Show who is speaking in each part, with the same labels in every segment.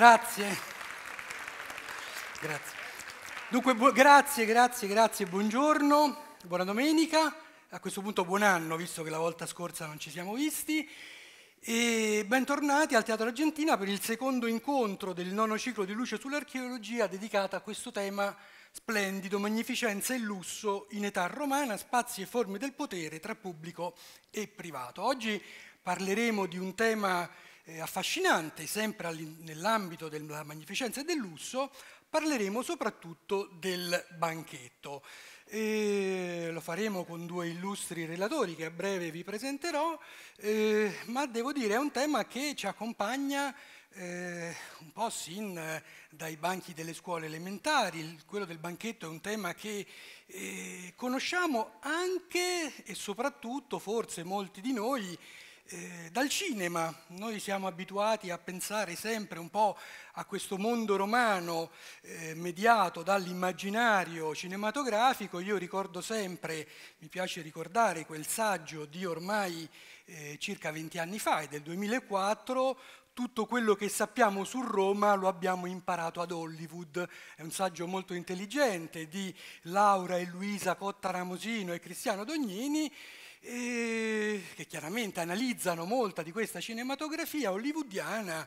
Speaker 1: Grazie. Grazie. Dunque, bu- grazie, grazie, grazie, buongiorno, buona domenica. A questo punto buon anno, visto che la volta scorsa non ci siamo visti. E bentornati al Teatro Argentina per il secondo incontro del nono ciclo di Luce sull'archeologia dedicato a questo tema splendido, magnificenza e lusso in età romana, spazi e forme del potere tra pubblico e privato. Oggi parleremo di un tema eh, affascinante, sempre nell'ambito della magnificenza e del lusso, parleremo soprattutto del banchetto. E lo faremo con due illustri relatori che a breve vi presenterò, eh, ma devo dire è un tema che ci accompagna eh, un po' sin eh, dai banchi delle scuole elementari, quello del banchetto è un tema che eh, conosciamo anche e soprattutto forse molti di noi eh, dal cinema noi siamo abituati a pensare sempre un po' a questo mondo romano eh, mediato dall'immaginario cinematografico. Io ricordo sempre, mi piace ricordare quel saggio di ormai eh, circa 20 anni fa, è del 2004, tutto quello che sappiamo su Roma lo abbiamo imparato ad Hollywood. È un saggio molto intelligente di Laura e Luisa Cotta Ramosino e Cristiano Dognini eh, che chiaramente analizzano molta di questa cinematografia hollywoodiana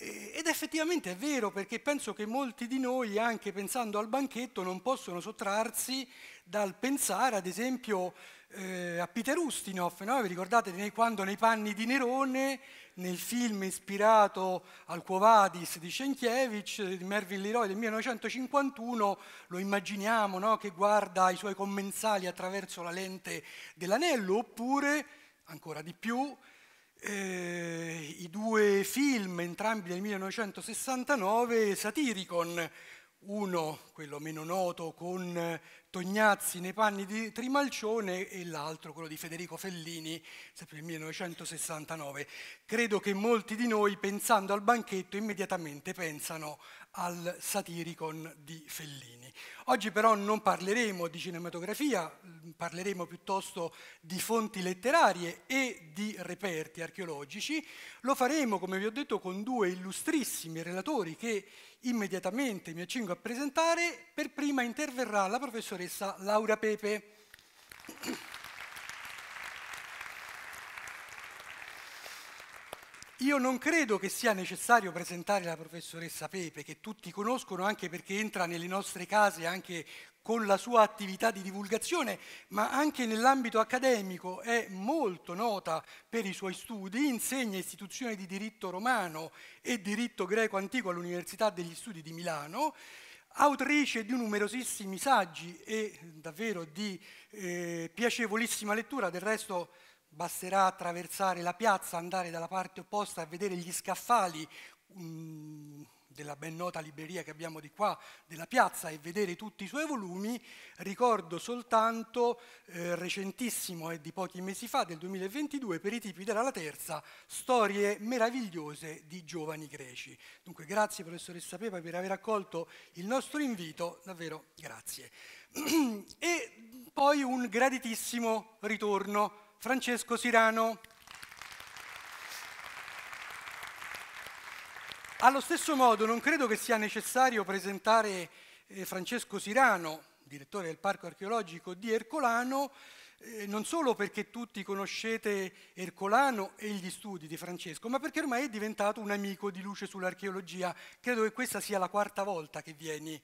Speaker 1: ed effettivamente è vero perché penso che molti di noi anche pensando al banchetto non possono sottrarsi dal pensare ad esempio eh, a Peter Ustinov, no? vi ricordate quando nei panni di Nerone nel film ispirato al Quo Vadis di Sienkiewicz, di Mervyn Leroy del 1951, lo immaginiamo no? che guarda i suoi commensali attraverso la lente dell'anello, oppure, ancora di più, eh, i due film, entrambi del 1969, Satiricon, uno, quello meno noto, con Tognazzi nei panni di Trimalcione e l'altro, quello di Federico Fellini, sempre del 1969. Credo che molti di noi, pensando al banchetto, immediatamente pensano al Satiricon di Fellini. Oggi però non parleremo di cinematografia, parleremo piuttosto di fonti letterarie e di reperti archeologici. Lo faremo, come vi ho detto, con due illustrissimi relatori che Immediatamente mi accingo a presentare, per prima interverrà la professoressa Laura Pepe. Io non credo che sia necessario presentare la professoressa Pepe, che tutti conoscono anche perché entra nelle nostre case anche con la sua attività di divulgazione, ma anche nell'ambito accademico è molto nota per i suoi studi, insegna istituzioni di diritto romano e diritto greco antico all'Università degli Studi di Milano, autrice di numerosissimi saggi e davvero di eh, piacevolissima lettura, del resto basterà attraversare la piazza, andare dalla parte opposta a vedere gli scaffali, um, della ben nota libreria che abbiamo di qua, della piazza, e vedere tutti i suoi volumi, ricordo soltanto eh, recentissimo e eh, di pochi mesi fa, del 2022, per i tipi della La Terza, storie meravigliose di giovani greci. Dunque grazie professoressa Pepa per aver accolto il nostro invito, davvero grazie. e poi un graditissimo ritorno. Francesco Sirano. Allo stesso modo non credo che sia necessario presentare eh, Francesco Sirano, direttore del Parco archeologico di Ercolano, eh, non solo perché tutti conoscete Ercolano e gli studi di Francesco, ma perché ormai è diventato un amico di luce sull'archeologia. Credo che questa sia la quarta volta che vieni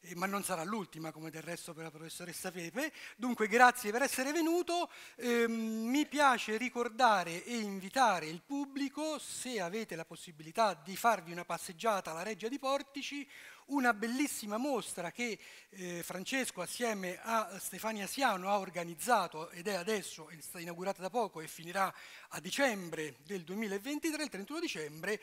Speaker 1: eh, ma non sarà l'ultima come del resto per la professoressa Pepe. Dunque grazie per essere venuto, eh, mi piace ricordare e invitare il pubblico, se avete la possibilità di farvi una passeggiata alla Reggia di Portici, una bellissima mostra che eh, Francesco assieme a Stefania Siano ha organizzato ed è adesso è stata inaugurata da poco e finirà a dicembre del 2023, il 31 dicembre,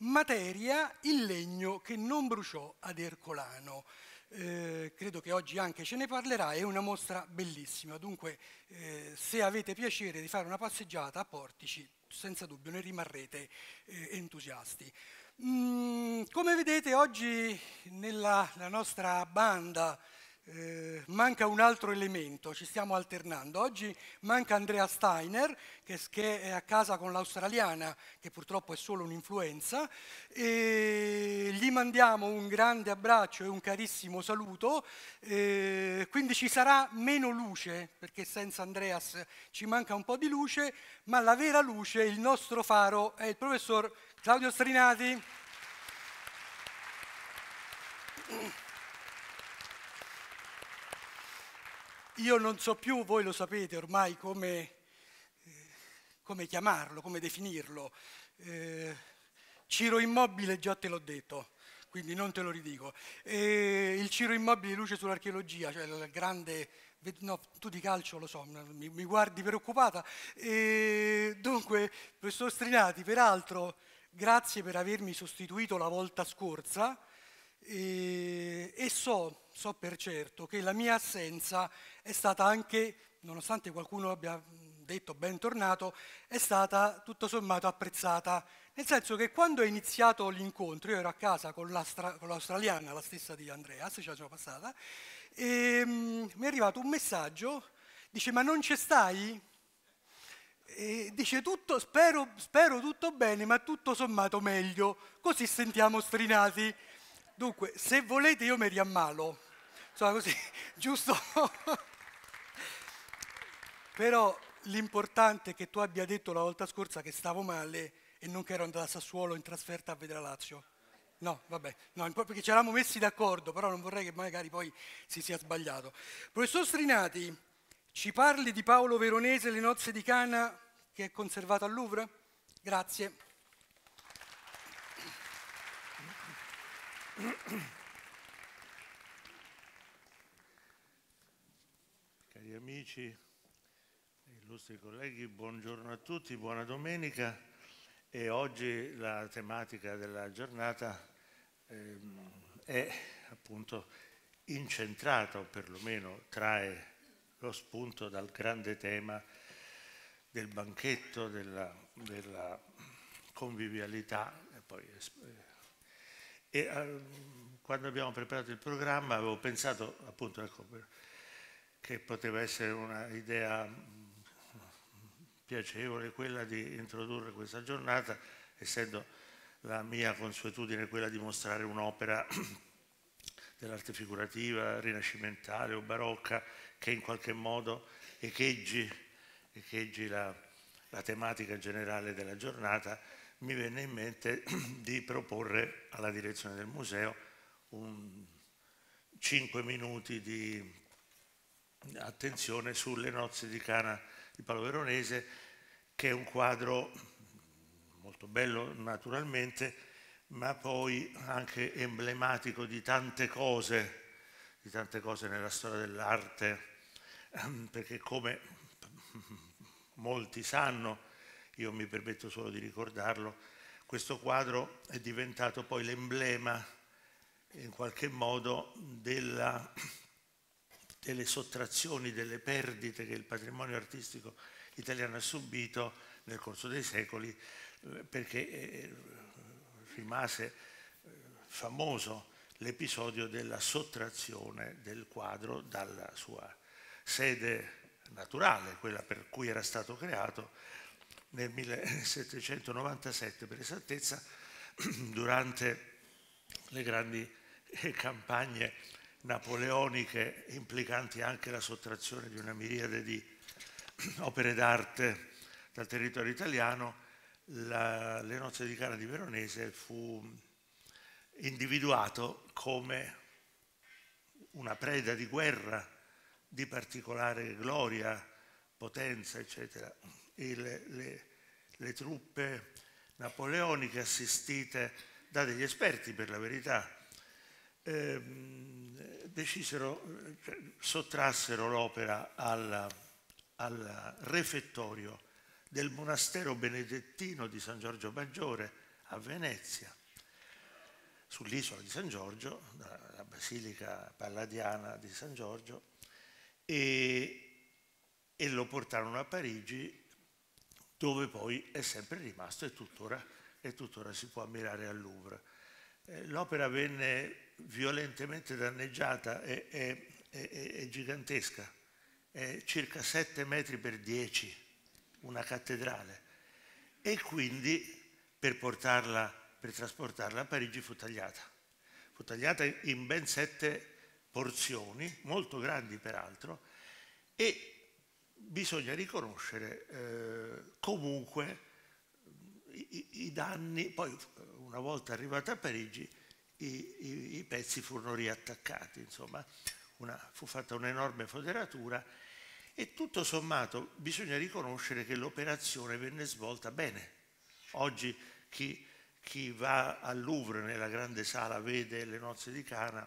Speaker 1: Materia, il legno che non bruciò ad Ercolano. Eh, credo che oggi anche ce ne parlerà, è una mostra bellissima, dunque eh, se avete piacere di fare una passeggiata a Portici, senza dubbio ne rimarrete eh, entusiasti. Mm, come vedete oggi nella nostra banda eh, manca un altro elemento, ci stiamo alternando. Oggi manca Andrea Steiner, che, che è a casa con l'australiana, che purtroppo è solo un'influenza, e gli mandiamo un grande abbraccio e un carissimo saluto, eh, quindi ci sarà meno luce, perché senza Andreas ci manca un po' di luce, ma la vera luce, il nostro faro, è il professor Claudio Strinati. Io non so più, voi lo sapete ormai, come, eh, come chiamarlo, come definirlo. Eh, Ciro Immobile già te l'ho detto, quindi non te lo ridico. Eh, il Ciro Immobile luce sull'archeologia, cioè il grande... No, tu di calcio lo so, mi, mi guardi preoccupata. Eh, dunque, professor Strinati, peraltro, grazie per avermi sostituito la volta scorsa e, so, so per certo che la mia assenza è stata anche, nonostante qualcuno abbia detto bentornato, è stata tutto sommato apprezzata. Nel senso che quando è iniziato l'incontro, io ero a casa con, con l'australiana, la stessa di Andreas, ce la sono passata, e um, mi è arrivato un messaggio, dice ma non ci stai? E dice tutto, spero, spero tutto bene, ma tutto sommato meglio, così sentiamo strinati. Dunque, se volete io mi riammalo. Insomma, così, giusto? Però l'importante è che tu abbia detto la volta scorsa che stavo male e non che ero andato a Sassuolo in trasferta a vedere Lazio. No, vabbè, no, perché ci eravamo messi d'accordo, però non vorrei che magari poi si sia sbagliato. Professor Strinati, ci parli di Paolo Veronese, Le nozze di Cana, che è conservato al Louvre? Grazie.
Speaker 2: Cari amici, Illustri colleghi, buongiorno a tutti, buona domenica e oggi la tematica della giornata ehm, è appunto incentrata o perlomeno trae lo spunto dal grande tema del banchetto, della, della convivialità e poi eh, e, eh, quando abbiamo preparato il programma avevo pensato appunto ecco, che poteva essere una idea piacevole quella di introdurre questa giornata, essendo la mia consuetudine quella di mostrare un'opera dell'arte figurativa, rinascimentale o barocca, che in qualche modo echeggi, echeggi la, la tematica generale della giornata, mi venne in mente di proporre alla direzione del museo un 5 minuti di attenzione sulle nozze di Cana di Paolo Veronese che è un quadro molto bello naturalmente, ma poi anche emblematico di tante cose, di tante cose nella storia dell'arte, ehm, perché come molti sanno, io mi permetto solo di ricordarlo, questo quadro è diventato poi l'emblema in qualche modo della, delle sottrazioni, delle perdite che il patrimonio artistico ha italiano ha subito nel corso dei secoli eh, perché eh, rimase eh, famoso l'episodio della sottrazione del quadro dalla sua sede naturale, quella per cui era stato creato, nel 1797 per esattezza, durante le grandi campagne napoleoniche implicanti anche la sottrazione di una miriade di opere d'arte dal territorio italiano, la, le nozze di Cana di Veronese fu individuato come una preda di guerra di particolare gloria, potenza, eccetera. Le, le, le truppe napoleoniche assistite da degli esperti, per la verità, ehm, decisero, cioè, sottrassero l'opera alla al refettorio del monastero benedettino di San Giorgio Maggiore a Venezia, sull'isola di San Giorgio, la basilica palladiana di San Giorgio, e, e lo portarono a Parigi dove poi è sempre rimasto e tuttora, e tuttora si può ammirare al Louvre. Eh, l'opera venne violentemente danneggiata è, e, e gigantesca eh, circa 7 metri per 10, una cattedrale, e quindi per, portarla, per trasportarla a Parigi fu tagliata. Fu tagliata in ben sette porzioni, molto grandi peraltro, e bisogna riconoscere eh, comunque i, i, danni, poi una volta arrivata a Parigi i, i, i pezzi furono riattaccati, insomma una, fu fatta un'enorme foderatura e tutto sommato bisogna riconoscere che l'operazione venne svolta bene. Oggi chi, chi va al Louvre nella grande sala vede le nozze di Cana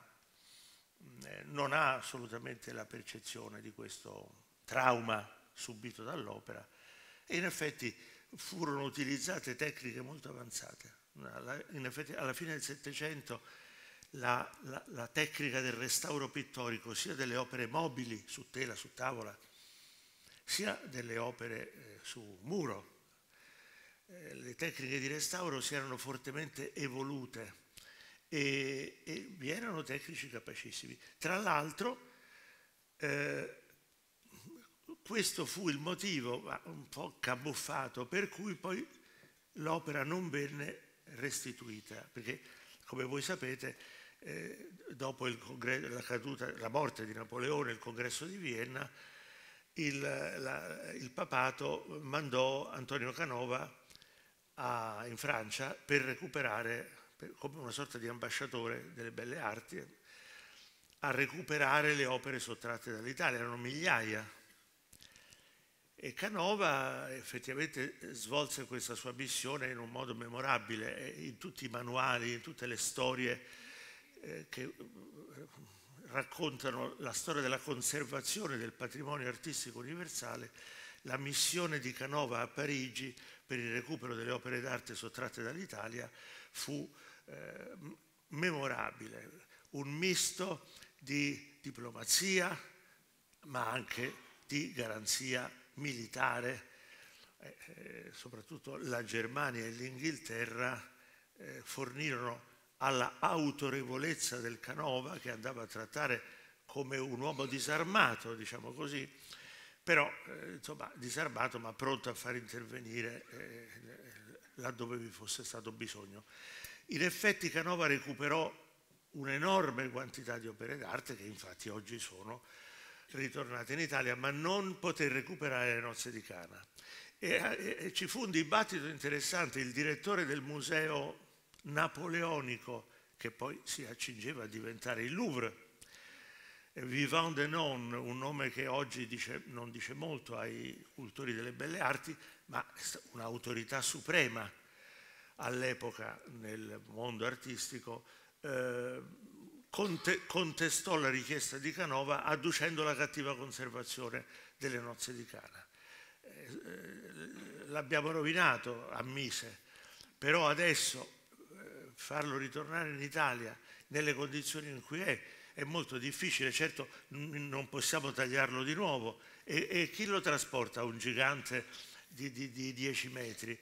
Speaker 2: mm, eh, non ha assolutamente la percezione di questo trauma subito dall'opera e in effetti furono utilizzate tecniche molto avanzate. In effetti alla fine del Settecento la, la, la tecnica del restauro pittorico sia delle opere mobili su tela, su tavola, sia delle opere eh, su muro. Eh, le tecniche di restauro si erano fortemente evolute e, e vi erano tecnici capacissimi. Tra l'altro, eh, questo fu il motivo, un po' camuffato, per cui poi l'opera non venne restituita, perché come voi sapete eh, dopo la, caduta, la morte di Napoleone, il congresso di Vienna, il, la, il papato mandò Antonio Canova a, in Francia per recuperare, per, come una sorta di ambasciatore delle belle arti, a recuperare le opere sottratte dall'Italia, erano migliaia. E Canova effettivamente svolse questa sua missione in un modo memorabile, in tutti i manuali, in tutte le storie eh, che raccontano la storia della conservazione del patrimonio artistico universale, la missione di Canova a Parigi per il recupero delle opere d'arte sottratte dall'Italia fu eh, memorabile, un misto di diplomazia ma anche di garanzia militare, eh, eh soprattutto la Germania e l'Inghilterra eh, fornirono alla autorevolezza del Canova che andava a trattare come un uomo disarmato, diciamo così, però eh, insomma disarmato ma pronto a far intervenire eh, laddove vi fosse stato bisogno. In effetti Canova recuperò un'enorme quantità di opere d'arte che infatti oggi sono ritornate in Italia, ma non poté recuperare le nozze di Cana. E, e, eh, e ci fu un dibattito interessante, il direttore del museo napoleonico che poi si accingeva a diventare il Louvre. Vivant Denon, un nome che oggi dice, non dice molto ai cultori delle belle arti, ma un'autorità suprema all'epoca nel mondo artistico, eh, conte contestò la richiesta di Canova adducendo la cattiva conservazione delle nozze di Cana. Eh, eh, L'abbiamo rovinato, ammise, però adesso farlo ritornare in Italia nelle condizioni in cui è è molto difficile, certo non possiamo tagliarlo di nuovo e, e chi lo trasporta un gigante di, di 10 metri?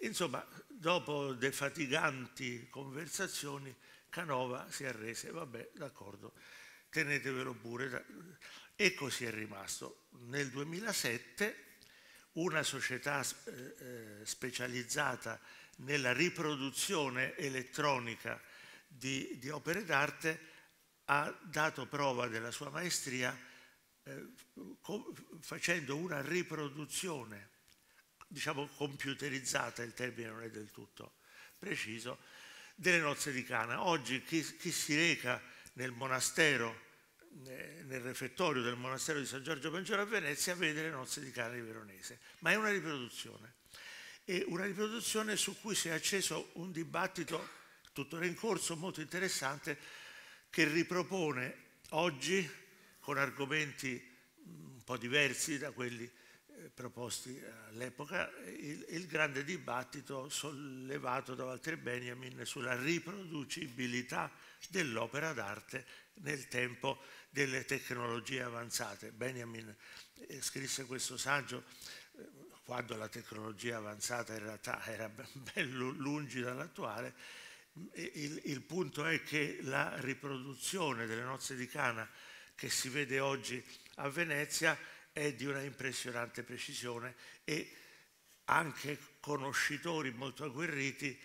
Speaker 2: Insomma, dopo de fatiganti conversazioni, Canova si arrese, vabbè, d'accordo, tenetevelo pure. E così è rimasto. Nel 2007 una società eh, eh, specializzata nella riproduzione elettronica di, di opere d'arte ha dato prova della sua maestria eh, facendo una riproduzione, diciamo computerizzata, il termine non è del tutto preciso, delle nozze di Cana. Oggi chi, chi si reca nel monastero, eh, nel refettorio del monastero di San Giorgio Maggiore a Venezia, vede le nozze di Cana di Veronese, ma è una riproduzione e una riproduzione su cui si è acceso un dibattito tuttora in corso molto interessante che ripropone oggi con argomenti mm, un po' diversi da quelli eh, proposti all'epoca il, il, grande dibattito sollevato da Walter Benjamin sulla riproducibilità dell'opera d'arte nel tempo delle tecnologie avanzate. Benjamin eh, scrisse questo saggio eh, quando la tecnologia avanzata in realtà era ben lungi dall'attuale, il, il, punto è che la riproduzione delle nozze di Cana che si vede oggi a Venezia è di una impressionante precisione e anche conoscitori molto agguerriti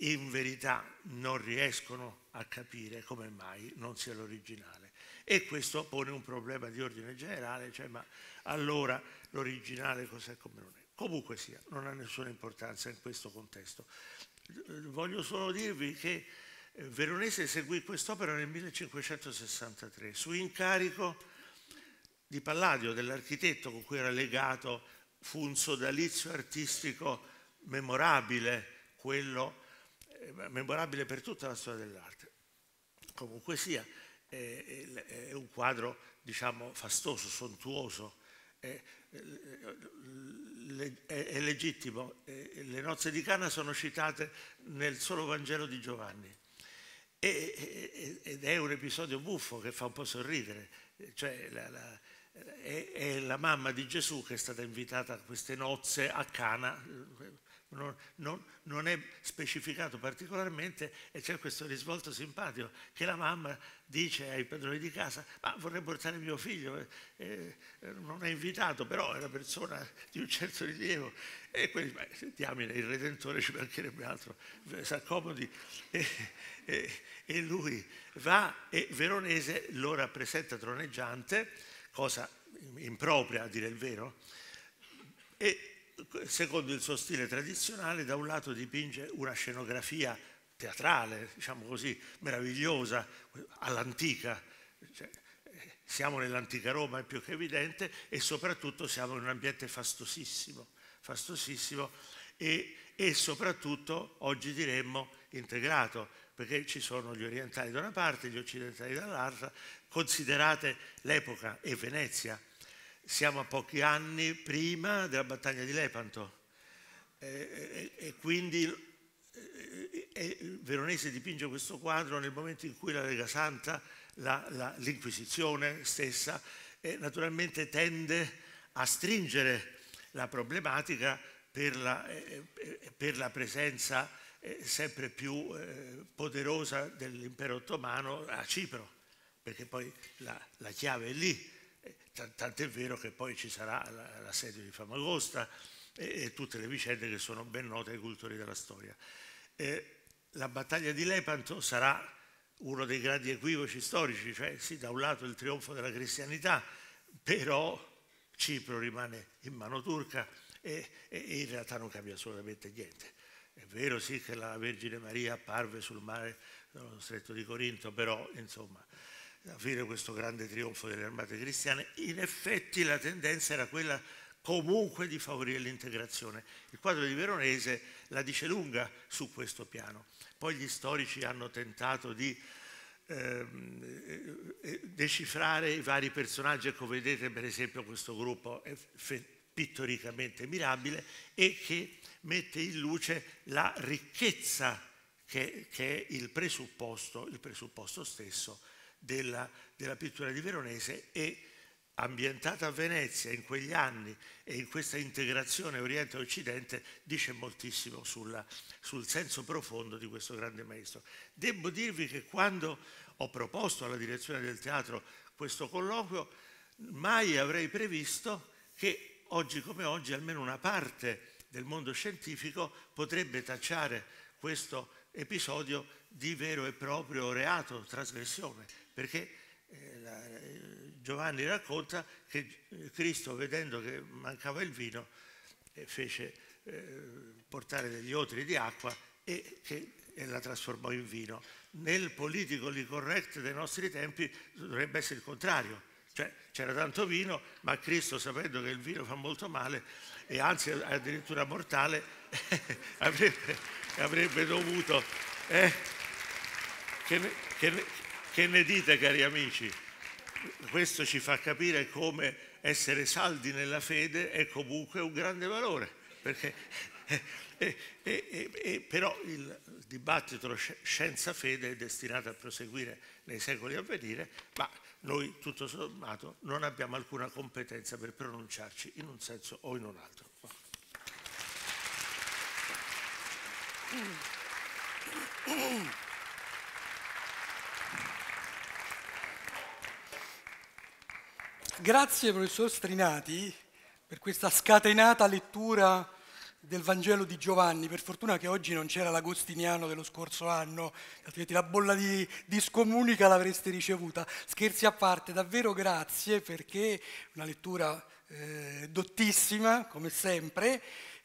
Speaker 2: in verità non riescono a capire come mai non sia l'originale. E questo pone un problema di ordine generale, cioè ma allora l'originale cos'è come non è. Comunque sia, non ha nessuna importanza in questo contesto. Voglio solo dirvi che eh, Veronese eseguì quest'opera nel 1563 su incarico di Palladio, dell'architetto con cui era legato, fu un sodalizio artistico memorabile, quello eh, memorabile per tutta la storia dell'arte. Comunque sia, eh, è un quadro, diciamo, fastoso, sontuoso. Eh, è legittimo. Eh, le nozze di Cana sono citate nel solo Vangelo di Giovanni ed è un episodio buffo che fa un po' sorridere, cioè la, la, è, è la mamma di Gesù che è stata invitata a queste nozze a Cana non, non, non è specificato particolarmente e c'è questo risvolto simpatico che la mamma dice ai padroni di casa ma vorrei portare mio figlio, eh, eh non è invitato però è una persona di un certo rilievo e quindi beh, diamine, il Redentore ci mancherebbe altro, eh, si accomodi e, e, e lui va e Veronese lo rappresenta troneggiante, cosa impropria a dire il vero, e secondo il suo stile tradizionale, da un lato dipinge una scenografia teatrale, diciamo così, meravigliosa, all'antica. Cioè, siamo nell'antica Roma, è più che evidente, e soprattutto siamo in un ambiente fastosissimo, fastosissimo e, e soprattutto, oggi diremmo, integrato, perché ci sono gli orientali da una parte, gli occidentali dall'altra, considerate l'epoca e Venezia siamo a pochi anni prima della battaglia di Lepanto e, e, e quindi Veronese dipinge questo quadro nel momento in cui la Lega Santa, l'Inquisizione stessa, eh, naturalmente tende a stringere la problematica per la, eh, per la presenza eh, sempre più poderosa dell'impero ottomano a Cipro, perché poi la, la chiave è lì eh, tant'è vero che poi ci sarà l'assedio di Famagosta e, e, tutte le vicende che sono ben note ai cultori della storia. Eh, la battaglia di Lepanto sarà uno dei grandi equivoci storici, cioè sì, da un lato il trionfo della cristianità, però Cipro rimane in mano turca e, e in realtà non cambia assolutamente niente. È vero sì che la Vergine Maria apparve sul mare, nello stretto di Corinto, però insomma avere questo grande trionfo delle armate cristiane, in effetti la tendenza era quella comunque di favorire l'integrazione. Il quadro di Veronese la dice lunga su questo piano. Poi gli storici hanno tentato di ehm, eh, eh, decifrare i vari personaggi, ecco vedete per esempio questo gruppo è pittoricamente mirabile e che mette in luce la ricchezza che, che è il presupposto, il presupposto stesso della, della pittura di Veronese e ambientata a Venezia in quegli anni e in questa integrazione Oriente-Occidente dice moltissimo sulla, sul senso profondo di questo grande maestro. Devo dirvi che quando ho proposto alla direzione del teatro questo colloquio, mai avrei previsto che oggi come oggi almeno una parte del mondo scientifico potrebbe tacciare questo episodio di vero e proprio reato, trasgressione perché eh, eh, Giovanni racconta che eh, Cristo, vedendo che mancava il vino, fece portare degli otri di acqua e, che, e la trasformò in vino. Nel politically correct dei nostri tempi dovrebbe essere il contrario, cioè c'era tanto vino, ma Cristo sapendo che il vino fa molto male e anzi è addirittura mortale, avrebbe, avrebbe, dovuto... Eh, che, che, che ne dite cari amici? Questo ci fa capire come essere saldi nella fede è comunque un grande valore, perché, e, eh eh, eh, eh, eh, però il dibattito scienza-fede è destinato a proseguire nei secoli a venire, ma noi tutto sommato non abbiamo alcuna competenza per pronunciarci in un senso o in un altro.
Speaker 1: Mm. Grazie professor Strinati per questa scatenata lettura del Vangelo di Giovanni. Per fortuna che oggi non c'era l'agostiniano dello scorso anno, altrimenti la bolla di, di scomunica l'avreste ricevuta. Scherzi a parte, davvero grazie perché una lettura eh, dottissima, come sempre,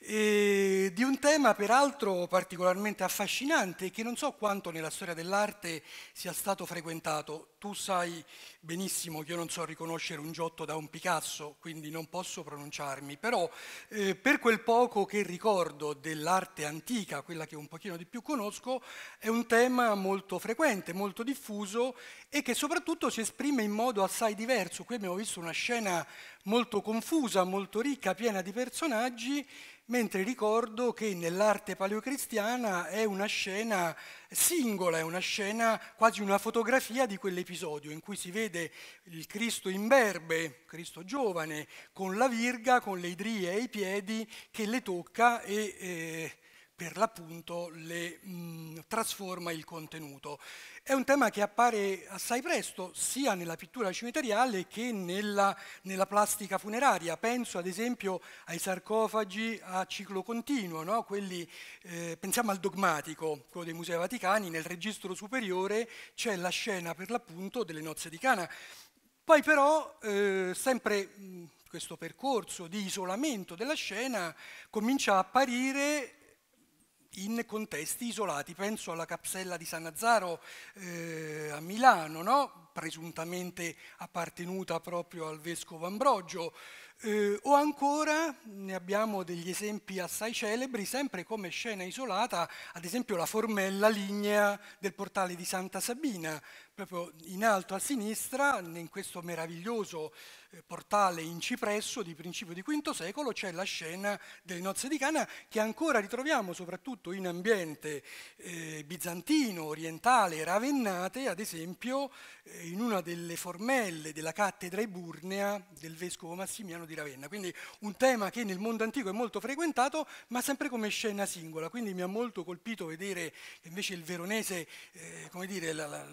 Speaker 1: e di un tema peraltro particolarmente affascinante che non so quanto nella storia dell'arte sia stato frequentato. Tu sai benissimo che io non so riconoscere un Giotto da un Picasso, quindi non posso pronunciarmi, però eh, per quel poco che ricordo dell'arte antica, quella che un pochino di più conosco, è un tema molto frequente, molto diffuso e che soprattutto si esprime in modo assai diverso. Qui abbiamo visto una scena molto confusa, molto ricca, piena di personaggi mentre ricordo che nell'arte paleocristiana è una scena singola, è una scena quasi una fotografia di quell'episodio in cui si vede il Cristo imberbe, Cristo giovane, con la virga, con le idrie ai piedi che le tocca e... Eh, per l'appunto le mh, trasforma il contenuto. È un tema che appare assai presto sia nella pittura cimiteriale che nella, nella plastica funeraria. Penso ad esempio ai sarcofagi a ciclo continuo, no? Quelli, eh, pensiamo al dogmatico, quello dei Musei Vaticani, nel registro superiore c'è la scena per l'appunto delle nozze di Cana. Poi però, eh, sempre questo percorso di isolamento della scena comincia a apparire in contesti isolati. Penso alla capsella di San Nazaro eh, a Milano, no? presuntamente appartenuta proprio al vescovo Ambrogio, eh, o ancora, ne abbiamo degli esempi assai celebri, sempre come scena isolata, ad esempio la formella lignea del portale di Santa Sabina, proprio in alto a sinistra, in questo meraviglioso eh, portale in cipresso di principio di V secolo, c'è la scena delle nozze di Cana che ancora ritroviamo soprattutto in ambiente eh, bizantino, orientale, ravennate, ad esempio eh, in una delle formelle della cattedra iburnea del vescovo Massimiano di Ravenna. Quindi un tema che nel mondo antico è molto frequentato, ma sempre come scena singola. Quindi mi ha molto colpito vedere che invece il veronese, eh, come dire, la, la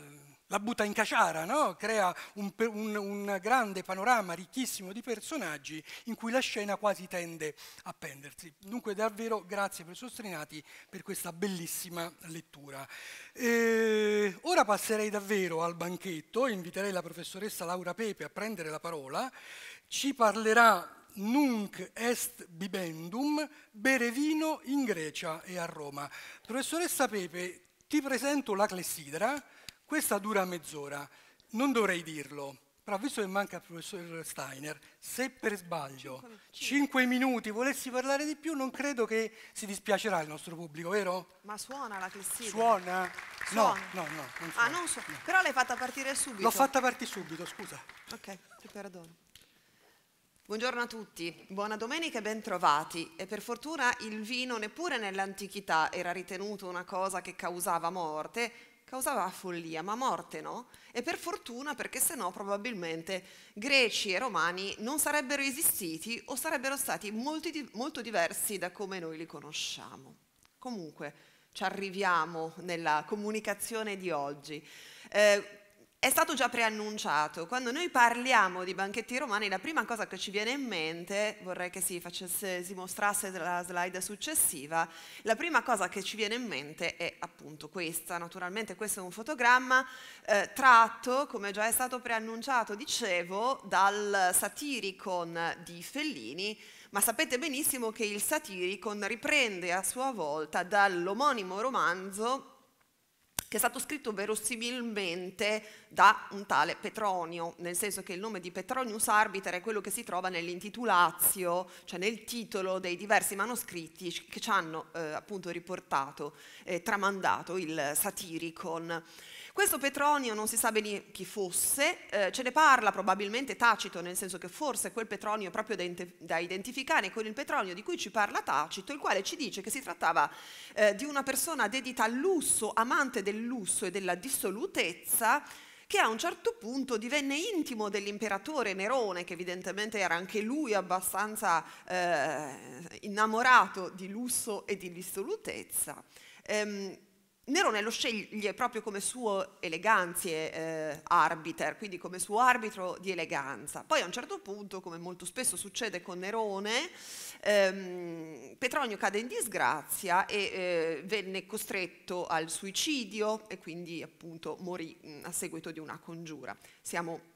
Speaker 1: la butta in caciara, no? crea un, un, un, grande panorama ricchissimo di personaggi in cui la scena quasi tende a pendersi. Dunque davvero grazie per Sostrinati per questa bellissima lettura. E eh, ora passerei davvero al banchetto, inviterei la professoressa Laura Pepe a prendere la parola, ci parlerà Nunc est bibendum, bere vino in Grecia e a Roma. Professoressa Pepe, ti presento la clessidra questa dura mezz'ora, non dovrei dirlo, però visto che manca il professor Steiner, se per sbaglio 5 minuti volessi parlare di più, non credo che si dispiacerà il nostro pubblico, vero?
Speaker 3: Ma suona la Cristina. Suona?
Speaker 1: suona? No, no, no. Non ah, suona. Ah, non
Speaker 3: suona. No. Però l'hai fatta partire subito. L'ho fatta
Speaker 1: partire subito, scusa.
Speaker 3: Ok, ti perdono. Buongiorno a tutti, buona domenica e bentrovati. E per fortuna il vino neppure nell'antichità era ritenuto una cosa che causava morte, causava follia, ma morte no? E per fortuna perché sennò probabilmente greci e romani non sarebbero esistiti o sarebbero stati molti, molto diversi da come noi li conosciamo. Comunque ci arriviamo nella comunicazione di oggi. Eh, è stato già preannunciato. Quando noi parliamo di banchetti romani, la prima cosa che ci viene in mente, vorrei che si, facesse, si, mostrasse la slide successiva, la prima cosa che ci viene in mente è appunto questa. Naturalmente questo è un fotogramma eh, tratto, come già è stato preannunciato, dicevo, dal Satiricon di Fellini, ma sapete benissimo che il Satiricon riprende a sua volta dall'omonimo romanzo che è stato scritto verosimilmente da un tale Petronio, nel senso che il nome di Petronius Arbiter è quello che si trova nell'intitulazio, cioè nel titolo dei diversi manoscritti che ci hanno eh, appunto riportato, eh, tramandato il Satiricon. Questo Petronio non si sa bene chi fosse, eh, ce ne parla probabilmente Tacito, nel senso che forse quel Petronio è proprio da, identificare con il Petronio di cui ci parla Tacito, il quale ci dice che si trattava eh, di una persona dedita al lusso, amante del lusso e della dissolutezza, che a un certo punto divenne intimo dell'imperatore Nerone, che evidentemente era anche lui abbastanza eh, innamorato di lusso e di dissolutezza. Ehm, Nerone lo sceglie proprio come suo eleganzie eh, arbiter, quindi come suo arbitro di eleganza. Poi a un certo punto, come molto spesso succede con Nerone, ehm, Petronio cade in disgrazia e eh, venne costretto al suicidio e quindi appunto morì mm, a seguito di una congiura. Siamo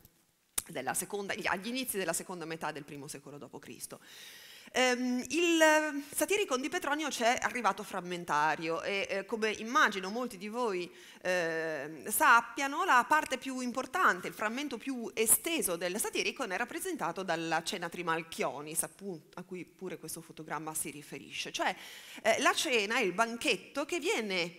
Speaker 3: seconda, agli inizi della seconda metà del primo secolo d.C. Ehm, il Satiricon di Petronio c'è arrivato frammentario e eh, come immagino molti di voi eh, sappiano, la parte più importante, il frammento più esteso del Satiricon è rappresentato dalla cena Trimalchionis, appunto, a cui pure questo fotogramma si riferisce, cioè eh, la cena, il banchetto che viene eh,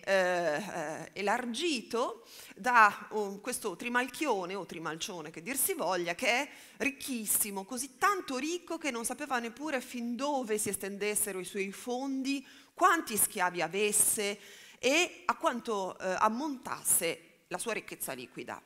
Speaker 3: eh, elargito da oh, questo trimalchione o trimalcione che dir si voglia, che è ricchissimo, così tanto ricco che non sapeva neppure fin dove si estendessero i suoi fondi, quanti schiavi avesse e a quanto eh, ammontasse la sua ricchezza liquida.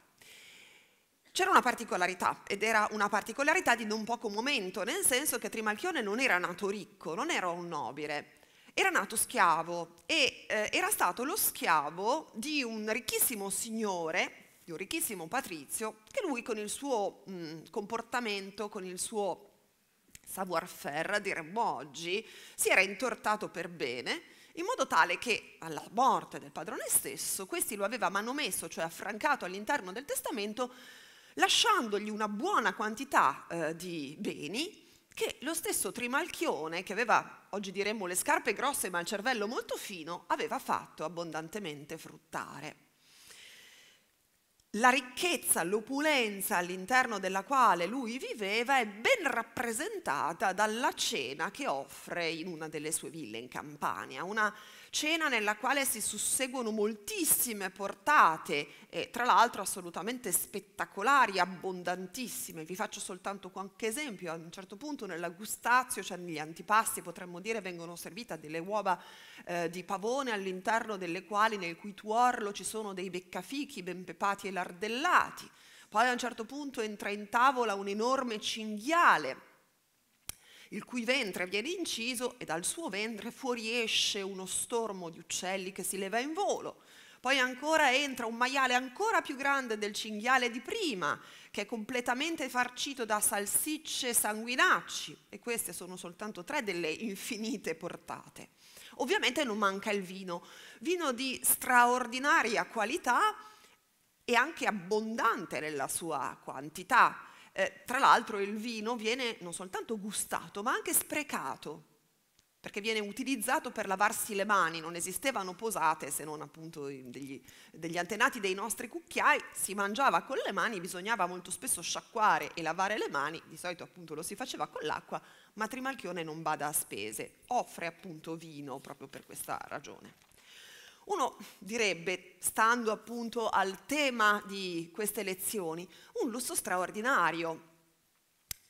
Speaker 3: C'era una particolarità, ed era una particolarità di non poco momento, nel senso che Trimalchione non era nato ricco, non era un nobile, era nato schiavo e eh, era stato lo schiavo di un ricchissimo signore, di un ricchissimo patrizio, che lui con il suo mh, mm, comportamento, con il suo savoir-faire, diremmo boh, oggi, si era intortato per bene, in modo tale che alla morte del padrone stesso, questi lo aveva manomesso, cioè affrancato all'interno del testamento, lasciandogli una buona quantità eh, di beni che lo stesso Trimalchione, che aveva, oggi diremmo, le scarpe grosse ma il cervello molto fino, aveva fatto abbondantemente fruttare. La ricchezza, l'opulenza all'interno della quale lui viveva è ben rappresentata dalla cena che offre in una delle sue ville in Campania, una cena nella quale si susseguono moltissime portate, eh, tra l'altro assolutamente spettacolari, abbondantissime. Vi faccio soltanto qualche esempio, a un certo punto nella gustazio, cioè negli antipasti potremmo dire, vengono servite delle uova eh, di pavone all'interno delle quali nel cui tuorlo ci sono dei beccafichi ben pepati e lardellati. Poi a un certo punto entra in tavola un enorme cinghiale il cui ventre viene inciso e dal suo ventre fuoriesce uno stormo di uccelli che si leva in volo. Poi ancora entra un maiale ancora più grande del cinghiale di prima, che è completamente farcito da salsicce sanguinacci, e queste sono soltanto tre delle infinite portate. Ovviamente non manca il vino, vino di straordinaria qualità e anche abbondante nella sua quantità eh, tra l'altro il vino viene non soltanto gustato, ma anche sprecato, perché viene utilizzato per lavarsi le mani, non esistevano posate se non appunto degli, degli antenati dei nostri cucchiai, si mangiava con le mani, bisognava molto spesso sciacquare e lavare le mani, di solito appunto lo si faceva con l'acqua, ma Trimalchione non bada a spese, offre appunto vino proprio per questa ragione. Uno direbbe, stando appunto al tema di queste lezioni, un lusso straordinario.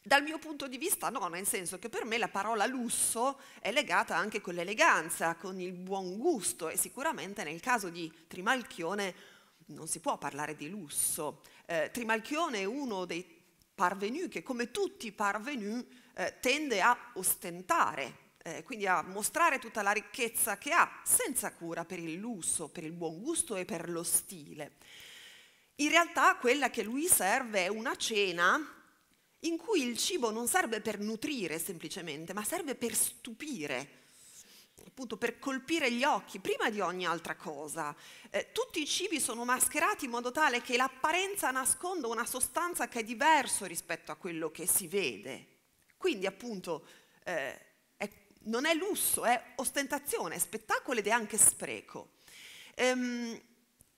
Speaker 3: Dal mio punto di vista no, nel senso che per me la parola lusso è legata anche con l'eleganza, con il buon gusto e sicuramente nel caso di Trimalchione non si può parlare di lusso. Eh, Trimalchione è uno dei parvenu che come tutti i parvenu eh, tende a ostentare eh, quindi a mostrare tutta la ricchezza che ha, senza cura per il lusso, per il buon gusto e per lo stile. In realtà quella che lui serve è una cena in cui il cibo non serve per nutrire semplicemente, ma serve per stupire, appunto per colpire gli occhi, prima di ogni altra cosa. Eh, tutti i cibi sono mascherati in modo tale che l'apparenza nasconda una sostanza che è diverso rispetto a quello che si vede. Quindi appunto eh, non è lusso, è ostentazione, è spettacolo ed è anche spreco. Ehm,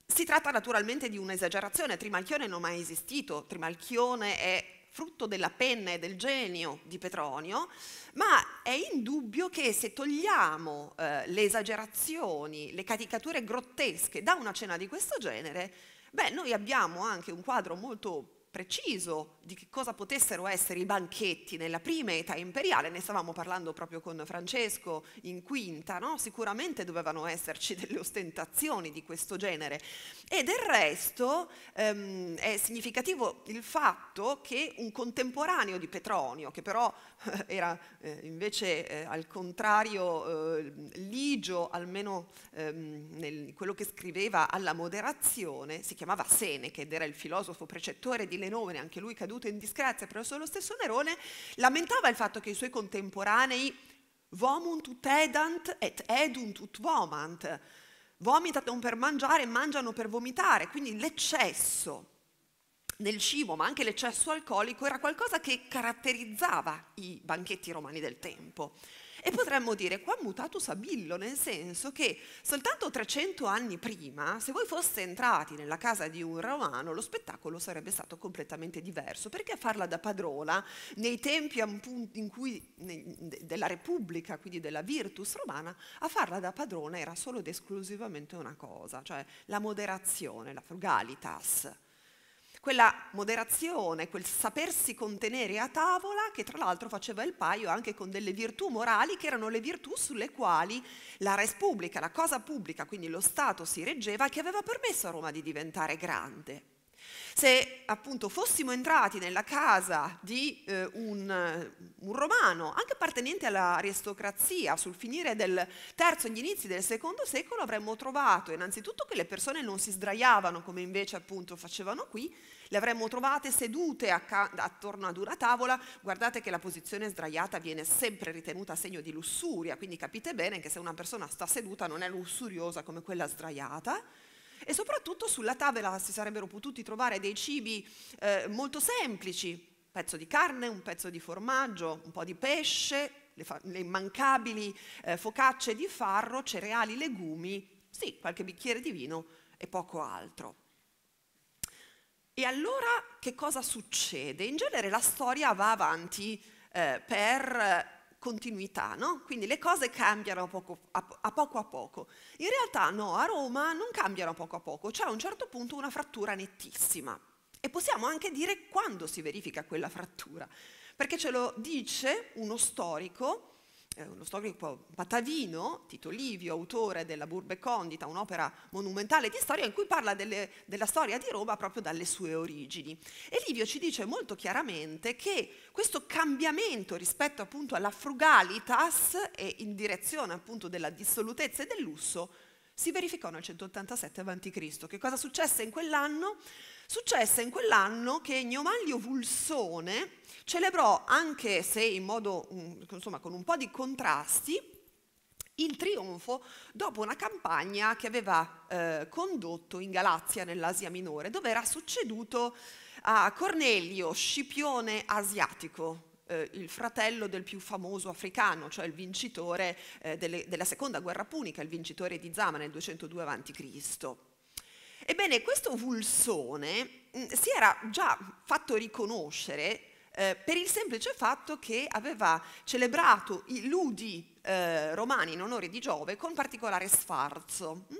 Speaker 3: si tratta naturalmente di un'esagerazione, Trimalchione non è mai esistito, Trimalchione è frutto della penna e del genio di Petronio, ma è indubbio che se togliamo eh, le esagerazioni, le caricature grottesche da una cena di questo genere, beh, noi abbiamo anche un quadro molto preciso di che cosa potessero essere i banchetti nella prima età imperiale, ne stavamo parlando proprio con Francesco in quinta, no? sicuramente dovevano esserci delle ostentazioni di questo genere e del resto ehm, è significativo il fatto che un contemporaneo di Petronio, che però era eh, invece eh, al contrario eh, ligio, almeno ehm, nel, quello che scriveva alla moderazione, si chiamava Seneca ed era il filosofo precettore di 2009, anche lui caduto in disgrazia per il suo stesso Nerone, lamentava il fatto che i suoi contemporanei vomunt ut edant et edunt ut vomant, vomitano per mangiare e mangiano per vomitare, quindi l'eccesso nel cibo, ma anche l'eccesso alcolico, era qualcosa che caratterizzava i banchetti romani del tempo. E potremmo dire qua mutato Sabillo, nel senso che soltanto 300 anni prima, se voi foste entrati nella casa di un romano, lo spettacolo sarebbe stato completamente diverso, perché farla da padrona nei tempi cui, della Repubblica, quindi della Virtus romana, a farla da padrona era solo ed esclusivamente una cosa, cioè la moderazione, la frugalitas quella moderazione, quel sapersi contenere a tavola che tra l'altro faceva il paio anche con delle virtù morali che erano le virtù sulle quali la res pubblica, la cosa pubblica, quindi lo Stato si reggeva e che aveva permesso a Roma di diventare grande. Se appunto fossimo entrati nella casa di eh, un, un, romano, anche appartenente all'aristocrazia, sul finire del terzo e gli inizi del secondo secolo, avremmo trovato innanzitutto che le persone non si sdraiavano come invece appunto facevano qui, le avremmo trovate sedute attorno ad una tavola, guardate che la posizione sdraiata viene sempre ritenuta segno di lussuria, quindi capite bene che se una persona sta seduta non è lussuriosa come quella sdraiata. E soprattutto sulla tavola si sarebbero potuti trovare dei cibi eh, molto semplici, un pezzo di carne, un pezzo di formaggio, un po' di pesce, le, le immancabili eh, focacce di farro, cereali, legumi, sì, qualche bicchiere di vino e poco altro. E allora che cosa succede? In genere la storia va avanti eh, per continuità, no? Quindi le cose cambiano a poco a, a poco a, poco In realtà no, a Roma non cambiano a poco a poco, c'è a un certo punto una frattura nettissima. E possiamo anche dire quando si verifica quella frattura, perché ce lo dice uno storico uno storico patavino, Tito Livio, autore della Burbe Condita, un'opera monumentale di storia in cui parla delle, della storia di Roma proprio dalle sue origini. E Livio ci dice molto chiaramente che questo cambiamento rispetto appunto alla frugalitas e in direzione appunto della dissolutezza e del lusso si verificò nel 187 a.C. Che cosa successe in quell'anno? Successe in quell'anno che Gnomaglio Vulsone celebrò, anche se in modo, mm, insomma, con un po' di contrasti, il trionfo dopo una campagna che aveva eh, condotto in Galazia, nell'Asia Minore, dove era succeduto a Cornelio, scipione asiatico, eh, il fratello del più famoso africano, cioè il vincitore eh, delle, della seconda guerra punica, il vincitore di Zama nel 202 a.C. Ebbene, questo Vulsone mm, si era già fatto riconoscere eh, per il semplice fatto che aveva celebrato i ludi eh, romani in onore di Giove con particolare sfarzo. Mm?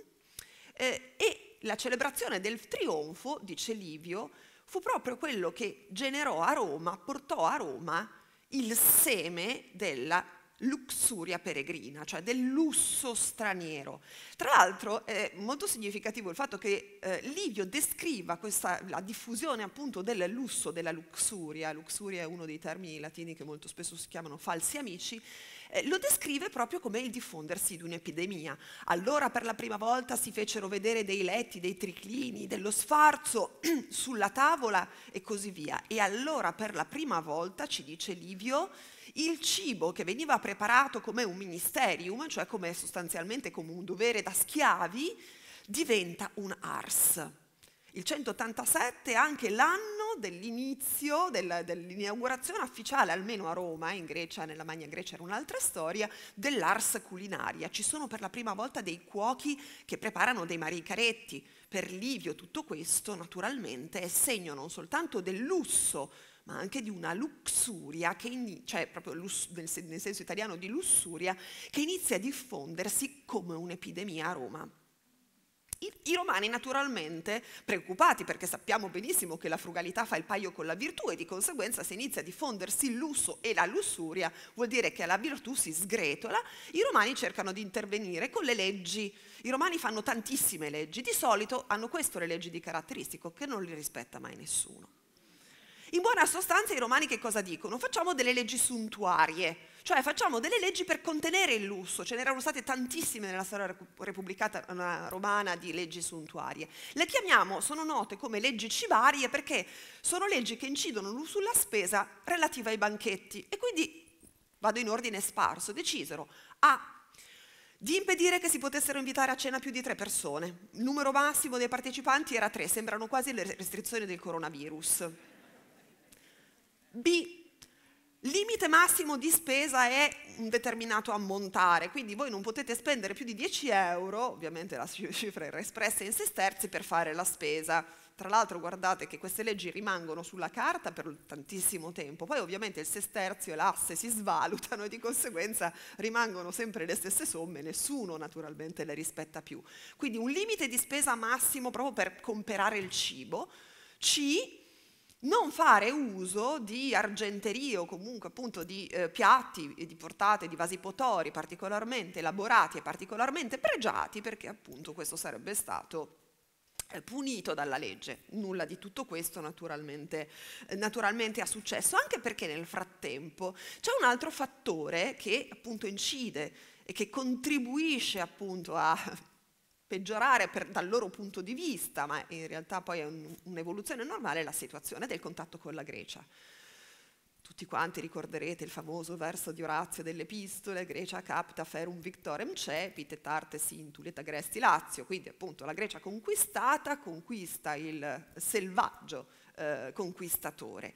Speaker 3: Eh, e la celebrazione del trionfo, dice Livio, fu proprio quello che generò a Roma, portò a Roma il seme della luxuria peregrina, cioè del lusso straniero. Tra l'altro è molto significativo il fatto che eh, Livio descriva questa, la diffusione appunto del lusso, della luxuria, luxuria è uno dei termini latini che molto spesso si chiamano falsi amici, eh, lo descrive proprio come il diffondersi di un'epidemia. Allora per la prima volta si fecero vedere dei letti, dei triclini, dello sfarzo sulla tavola e così via. E allora per la prima volta, ci dice Livio, il cibo che veniva preparato come un ministerium, cioè come sostanzialmente come un dovere da schiavi, diventa un ars. Il 187 è anche l'anno dell'inizio, del, dell'inaugurazione ufficiale, almeno a Roma, in Grecia, nella Magna Grecia era un'altra storia, dell'ars culinaria. Ci sono per la prima volta dei cuochi che preparano dei maricaretti. Per Livio tutto questo naturalmente è segno non soltanto del lusso ma anche di una luxuria, in, cioè proprio lus, nel, nel senso italiano di lussuria, che inizia a diffondersi come un'epidemia a Roma. I, romani naturalmente, preoccupati perché sappiamo benissimo che la frugalità fa il paio con la virtù e di conseguenza se inizia a diffondersi il lusso e la lussuria vuol dire che la virtù si sgretola, i romani cercano di intervenire con le leggi. I romani fanno tantissime leggi, di solito hanno questo le leggi di caratteristico che non le rispetta mai nessuno. In buona sostanza i romani che cosa dicono? Facciamo delle leggi suntuarie, cioè facciamo delle leggi per contenere il lusso, ce n'erano state tantissime nella storia repubblicana eh, romana di leggi suntuarie. Le chiamiamo, sono note come leggi cibarie perché sono leggi che incidono sulla spesa relativa ai banchetti e quindi, vado in ordine sparso, decisero a di impedire che si potessero invitare a cena più di tre persone. Il numero massimo dei partecipanti era tre, sembrano quasi le restrizioni del coronavirus. B. Limite massimo di spesa è un determinato ammontare, quindi voi non potete spendere più di 10 euro, ovviamente la cifra era espressa in sesterzi, per fare la spesa. Tra l'altro guardate che queste leggi rimangono sulla carta per tantissimo tempo, poi ovviamente il sesterzio e l'asse si svalutano e di conseguenza rimangono sempre le stesse somme, nessuno naturalmente le rispetta più. Quindi un limite di spesa massimo proprio per comprare il cibo. C, non fare uso di argenterie o comunque appunto di eh, piatti di portate di vasi potori particolarmente elaborati e particolarmente pregiati perché appunto questo sarebbe stato eh, punito dalla legge. Nulla di tutto questo naturalmente, eh, naturalmente ha successo, anche perché nel frattempo c'è un altro fattore che appunto incide e che contribuisce appunto a peggiorare per, dal loro punto di vista, ma in realtà poi è un, un'evoluzione normale, la situazione del contatto con la Grecia. Tutti quanti ricorderete il famoso verso di Orazio delle Pistole, Grecia capta ferum victorem cepit cepite, tarte sintulet agresti Lazio, quindi appunto la Grecia conquistata conquista il selvaggio eh, conquistatore.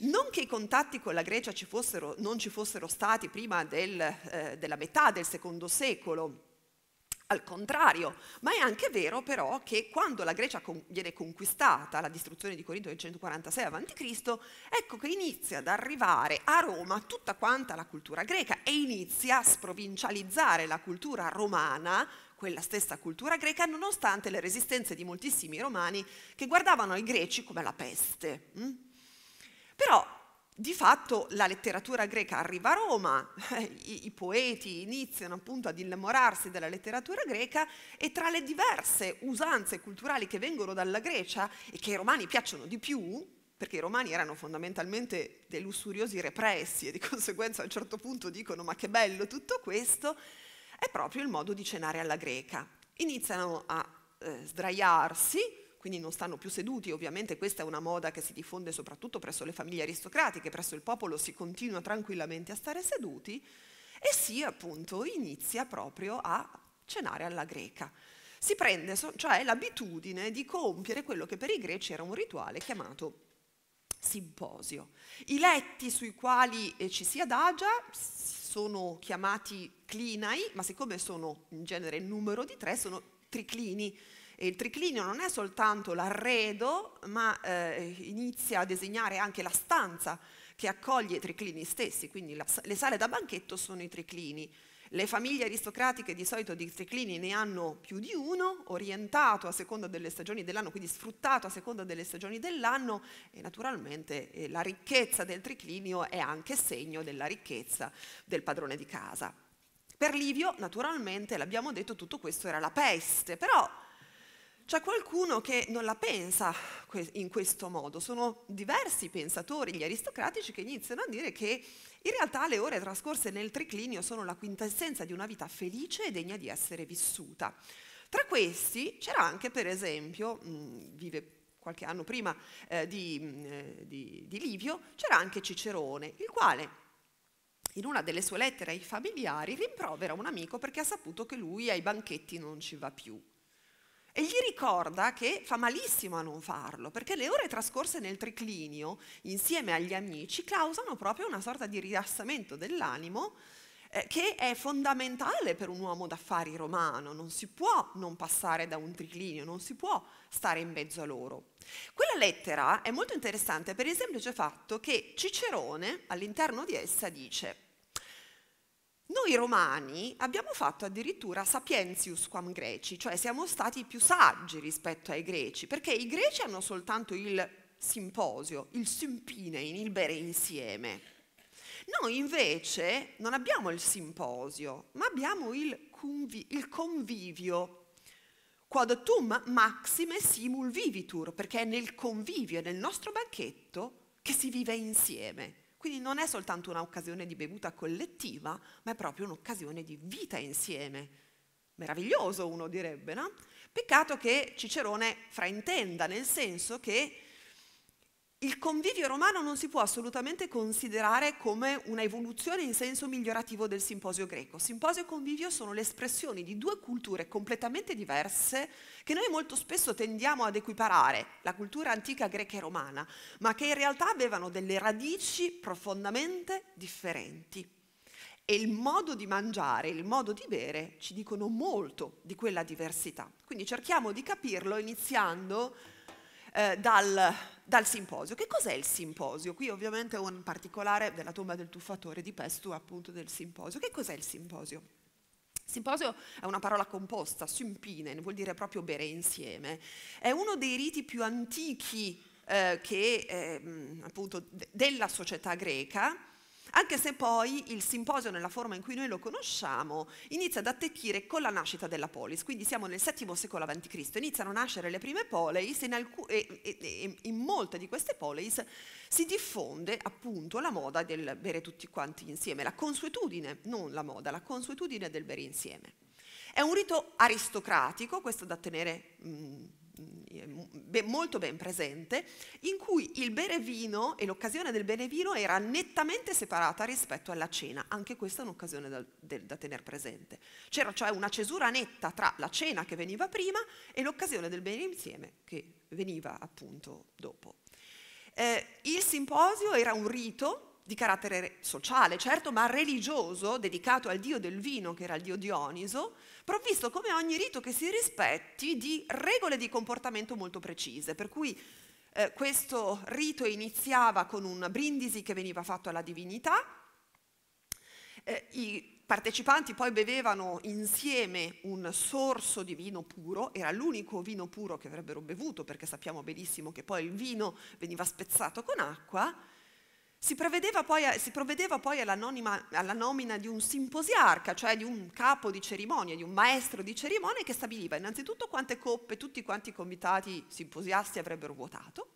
Speaker 3: Non che i contatti con la Grecia ci fossero, non ci fossero stati prima del, eh, della metà del secondo secolo, al contrario, ma è anche vero però che quando la Grecia con viene conquistata, la distruzione di Corinto nel 146 a.C., ecco che inizia ad arrivare a Roma tutta quanta la cultura greca e inizia a sprovincializzare la cultura romana, quella stessa cultura greca, nonostante le resistenze di moltissimi romani che guardavano i greci come la peste. Mm? Però di fatto la letteratura greca arriva a Roma, i, i poeti iniziano appunto ad innamorarsi della letteratura greca e tra le diverse usanze culturali che vengono dalla Grecia e che ai romani piacciono di più, perché i romani erano fondamentalmente dei lussuriosi repressi e di conseguenza a un certo punto dicono ma che bello tutto questo, è proprio il modo di cenare alla greca. Iniziano a eh, sdraiarsi, quindi non stanno più seduti. Ovviamente questa è una moda che si diffonde soprattutto presso le famiglie aristocratiche, presso il popolo si continua tranquillamente a stare seduti e si appunto inizia proprio a cenare alla greca. Si prende cioè l'abitudine di compiere quello che per i greci era un rituale chiamato simposio. I letti sui quali eh, ci si adagia sono chiamati clinai, ma siccome sono in genere in numero di tre, sono triclini, e il triclinio non è soltanto l'arredo, ma eh, inizia a disegnare anche la stanza che accoglie i triclini stessi, quindi la, le sale da banchetto sono i triclini. Le famiglie aristocratiche di solito di triclini ne hanno più di uno, orientato a seconda delle stagioni dell'anno, quindi sfruttato a seconda delle stagioni dell'anno e naturalmente eh, la ricchezza del triclinio è anche segno della ricchezza del padrone di casa. Per Livio, naturalmente, l'abbiamo detto, tutto questo era la peste, però c'è qualcuno che non la pensa in questo modo, sono diversi pensatori, gli aristocratici, che iniziano a dire che in realtà le ore trascorse nel triclinio sono la quintessenza di una vita felice e degna di essere vissuta. Tra questi c'era anche, per esempio, vive qualche anno prima eh, di, mh, eh, di, di Livio, c'era anche Cicerone, il quale in una delle sue lettere ai familiari rimprovera un amico perché ha saputo che lui ai banchetti non ci va più e gli ricorda che fa malissimo a non farlo, perché le ore trascorse nel triclinio insieme agli amici causano proprio una sorta di rilassamento dell'animo eh, che è fondamentale per un uomo d'affari romano, non si può non passare da un triclinio, non si può stare in mezzo a loro. Quella lettera è molto interessante per il semplice fatto che Cicerone all'interno di essa dice noi romani abbiamo fatto addirittura sapientius quam greci, cioè siamo stati più saggi rispetto ai greci, perché i greci hanno soltanto il simposio, il simpinein, il bere insieme. Noi invece non abbiamo il simposio, ma abbiamo il, convi- il convivio. Quod tum maxime simul vivitur, perché è nel convivio, è nel nostro banchetto che si vive insieme. Quindi non è soltanto un'occasione di bevuta collettiva, ma è proprio un'occasione di vita insieme. Meraviglioso uno direbbe, no? Peccato che Cicerone fraintenda, nel senso che il convivio romano non si può assolutamente considerare come una evoluzione in senso migliorativo del simposio greco. Simposio e convivio sono le espressioni di due culture completamente diverse che noi molto spesso tendiamo ad equiparare, la cultura antica greca e romana, ma che in realtà avevano delle radici profondamente differenti. E il modo di mangiare, il modo di bere ci dicono molto di quella diversità. Quindi cerchiamo di capirlo iniziando eh, dal dal simposio. Che cos'è il simposio? Qui ovviamente un particolare della tomba del tuffatore di Pestu, appunto del simposio. Che cos'è il simposio? Simposio è una parola composta, simpinen, vuol dire proprio bere insieme. È uno dei riti più antichi eh, che, eh, appunto, della società greca, anche se poi il simposio nella forma in cui noi lo conosciamo inizia ad attecchire con la nascita della polis, quindi siamo nel VII secolo a.C., iniziano a nascere le prime poleis e in, alc- e, e, in molte di queste poleis si diffonde appunto la moda del bere tutti quanti insieme, la consuetudine, non la moda, la consuetudine del bere insieme. È un rito aristocratico, questo da tenere... Mh, Beh, molto ben presente, in cui il bere vino e l'occasione del bere vino era nettamente separata rispetto alla cena. Anche questa è un'occasione da, de, da tenere presente. C'era cioè una cesura netta tra la cena che veniva prima e l'occasione del bene insieme che veniva appunto dopo. Eh, il simposio era un rito di carattere sociale, certo, ma religioso, dedicato al dio del vino, che era il dio Dioniso, provvisto come ogni rito che si rispetti di regole di comportamento molto precise, per cui eh, questo rito iniziava con un brindisi che veniva fatto alla divinità, eh, i partecipanti poi bevevano insieme un sorso di vino puro, era l'unico vino puro che avrebbero bevuto, perché sappiamo benissimo che poi il vino veniva spezzato con acqua, si provvedeva poi, a, provvedeva poi alla, nomina di un simposiarca, cioè di un capo di cerimonia, di un maestro di cerimonia che stabiliva innanzitutto quante coppe tutti quanti i comitati simposiasti avrebbero vuotato,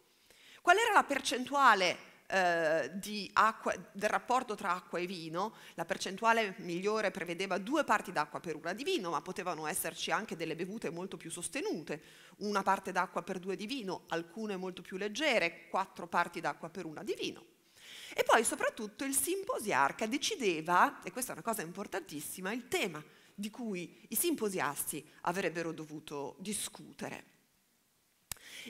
Speaker 3: qual era la percentuale eh, acqua, del rapporto tra acqua e vino, la percentuale migliore prevedeva due parti d'acqua per una di vino, ma potevano esserci anche delle bevute molto più sostenute, una parte d'acqua per due di vino, alcune molto più leggere, quattro parti d'acqua per una di vino. E poi soprattutto il simposiarca decideva, e questa è una cosa importantissima, il tema di cui i simposiasti avrebbero dovuto discutere.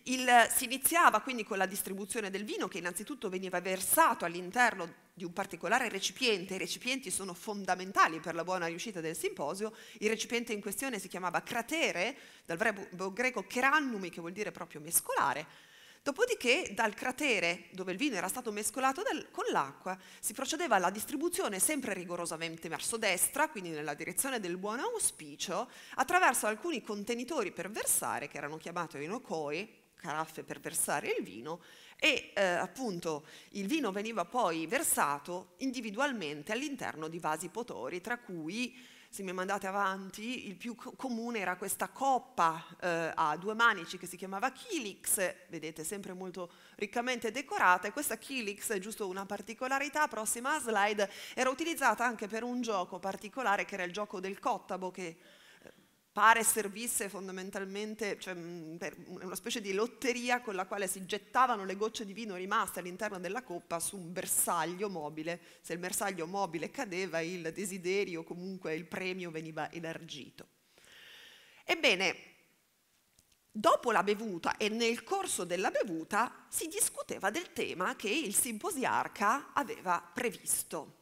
Speaker 3: Il, si iniziava quindi con la distribuzione del vino che innanzitutto veniva versato all'interno di un particolare recipiente, i recipienti sono fondamentali per la buona riuscita del simposio, il recipiente in questione si chiamava cratere, dal verbo greco kerannumi che vuol dire proprio mescolare, Dopodiché dal cratere dove il vino era stato mescolato del, con l'acqua si procedeva alla distribuzione sempre rigorosamente verso destra, quindi nella direzione del buon auspicio, attraverso alcuni contenitori per versare che erano chiamati inokoi, caraffe per versare il vino e eh, appunto il vino veniva poi versato individualmente all'interno di vasi potori, tra cui se mi mandate avanti, il più comune era questa coppa eh, a due manici che si chiamava Kilix, vedete sempre molto riccamente decorata, e questa Kilix, giusto una particolarità, prossima slide, era utilizzata anche per un gioco particolare che era il gioco del cottabo che fare servisse fondamentalmente, cioè, mm, una specie di lotteria con la quale si gettavano le gocce di vino rimaste all'interno della coppa su un bersaglio mobile. Se il bersaglio mobile cadeva, il desiderio, comunque il premio veniva elargito. Ebbene, dopo la bevuta e nel corso della bevuta si discuteva del tema che il simposiarca aveva previsto.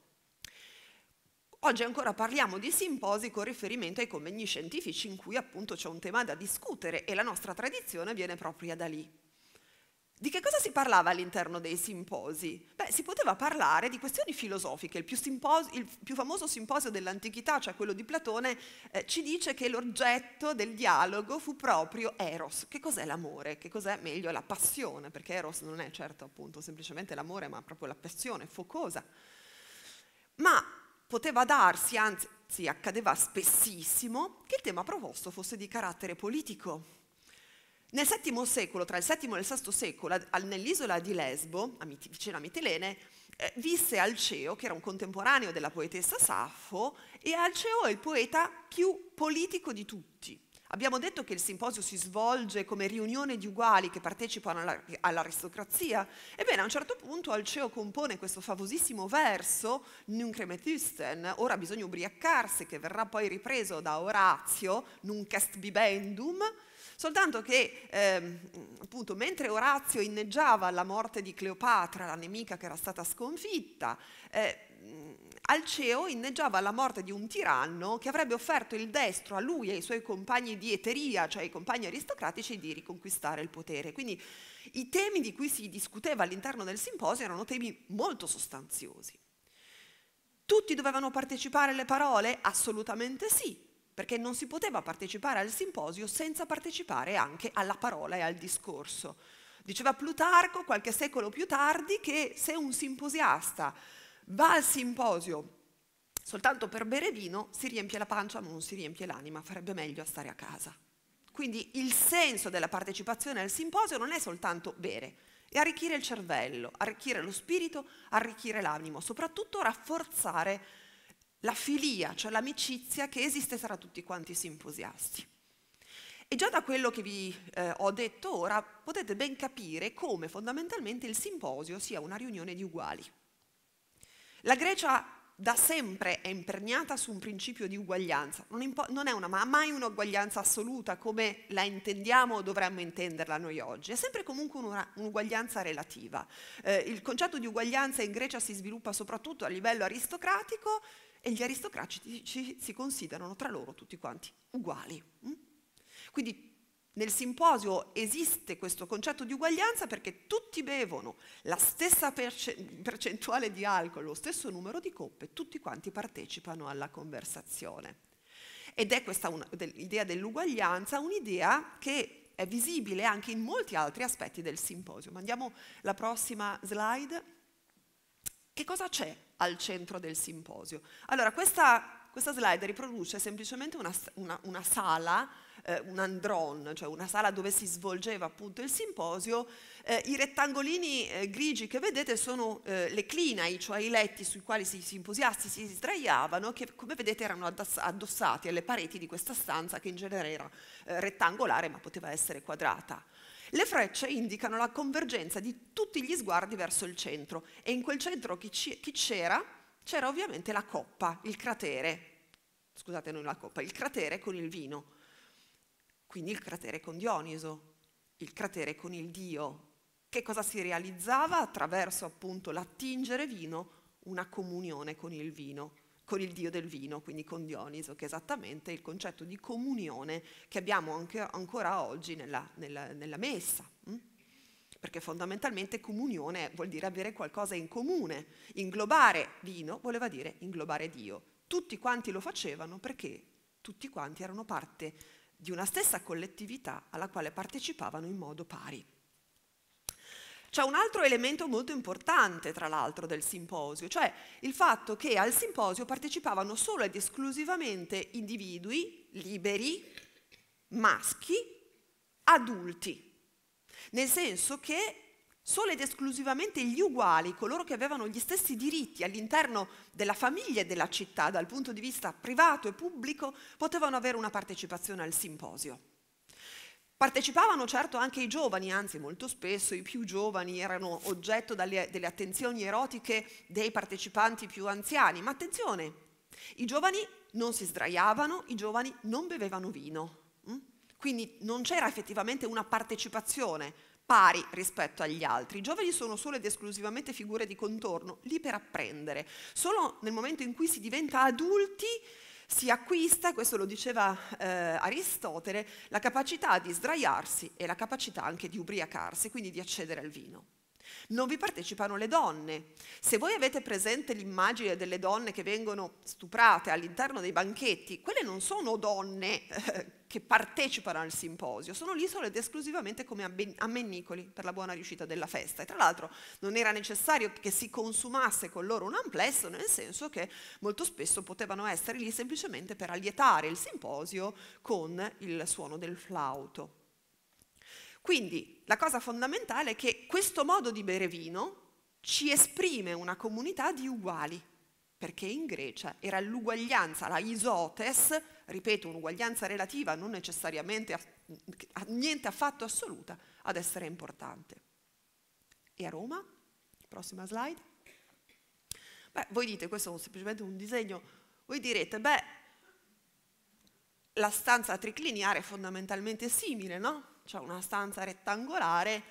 Speaker 3: Oggi ancora parliamo di simposi con riferimento ai convegni scientifici in cui appunto c'è un tema da discutere e la nostra tradizione viene proprio da lì. Di che cosa si parlava all'interno dei simposi? Beh, si poteva parlare di questioni filosofiche. Il più, il più famoso simposio dell'antichità, cioè quello di Platone, eh, ci dice che l'oggetto del dialogo fu proprio Eros. Che cos'è l'amore? Che cos'è meglio la passione? Perché Eros non è certo appunto semplicemente l'amore, ma proprio la passione focosa. Ma poteva darsi, anzi accadeva spessissimo, che il tema proposto fosse di carattere politico. Nel VII secolo, tra il VII e il VI secolo, nell'isola di Lesbo, vicino a Mitilene, eh, visse Alceo, che era un contemporaneo della poetessa Saffo, e Alceo è il poeta più politico di tutti. Abbiamo detto che il simposio si svolge come riunione di uguali che partecipano all'aristocrazia. Ebbene, a un certo punto Alceo compone questo famosissimo verso, Nunc remetusten, ora bisogna ubriacarsi, che verrà poi ripreso da Orazio, Nunc est bibendum, Soltanto che, eh, appunto, mentre Orazio inneggiava la morte di Cleopatra, la nemica che era stata sconfitta, eh, Mm, Alceo inneggiava la morte di un tiranno che avrebbe offerto il destro a lui e ai suoi compagni di eteria, cioè ai compagni aristocratici, di riconquistare il potere. Quindi i temi di cui si discuteva all'interno del simposio erano temi molto sostanziosi. Tutti dovevano partecipare alle parole? Assolutamente sì, perché non si poteva partecipare al simposio senza partecipare anche alla parola e al discorso. Diceva Plutarco qualche secolo più tardi che se un simposiasta va al simposio soltanto per bere vino, si riempie la pancia ma non si riempie l'anima, farebbe meglio a stare a casa. Quindi il senso della partecipazione al simposio non è soltanto bere, è arricchire il cervello, arricchire lo spirito, arricchire l'animo, soprattutto rafforzare la filia, cioè l'amicizia che esiste tra tutti quanti i simposiasti. E già da quello che vi eh, ho detto ora potete ben capire come fondamentalmente il simposio sia una riunione di uguali. La Grecia da sempre è imperniata su un principio di uguaglianza, non, non è una, ma mai un'uguaglianza assoluta come la intendiamo o dovremmo intenderla noi oggi, è sempre comunque un'uguaglianza relativa. Eh, il concetto di uguaglianza in Grecia si sviluppa soprattutto a livello aristocratico e gli aristocratici si considerano tra loro tutti quanti uguali. Mm? Quindi nel simposio esiste questo concetto di uguaglianza perché tutti bevono la stessa percentuale di alcol, lo stesso numero di coppe, tutti quanti partecipano alla conversazione. Ed è questa idea dell'uguaglianza un'idea che è visibile anche in molti altri aspetti del simposio. Mandiamo la prossima slide. Che cosa c'è al centro del simposio? Allora, questa, questa slide riproduce semplicemente una, una, una sala eh, un andron, cioè una sala dove si svolgeva appunto il simposio, eh, i rettangolini eh, grigi che vedete sono eh, le clinai, cioè i letti sui quali i simposiasti si sdraiavano, che come vedete erano addossati alle pareti di questa stanza che in genere era eh, rettangolare ma poteva essere quadrata. Le frecce indicano la convergenza di tutti gli sguardi verso il centro e in quel centro chi c'era? C'era ovviamente la coppa, il cratere, scusate non la coppa, il cratere con il vino quindi il cratere con Dioniso, il cratere con il Dio. Che cosa si realizzava attraverso appunto l'attingere vino? Una comunione con il vino, con il Dio del vino, quindi con Dioniso, che è esattamente il concetto di comunione che abbiamo anche, ancora oggi nella, nella, nella messa. Mm? Perché fondamentalmente comunione vuol dire avere qualcosa in comune. Inglobare vino voleva dire inglobare Dio. Tutti quanti lo facevano perché tutti quanti erano parte di una stessa collettività alla quale partecipavano in modo pari. C'è un altro elemento molto importante, tra l'altro, del simposio, cioè il fatto che al simposio partecipavano solo ed esclusivamente individui liberi, maschi, adulti, nel senso che solo ed esclusivamente gli uguali, coloro che avevano gli stessi diritti all'interno della famiglia e della città dal punto di vista privato e pubblico, potevano avere una partecipazione al simposio. Partecipavano certo anche i giovani, anzi molto spesso i più giovani erano oggetto delle attenzioni erotiche dei partecipanti più anziani, ma attenzione, i giovani non si sdraiavano, i giovani non bevevano vino, mm? quindi non c'era effettivamente una partecipazione pari rispetto agli altri. I giovani sono solo ed esclusivamente figure di contorno, lì per apprendere. Solo nel momento in cui si diventa adulti si acquista, questo lo diceva eh, Aristotele, la capacità di sdraiarsi e la capacità anche di ubriacarsi, quindi di accedere al vino. Non vi partecipano le donne. Se voi avete presente l'immagine delle donne che vengono stuprate all'interno dei banchetti, quelle non sono donne eh, che partecipano al simposio, sono lì solo ed esclusivamente come ammennicoli per la buona riuscita della festa. E tra l'altro non era necessario che si consumasse con loro un amplesso, nel senso che molto spesso potevano essere lì semplicemente per allietare il simposio con il suono del flauto. Quindi la cosa fondamentale è che questo modo di bere vino ci esprime una comunità di uguali, perché in Grecia era l'uguaglianza, la isotes, ripeto, un'uguaglianza relativa, non necessariamente a, a niente affatto assoluta, ad essere importante. E a Roma? Prossima slide. Beh, voi dite, questo è semplicemente un disegno, voi direte, beh, la stanza tricliniare è fondamentalmente simile, no? cioè una stanza rettangolare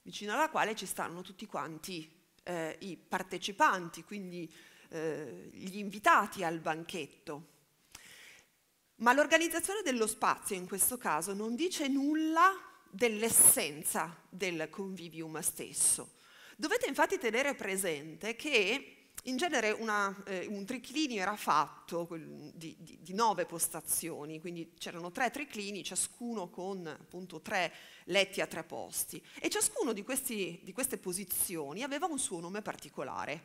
Speaker 3: vicino alla quale ci stanno tutti quanti eh, i partecipanti, quindi eh, gli invitati al banchetto. Ma l'organizzazione dello spazio in questo caso non dice nulla dell'essenza del convivium stesso. Dovete infatti tenere presente che in genere una, eh, un triclinio era fatto di, di, di nove postazioni, quindi c'erano tre triclini, ciascuno con appunto tre letti a tre posti, e ciascuno di, questi, di queste posizioni aveva un suo nome particolare.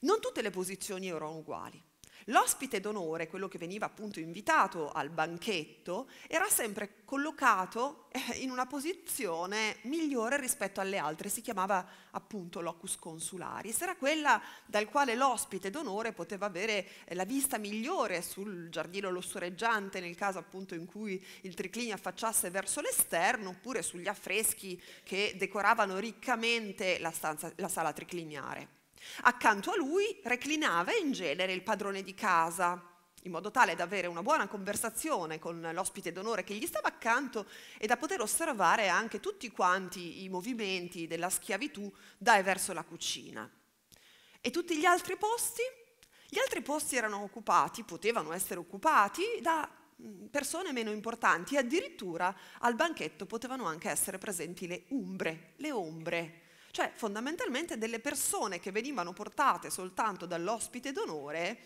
Speaker 3: Non tutte le posizioni erano uguali. L'ospite d'onore, quello che veniva appunto invitato al banchetto, era sempre collocato eh, in una posizione migliore rispetto alle altre, si chiamava appunto locus consularis, era quella dal quale l'ospite d'onore poteva avere eh, la vista migliore sul giardino lussureggiante nel caso appunto in cui il triclinio affacciasse verso l'esterno oppure sugli affreschi che decoravano riccamente la, stanza, la sala tricliniare. Accanto a lui reclinava in genere il padrone di casa, in modo tale da avere una buona conversazione con l'ospite d'onore che gli stava accanto e da poter osservare anche tutti quanti i movimenti della schiavitù da e verso la cucina. E tutti gli altri posti? Gli altri posti erano occupati, potevano essere occupati da mm, persone meno importanti, addirittura al banchetto potevano anche essere presenti le umbre, le ombre cioè fondamentalmente delle persone che venivano portate soltanto dall'ospite d'onore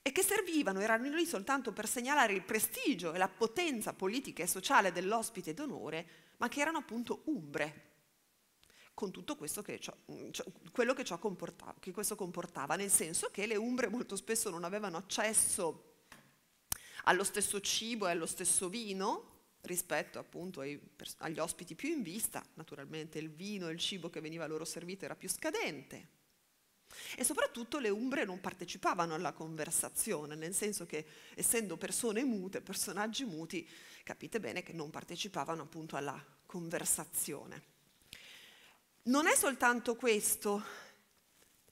Speaker 3: e che servivano, erano lì soltanto per segnalare il prestigio e la potenza politica e sociale dell'ospite d'onore, ma che erano appunto umbre, con tutto questo che mm, quello che, comportava, che questo comportava, nel senso che le umbre molto spesso non avevano accesso allo stesso cibo e allo stesso vino, rispetto appunto ai, per, agli ospiti più in vista, naturalmente il vino e il cibo che veniva loro servito era più scadente. E soprattutto le umbre non partecipavano alla conversazione, nel senso che essendo persone mute, personaggi muti, capite bene che non partecipavano appunto alla conversazione. Non è soltanto questo,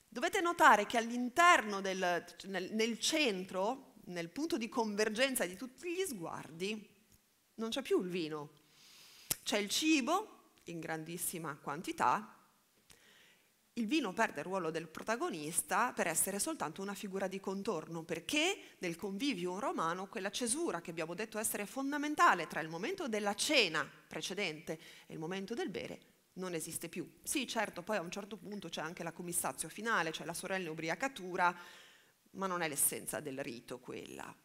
Speaker 3: dovete notare che all'interno del cioè nel, nel centro, nel punto di convergenza di tutti gli sguardi, non c'è più il vino, c'è il cibo in grandissima quantità, il vino perde il ruolo del protagonista per essere soltanto una figura di contorno, perché nel convivio romano quella cesura che abbiamo detto essere fondamentale tra il momento della cena precedente e il momento del bere non esiste più. Sì, certo, poi a un certo punto c'è anche la commissazio finale, c'è la sorella ubriacatura, ma non è l'essenza del rito quella.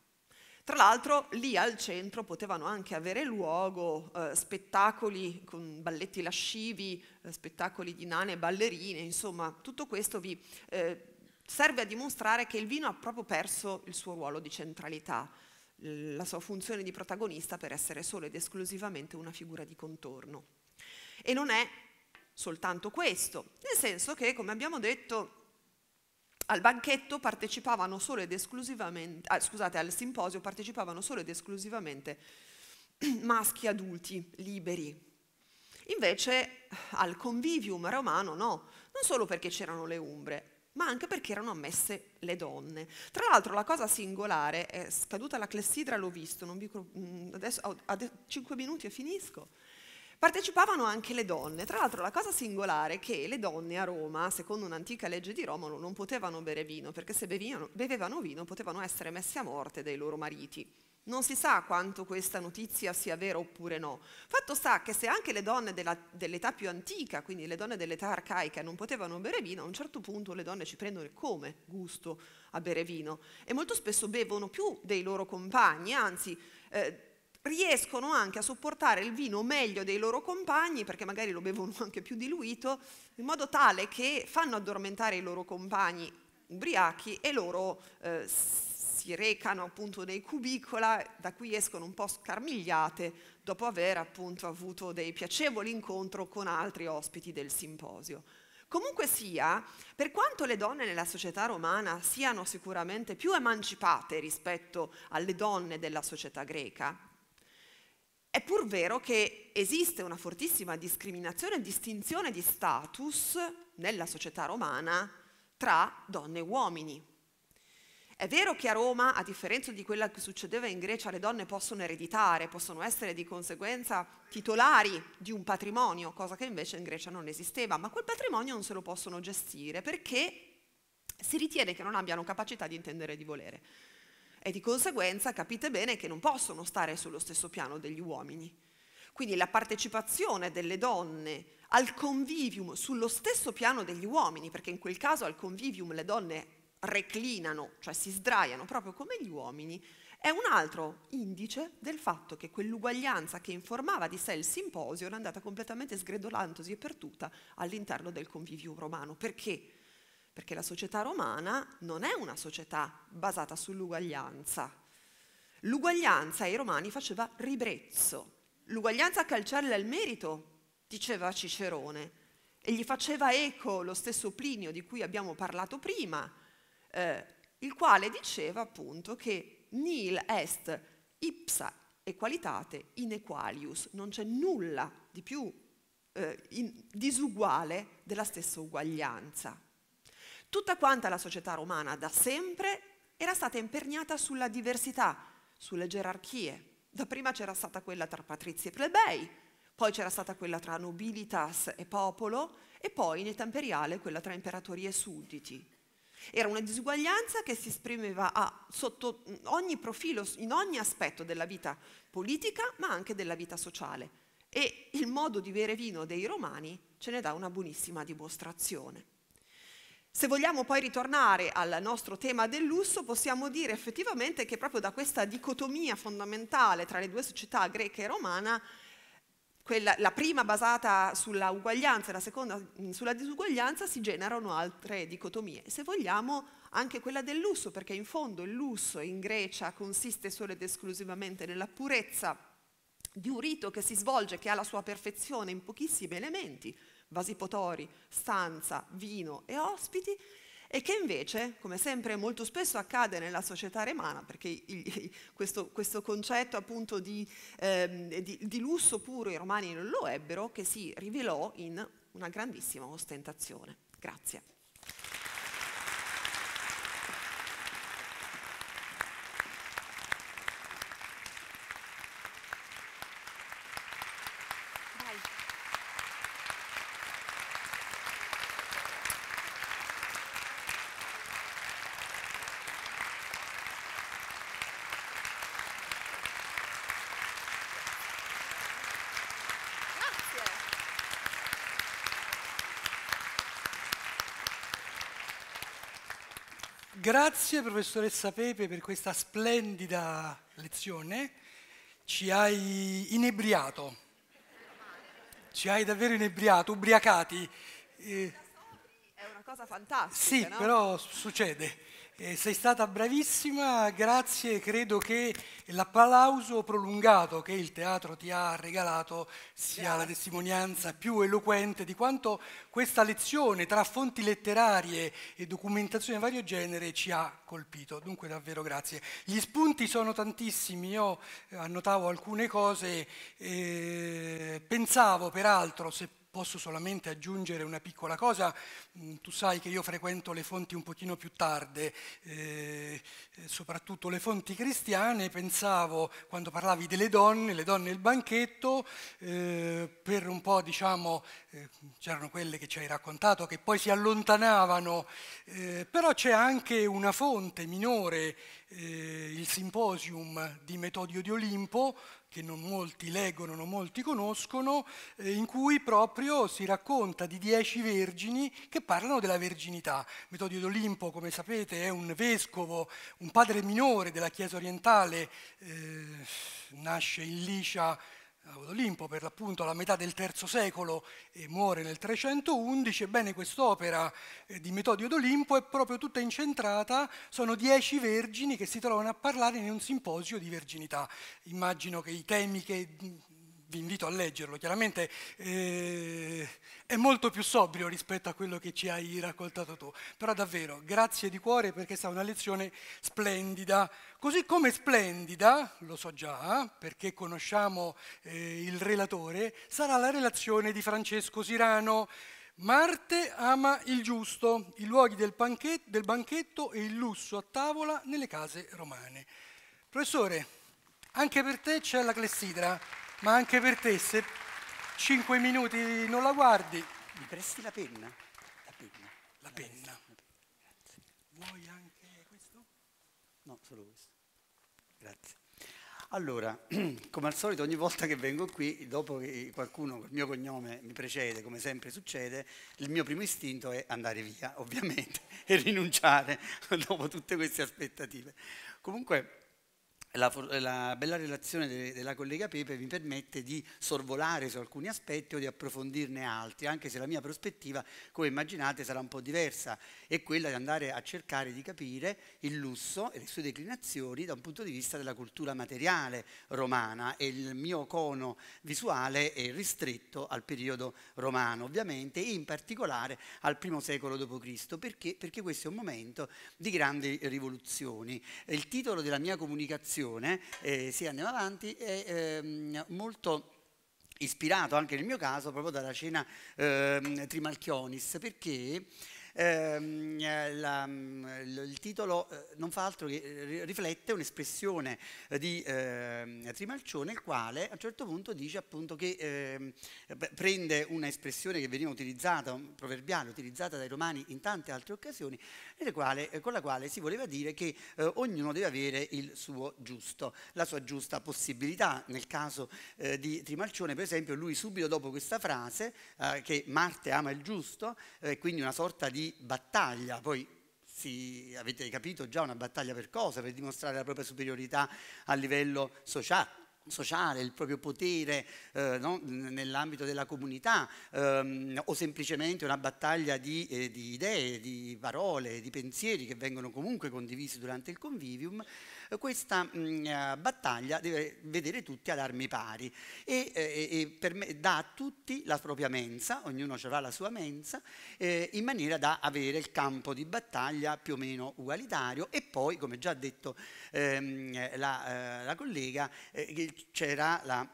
Speaker 3: Tra l'altro lì al centro potevano anche avere luogo eh, spettacoli con balletti lascivi, eh, spettacoli di nane e ballerine, insomma tutto questo vi eh, serve a dimostrare che il vino ha proprio perso il suo ruolo di centralità, la sua funzione di protagonista per essere solo ed esclusivamente una figura di contorno. E non è soltanto questo, nel senso che come abbiamo detto al banchetto partecipavano solo ed esclusivamente, ah, scusate, al simposio partecipavano solo ed esclusivamente maschi adulti, liberi. Invece al convivium romano no, non solo perché c'erano le umbre, ma anche perché erano ammesse le donne. Tra l'altro la cosa singolare, è scaduta la clessidra, l'ho visto, non vi, mm, adesso, a, 5 minuti e finisco. Partecipavano anche le donne. Tra l'altro la cosa singolare è che le donne a Roma, secondo un'antica legge di Romolo, non potevano bere vino, perché se bevino, bevevano vino potevano essere messe a morte dai loro mariti. Non si sa quanto questa notizia sia vera oppure no. Fatto sta che se anche le donne dell'età più antica, quindi le donne dell'età arcaica, non potevano bere vino, a un certo punto le donne ci prendono come gusto a bere vino e molto spesso bevono più dei loro compagni, anzi eh, riescono anche a sopportare il vino meglio dei loro compagni, perché magari lo bevono anche più diluito, in modo tale che fanno addormentare i loro compagni ubriachi e loro eh, si recano appunto nei cubicola, da cui escono un po' scarmigliate dopo aver appunto avuto dei piacevoli incontri con altri ospiti del simposio. Comunque sia, per quanto le donne nella società romana siano sicuramente più emancipate rispetto alle donne della società greca, è pur vero che esiste una fortissima discriminazione e distinzione di status nella società romana tra donne e uomini. È vero che a Roma, a differenza di quella che succedeva in Grecia, le donne possono ereditare, possono essere di conseguenza titolari di un patrimonio, cosa che invece in Grecia non esisteva, ma quel patrimonio non se lo possono gestire perché si ritiene che non abbiano capacità di intendere e di volere e di conseguenza capite bene che non possono stare sullo stesso piano degli uomini. Quindi la partecipazione delle donne al convivium sullo stesso piano degli uomini, perché in quel caso al convivium le donne reclinano, cioè si sdraiano proprio come gli uomini, è un altro indice del fatto che quell'uguaglianza che informava di sé il simposio era andata completamente sgredolandosi e perduta all'interno del convivium romano. Perché? perché la società romana non è una società basata sull'uguaglianza. L'uguaglianza ai romani faceva ribrezzo, l'uguaglianza calcella il merito, diceva Cicerone, e gli faceva eco lo stesso Plinio di cui abbiamo parlato prima, eh, il quale diceva appunto che nil est ipsa equalitate in equalius, non c'è nulla di più eh, in, disuguale della stessa uguaglianza. Tutta quanta la società romana da sempre era stata imperniata sulla diversità, sulle gerarchie. Da prima c'era stata quella tra patrizi e plebei, poi c'era stata quella tra nobilitas e popolo e poi in età imperiale quella tra imperatori e sudditi. Era una disuguaglianza che si esprimeva a, sotto mm, ogni profilo, in ogni aspetto della vita politica, ma anche della vita sociale. E il modo di bere vino dei romani ce ne dà una buonissima dimostrazione. Se vogliamo poi ritornare al nostro tema del lusso, possiamo dire effettivamente che proprio da questa dicotomia fondamentale tra le due società greca e romana, quella, la prima basata sulla uguaglianza e la seconda mm, sulla disuguaglianza, si generano altre dicotomie. Se vogliamo anche quella del lusso, perché in fondo il lusso in Grecia consiste solo ed esclusivamente nella purezza di un rito che si svolge, che ha la sua perfezione in pochissimi elementi, vasipotori, stanza, vino e ospiti, e che invece, come sempre molto spesso accade nella società remana, perché il, questo, questo, concetto appunto di, ehm, di, di, lusso puro i romani non lo ebbero, che si rivelò in una grandissima ostentazione. Grazie.
Speaker 1: Grazie professoressa Pepe per questa splendida lezione, ci hai inebriato, ci hai davvero inebriato, ubriacati. Eh,
Speaker 3: È una cosa fantastica. Sì, no? però
Speaker 1: succede. Eh, sei stata bravissima, grazie, credo che l'applauso prolungato che il teatro ti ha regalato sia grazie. la testimonianza più eloquente di quanto questa lezione tra fonti letterarie e documentazione di vario genere ci ha colpito. Dunque davvero grazie. Gli spunti sono tantissimi, io eh, annotavo alcune cose, eh, pensavo peraltro seppur Posso solamente aggiungere una piccola cosa, mm, tu sai che io frequento le fonti un pochino più tarde, eh, eh, soprattutto le fonti cristiane, pensavo quando parlavi delle donne, le donne e il banchetto, eh, per un po' diciamo, eh, c'erano quelle che ci hai raccontato che poi si allontanavano, eh, però c'è anche una fonte minore, eh, il simposium di Metodio di Olimpo, che non molti leggono, non molti conoscono, eh, in cui proprio si racconta di dieci vergini che parlano della verginità. Metodio d'Olimpo, come sapete, è un vescovo, un padre minore della Chiesa orientale, eh, nasce in Licia ad Olimpo per l'appunto alla metà del III secolo e muore nel 311, ebbene quest'opera eh, di Metodio d'Olimpo è proprio tutta incentrata, sono dieci vergini che si trovano a parlare in un simposio di verginità. Immagino che i temi che vi invito a leggerlo, chiaramente eh, è molto più sobrio rispetto a quello che ci hai raccontato tu, però davvero grazie di cuore perché è stata una lezione splendida, così come splendida, lo so già, perché conosciamo eh, il relatore, sarà la relazione di Francesco Sirano. Marte ama il giusto, i luoghi del, panchet- del banchetto e il lusso a tavola nelle case romane. Professore, anche per te c'è la clessidra ma anche per te, se 5 minuti non la guardi... Mi presti la penna?
Speaker 4: La penna. La, la penna. penna. Vuoi anche questo? No, solo
Speaker 2: questo. Grazie.
Speaker 4: Allora, come al solito ogni volta che vengo qui, dopo che qualcuno col mio cognome mi precede, come sempre succede, il mio primo istinto è andare via, ovviamente, e rinunciare dopo tutte queste aspettative. Comunque, la, la, bella relazione de, della collega Pepe mi permette di sorvolare su alcuni aspetti o di approfondirne altri, anche se la mia prospettiva, come immaginate, sarà un po' diversa, è quella di andare a cercare di capire il lusso e le sue declinazioni da un punto di vista della cultura materiale romana e il mio cono visuale è ristretto al periodo romano, ovviamente, e in particolare al primo secolo d.C., perché? perché questo è un momento di grandi rivoluzioni. Il titolo della mia comunicazione formazione, eh, si andiamo avanti, è ehm, molto ispirato anche nel mio caso proprio dalla cena ehm, Trimalchionis perché ehm, la, il titolo eh, non fa altro che eh, riflette un'espressione eh, di eh, Trimalcione, il quale a un certo punto dice appunto che ehm, eh, prende un'espressione che veniva utilizzata, un proverbiale utilizzata dai romani in tante altre occasioni, quale, con la quale si voleva dire che eh, ognuno deve avere il suo giusto, la sua giusta possibilità. Nel caso di Trimalcione, per esempio, lui subito dopo questa frase, che Marte ama il giusto, quindi una sorta di di battaglia, poi si, avete capito già una battaglia per cosa? Per dimostrare la propria superiorità a livello sociale sociale, il proprio potere eh, no? nell'ambito della comunità ehm, o semplicemente una battaglia di, eh, di, idee, di parole, di pensieri che vengono comunque condivisi durante il convivium, questa mh, mm, eh, battaglia deve vedere tutti ad armi pari e, eh, e, e me, dà a tutti la propria mensa, ognuno avrà la sua mensa, eh, in maniera da avere il campo di battaglia più o meno ugualitario e poi, come già ha detto ehm, eh, la, eh, la, collega, eh, c'era la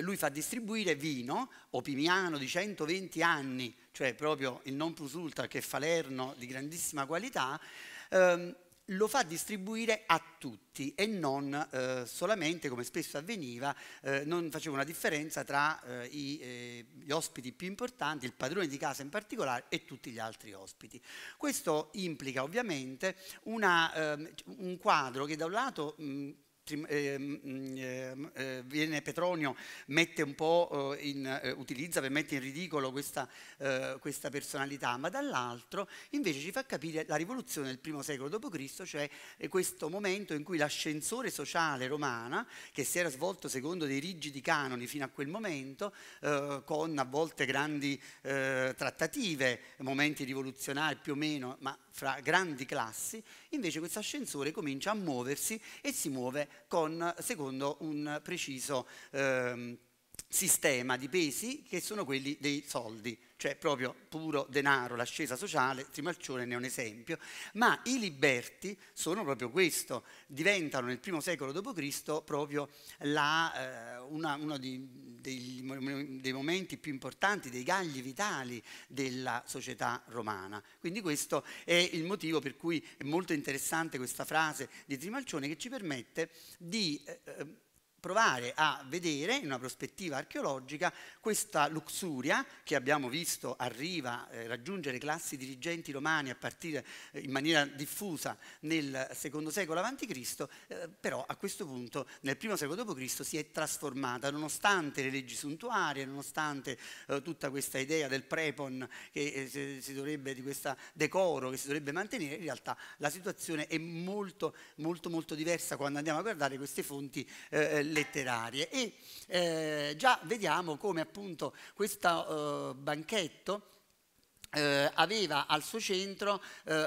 Speaker 4: lui fa distribuire vino opimiano di 120 anni, cioè proprio il non plus ultra che è Falerno di grandissima qualità, ehm, lo fa distribuire a tutti e non eh, solamente, come spesso avveniva, eh, non faceva una differenza tra eh, i, eh, gli ospiti più importanti, il padrone di casa in particolare e tutti gli altri ospiti. Questo implica ovviamente una, ehm, un quadro che da un lato mh, Ehm, mm, ehm, eh, viene Petronio mette un po' eh, in, eh, utilizza per mettere in ridicolo questa, questa personalità, ma dall'altro invece ci fa capire la rivoluzione del primo secolo d.C., cioè questo momento in cui l'ascensore sociale romana, che si era svolto secondo dei rigidi canoni fino a quel momento, con a volte grandi trattative, momenti rivoluzionari più o meno, ma fra grandi classi, invece questo ascensore comincia a muoversi e si muove con, secondo un preciso ehm, sistema di pesi che sono quelli dei soldi cioè proprio puro denaro, l'ascesa sociale, Trimalcione ne è un esempio, ma i liberti sono proprio questo, diventano nel primo secolo d.C. proprio la, eh, una, uno di, dei, dei, momenti più importanti, dei gagli vitali della società romana. Quindi questo è il motivo per cui è molto interessante questa frase di Trimalcione che ci permette di... Eh, eh provare a vedere in una prospettiva archeologica questa luxuria che abbiamo visto arriva, eh, raggiungere classi dirigenti romani a partire eh, in maniera diffusa nel secondo secolo a.C., eh, però a questo punto nel primo secolo d.C. si è trasformata, nonostante le leggi suntuarie, nonostante eh, tutta questa idea del prepon che eh, si dovrebbe, di questo decoro che si dovrebbe mantenere, in realtà la situazione è molto molto molto diversa quando andiamo a guardare queste fonti eh, eh, letterarie e eh, già vediamo come appunto questo eh, banchetto eh, aveva al suo centro, eh,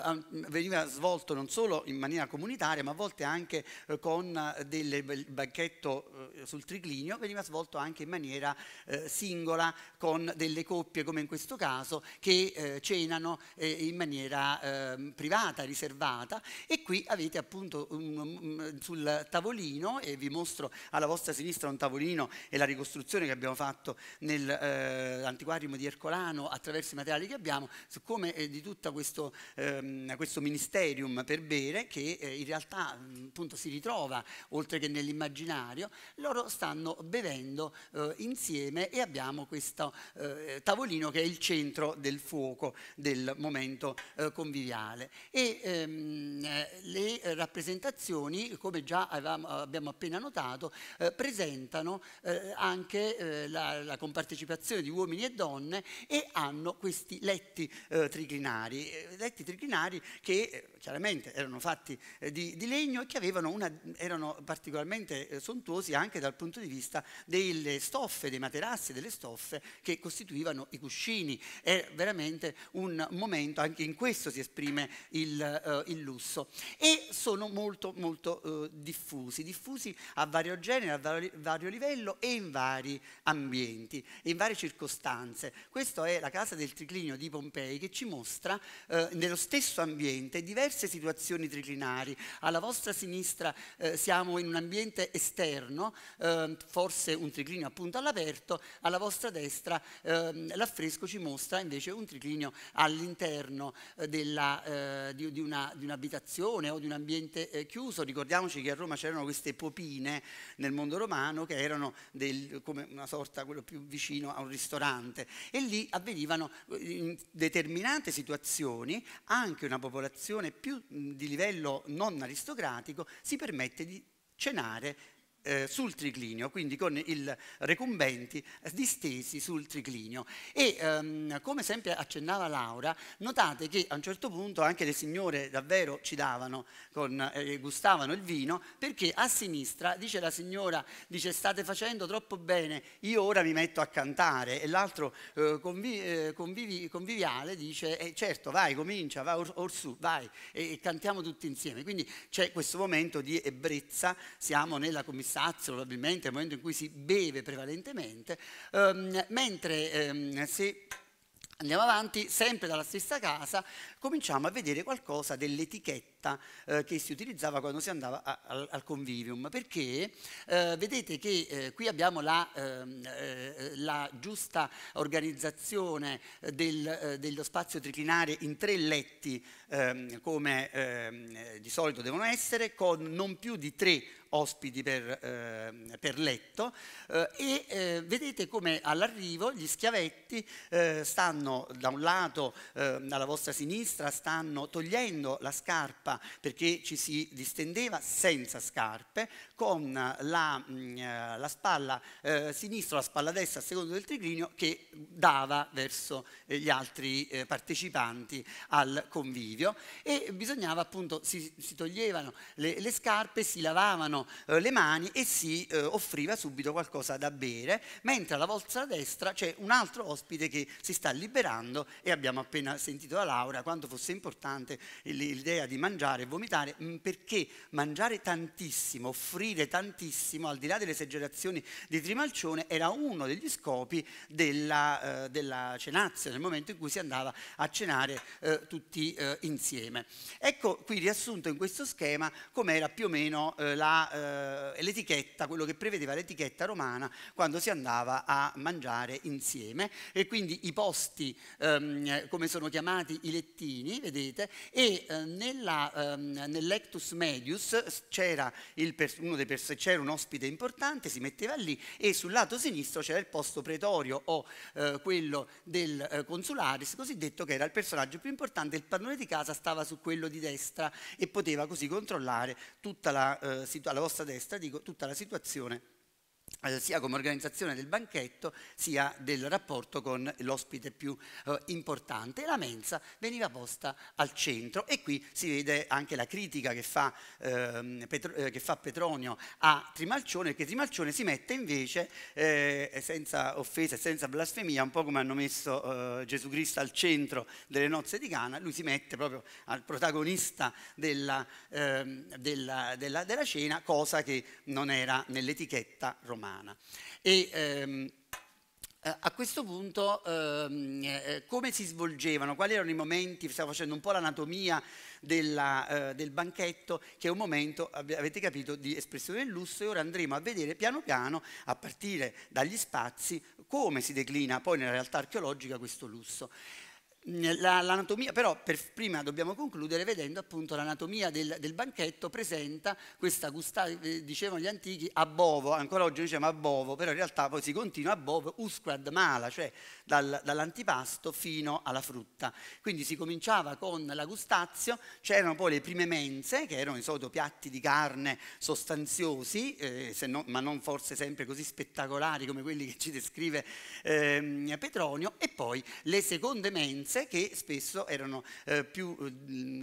Speaker 4: veniva svolto non solo in maniera comunitaria, ma a volte anche eh, con eh, del banchetto eh, sul triclinio, veniva svolto anche in maniera eh, singola con delle coppie, come in questo caso, che cenano in maniera ehm, privata, riservata. E qui avete appunto un, un, sul tavolino, e vi mostro alla vostra sinistra un tavolino e la ricostruzione che abbiamo fatto nell'antiquarium di Ercolano attraverso i materiali che abbiamo parliamo, siccome eh, di tutto questo, ehm, questo ministerium per bere che eh, in realtà appunto si ritrova oltre che nell'immaginario, loro stanno bevendo eh, insieme e abbiamo questo eh, tavolino che è il centro del fuoco del momento eh, conviviale. E ehm, eh, le rappresentazioni, come già avevamo, abbiamo appena notato, presentano anche la, la compartecipazione di uomini e donne e hanno questi letti letti eh, triclinari, eh, letti triclinari che eh, chiaramente erano fatti eh, di, di, legno e che avevano una, erano particolarmente eh, sontuosi anche dal punto di vista delle stoffe, dei materassi, delle stoffe che costituivano i cuscini. È veramente un momento, anche in questo si esprime il, eh, il lusso. E sono molto, molto diffusi, diffusi a vario genere, a vario, vario livello e in vari ambienti, in varie circostanze. Questa è la casa del triclinio di Pompei che ci mostra eh, nello stesso ambiente diverse situazioni triclinari. Alla vostra sinistra eh, siamo in un ambiente esterno, eh, forse un triclinio appunto all'aperto, alla vostra destra ehm, l'affresco ci mostra invece un triclinio all'interno eh, della, eh, di, di, una, di un'abitazione o di un ambiente eh, chiuso. Ricordiamoci che a Roma c'erano queste popine nel mondo romano che erano del, come una sorta quello più vicino a un ristorante e lì avvenivano determinate situazioni anche una popolazione più di livello non aristocratico si permette di cenare eh, sul triclinio, quindi con il recumbenti distesi sul triclinio. E ehm, come sempre accennava Laura, notate che a un certo punto anche le signore davvero ci davano, con, eh, gustavano il vino, perché a sinistra dice la signora, dice state facendo troppo bene, io ora mi metto a cantare, e l'altro eh, convi, eh, convivi, conviviale dice eh, certo vai, comincia, vai or, orsù, vai, e, e cantiamo tutti insieme. Quindi c'è questo momento di ebbrezza, siamo nella commissione Sasso probabilmente, il momento in cui si beve prevalentemente, ehm, mentre ehm, se Andiamo avanti, sempre dalla stessa casa, cominciamo a vedere qualcosa dell'etichetta eh, che si utilizzava quando si andava a, a, al convivium, perché eh, vedete che eh, qui abbiamo la, ehm, eh, la giusta organizzazione del, eh, dello spazio triclinare in tre letti, ehm, come ehm, di solito devono essere, con non più di tre ospiti per, eh, per letto eh, e eh, vedete come all'arrivo gli schiavetti eh, stanno da un lato alla vostra sinistra destra stanno togliendo la scarpa perché ci si distendeva senza scarpe, con la, mh, mm, eh, la spalla eh, sinistra, la spalla destra a seconda del triglinio che dava verso eh, gli altri eh, partecipanti al convivio e bisognava appunto, si, si toglievano le, le, scarpe, si lavavano eh, le mani e si eh, offriva subito qualcosa da bere, mentre alla vostra destra c'è un altro ospite che si sta liberando e abbiamo appena sentito la Laura quando quanto fosse importante l'idea di mangiare e vomitare, mm, perché mangiare tantissimo, offrire tantissimo, al di là delle esagerazioni di Trimalcione, era uno degli scopi della, eh, della cenazia, nel momento in cui si andava a cenare eh, tutti eh, insieme. Ecco qui riassunto in questo schema com'era più o meno eh, eh, l'etichetta, quello che prevedeva l'etichetta romana quando si andava a mangiare insieme e quindi i posti, ehm, come sono chiamati, i lettini, puntini, vedete, e eh, nella, ehm, nell'ectus medius c'era, pers- pers- c'era, un ospite importante, si metteva lì e sul lato sinistro c'era il posto pretorio o eh, quello del eh, consularis, cosiddetto che era il personaggio più importante, il padrone di casa stava su quello di destra e poteva così controllare tutta la, eh, situ- alla vostra destra dico, tutta la situazione eh, sia come organizzazione del banchetto sia del rapporto con l'ospite più eh, importante. La mensa veniva posta al centro e qui si vede anche la critica che fa, ehm, eh, Petro, che fa Petronio a Trimalcione, che Trimalcione si mette invece, eh, senza offesa e senza blasfemia, un po' come hanno messo eh, Gesù Cristo al centro delle nozze di Cana, lui si mette proprio al protagonista della, ehm, della, della, della cena, cosa che non era nell'etichetta romana romana. E, ehm, a questo punto ehm, eh, come si svolgevano, quali erano i momenti, stavo facendo un po' l'anatomia eh, del banchetto che è un momento, avete capito, di espressione del lusso e ora andremo a vedere piano piano, a partire dagli spazi, come si declina poi nella realtà archeologica questo lusso. L'anatomia, però per prima dobbiamo concludere vedendo appunto l'anatomia del, del banchetto presenta questa gusta, eh, dicevano gli antichi, a bovo, ancora oggi noi diciamo a bovo, però in realtà poi si continua a bovo, usquad mala, cioè dal, dall'antipasto fino alla frutta. Quindi si cominciava con la gustazio, c'erano poi le prime mense, che erano di solito piatti di carne sostanziosi, eh, non, ma non forse sempre così spettacolari come quelli che ci descrive eh, Petronio, e poi le seconde mense pietanze che spesso erano eh, più eh,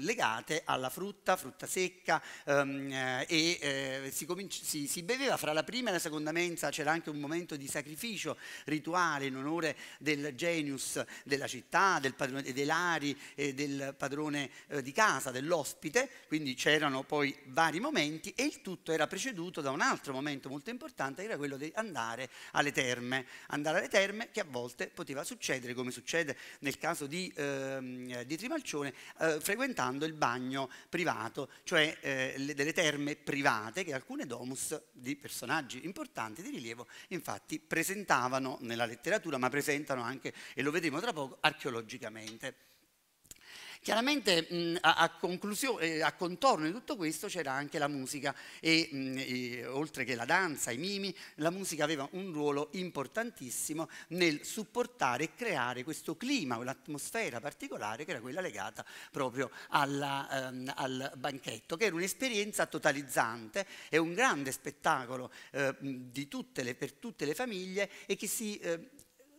Speaker 4: legate alla frutta, frutta secca ehm, eh, e eh, si, si, si, beveva fra la prima e la seconda mensa, c'era anche un momento di sacrificio rituale in onore del genius della città, del padrone dei lari, eh, del padrone di casa, dell'ospite, quindi c'erano poi vari momenti e il tutto era preceduto da un altro momento molto importante che era quello di andare alle terme, andare alle terme che a volte poteva succedere come succede nel caso di di, ehm, di Trimalcione eh, frequentando il bagno privato, cioè eh, le, delle terme private che alcune domus di personaggi importanti di rilievo infatti presentavano nella letteratura, ma presentano anche, e lo vedremo tra poco, archeologicamente. Chiaramente a, a, eh, a, contorno di tutto questo c'era anche la musica e, e, oltre che la danza, i mimi, la musica aveva un ruolo importantissimo nel supportare e creare questo clima, un'atmosfera particolare che era quella legata proprio alla, ehm, al banchetto, che era un'esperienza totalizzante e un grande spettacolo eh, tutte le, per tutte le famiglie e che si eh,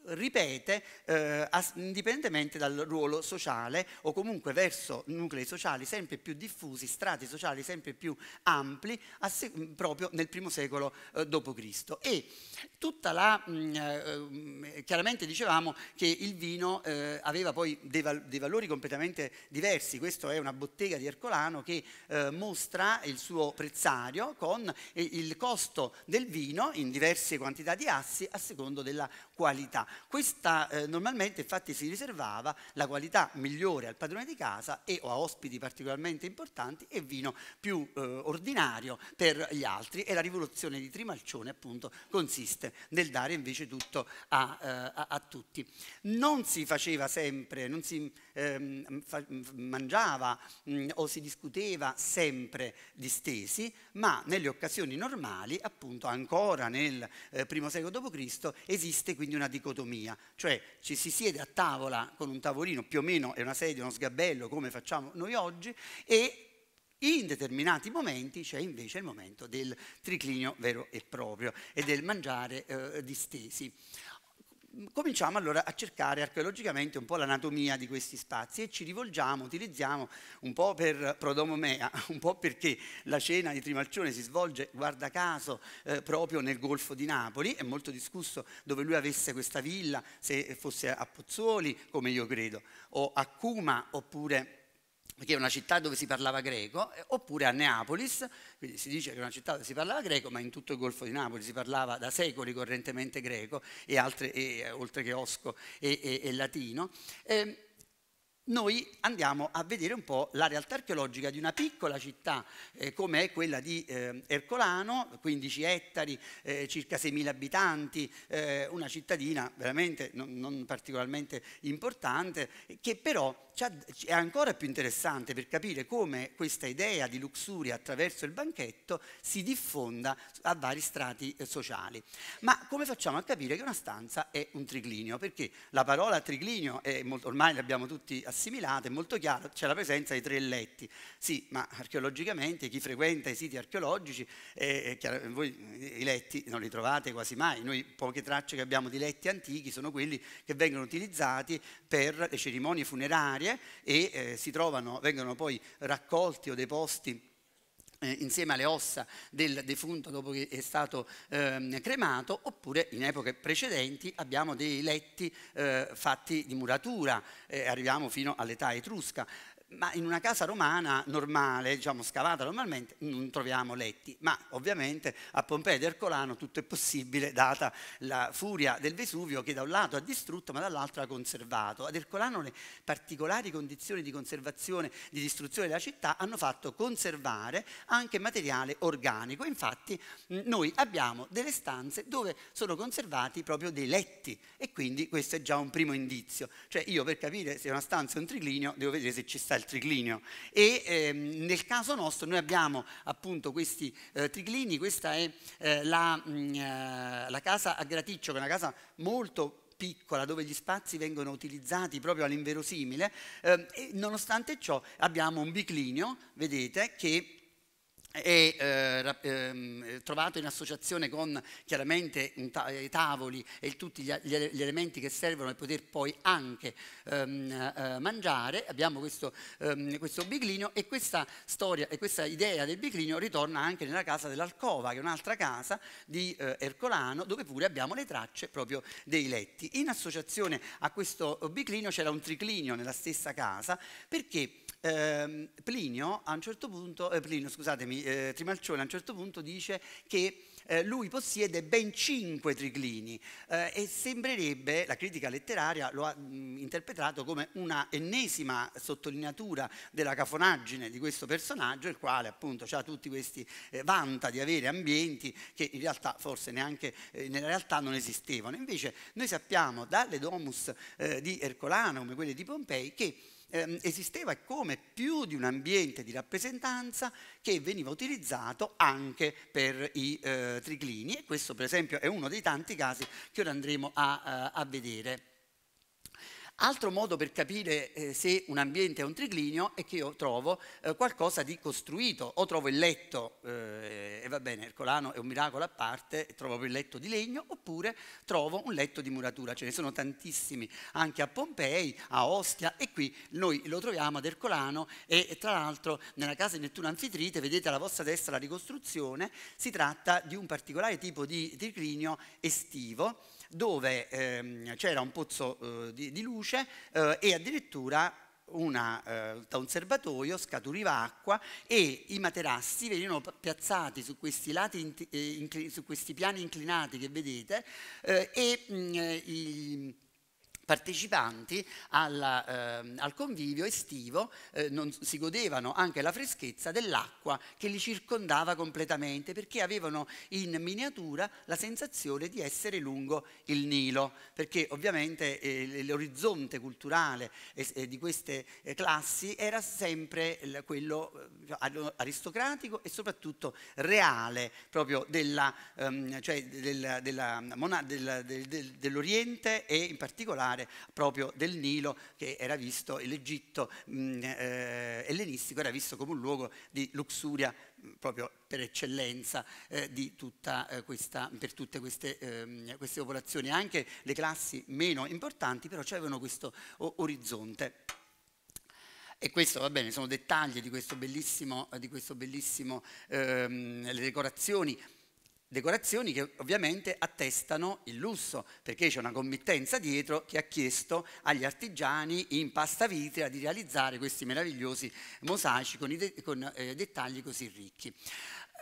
Speaker 4: ripete eh, indipendentemente dal ruolo sociale o comunque verso nuclei sociali sempre più diffusi, strati sociali sempre più ampi, proprio nel primo secolo eh, d.C. E tutta la, mh, mm, eh, mm, chiaramente dicevamo che il vino eh, aveva poi dei, val dei, valori completamente diversi, questa è una bottega di Ercolano che eh, mostra il suo prezzario con eh, il costo del vino in diverse quantità di assi a secondo della qualità. Questa eh, normalmente infatti si riservava la qualità migliore al padrone di casa e o a ospiti particolarmente importanti e vino più eh, ordinario per gli altri e la rivoluzione di Trimalcione appunto consiste nel dare invece tutto a, eh, a, a tutti. Non si faceva sempre, non si ehm, fa, mangiava mh, mm, o si discuteva sempre distesi, ma nelle occasioni normali appunto ancora nel eh, primo secolo d.C. esiste quindi una dicotomia dicotomia, cioè ci si siede a tavola con un tavolino, più o meno è una sedia, uno sgabello, come facciamo noi oggi, e in determinati momenti c'è invece il momento del triclinio vero e proprio e del mangiare eh, distesi cominciamo allora a cercare archeologicamente un po' l'anatomia di questi spazi e ci rivolgiamo, utilizziamo un po' per prodomomea, un po' perché la cena di Trimalcione si svolge, guarda caso, eh, proprio nel Golfo di Napoli, è molto discusso dove lui avesse questa villa, se fosse a Pozzuoli, come io credo, o a Cuma, oppure che è una città dove si parlava greco, eh, oppure a Neapolis, quindi si dice che è una città dove si parlava greco, ma in tutto il Golfo di Napoli si parlava da secoli correntemente greco, e altre, e, eh, oltre che osco e, e, e latino. Eh, noi andiamo a vedere un po' la realtà archeologica di una piccola città eh, come è quella di eh, Ercolano, 15 ettari, eh, circa 6.000 abitanti, eh, una cittadina veramente non, non particolarmente importante, che però è ancora più interessante per capire come questa idea di luxuria attraverso il banchetto si diffonda a vari strati eh, sociali. Ma come facciamo a capire che una stanza è un triclinio? Perché la parola triclinio molto, ormai l'abbiamo tutti assimilata, è molto chiaro, c'è la presenza di tre letti. Sì, ma archeologicamente chi frequenta i siti archeologici, eh, chiaro, voi eh, i letti non li trovate quasi mai, noi poche tracce che abbiamo di letti antichi sono quelli che vengono utilizzati per le cerimonie funerarie veterinarie e eh, si trovano, vengono poi raccolti o deposti eh, insieme alle ossa del defunto dopo che è stato ehm, cremato, oppure in epoche precedenti abbiamo dei letti eh, fatti di muratura, eh, arriviamo fino all'età etrusca ma in una casa romana normale, diciamo scavata normalmente, non troviamo letti, ma ovviamente a Pompei ed Ercolano tutto è possibile data la furia del Vesuvio che da un lato ha distrutto ma dall'altro ha conservato. Ad Ercolano le particolari condizioni di conservazione, di distruzione della città hanno fatto conservare anche materiale organico, infatti noi abbiamo delle stanze dove sono conservati proprio dei letti e quindi questo è già un primo indizio, cioè io per capire se una stanza è un triclinio devo vedere se ci sta il al triclinio e ehm, nel caso nostro noi abbiamo appunto questi eh, triclini, questa è eh, la, mh, mm, eh, la casa a Graticcio che è una casa molto piccola dove gli spazi vengono utilizzati proprio all'inverosimile eh, nonostante ciò abbiamo un biclinio vedete che e eh, ehm, eh, trovato in associazione con chiaramente ta i tavoli e tutti gli, gli, elementi che servono per poter poi anche ehm, eh, mangiare, abbiamo questo, ehm, questo, biclinio e questa storia e questa idea del biclinio ritorna anche nella casa dell'Alcova, che è un'altra casa di eh, Ercolano, dove pure abbiamo le tracce proprio dei letti. In associazione a questo biclinio c'era un triclinio nella stessa casa perché eh, Plinio a un certo punto, eh, Plinio, scusatemi, eh, Trimalcione a un certo punto dice che eh, lui possiede ben cinque triclini eh, e sembrerebbe, la critica letteraria lo ha mh, interpretato come una ennesima sottolineatura della cafonaggine di questo personaggio, il quale appunto ha tutti questi, eh, vanta di avere ambienti che in realtà forse neanche nella realtà non esistevano. Invece noi sappiamo dalle domus di Ercolano, come quelle di Pompei, che eh, esisteva come più di un ambiente di rappresentanza che veniva utilizzato anche per i eh, triclini e questo per esempio è uno dei tanti casi che ora andremo a, eh, a vedere. Altro modo per capire eh, se un ambiente è un triclinio è che io trovo eh, qualcosa di costruito, o trovo il letto, eh, e va bene, Ercolano è un miracolo a parte, trovo il letto di legno, oppure trovo un letto di muratura, ce ne sono tantissimi anche a Pompei, a Ostia e qui noi lo troviamo ad Ercolano e, e tra l'altro nella casa di Nettuno Anfitrite, vedete alla vostra destra la ricostruzione, si tratta di un particolare tipo di triclinio estivo dove ehm, c'era un pozzo eh, di, di, luce eh, e addirittura una, eh, da un serbatoio scaturiva acqua e i materassi venivano piazzati su questi, lati, eh, su questi piani inclinati che vedete eh, e mh, mm, eh, i, partecipanti alla, eh, al convivio estivo eh, non, si godevano anche la freschezza dell'acqua che li circondava completamente perché avevano in miniatura la sensazione di essere lungo il Nilo, perché ovviamente eh, l'orizzonte culturale eh, di queste eh, classi era sempre quello eh, aristocratico e soprattutto reale proprio della, ehm, cioè della, della, dell'Oriente e in particolare mare proprio del Nilo, che era visto, l'Egitto mm, eh, ellenistico era visto come un luogo di luxuria mm, proprio per eccellenza eh, eh, questa, per tutte queste, eh, queste, popolazioni. Anche le classi meno importanti però avevano questo orizzonte. E questo va bene, sono dettagli di questo bellissimo, di questo bellissimo ehm, le decorazioni decorazioni che ovviamente attestano il lusso, perché c'è una committenza dietro che ha chiesto agli artigiani in pasta vitrea di realizzare questi meravigliosi mosaici con, con eh, dettagli così ricchi.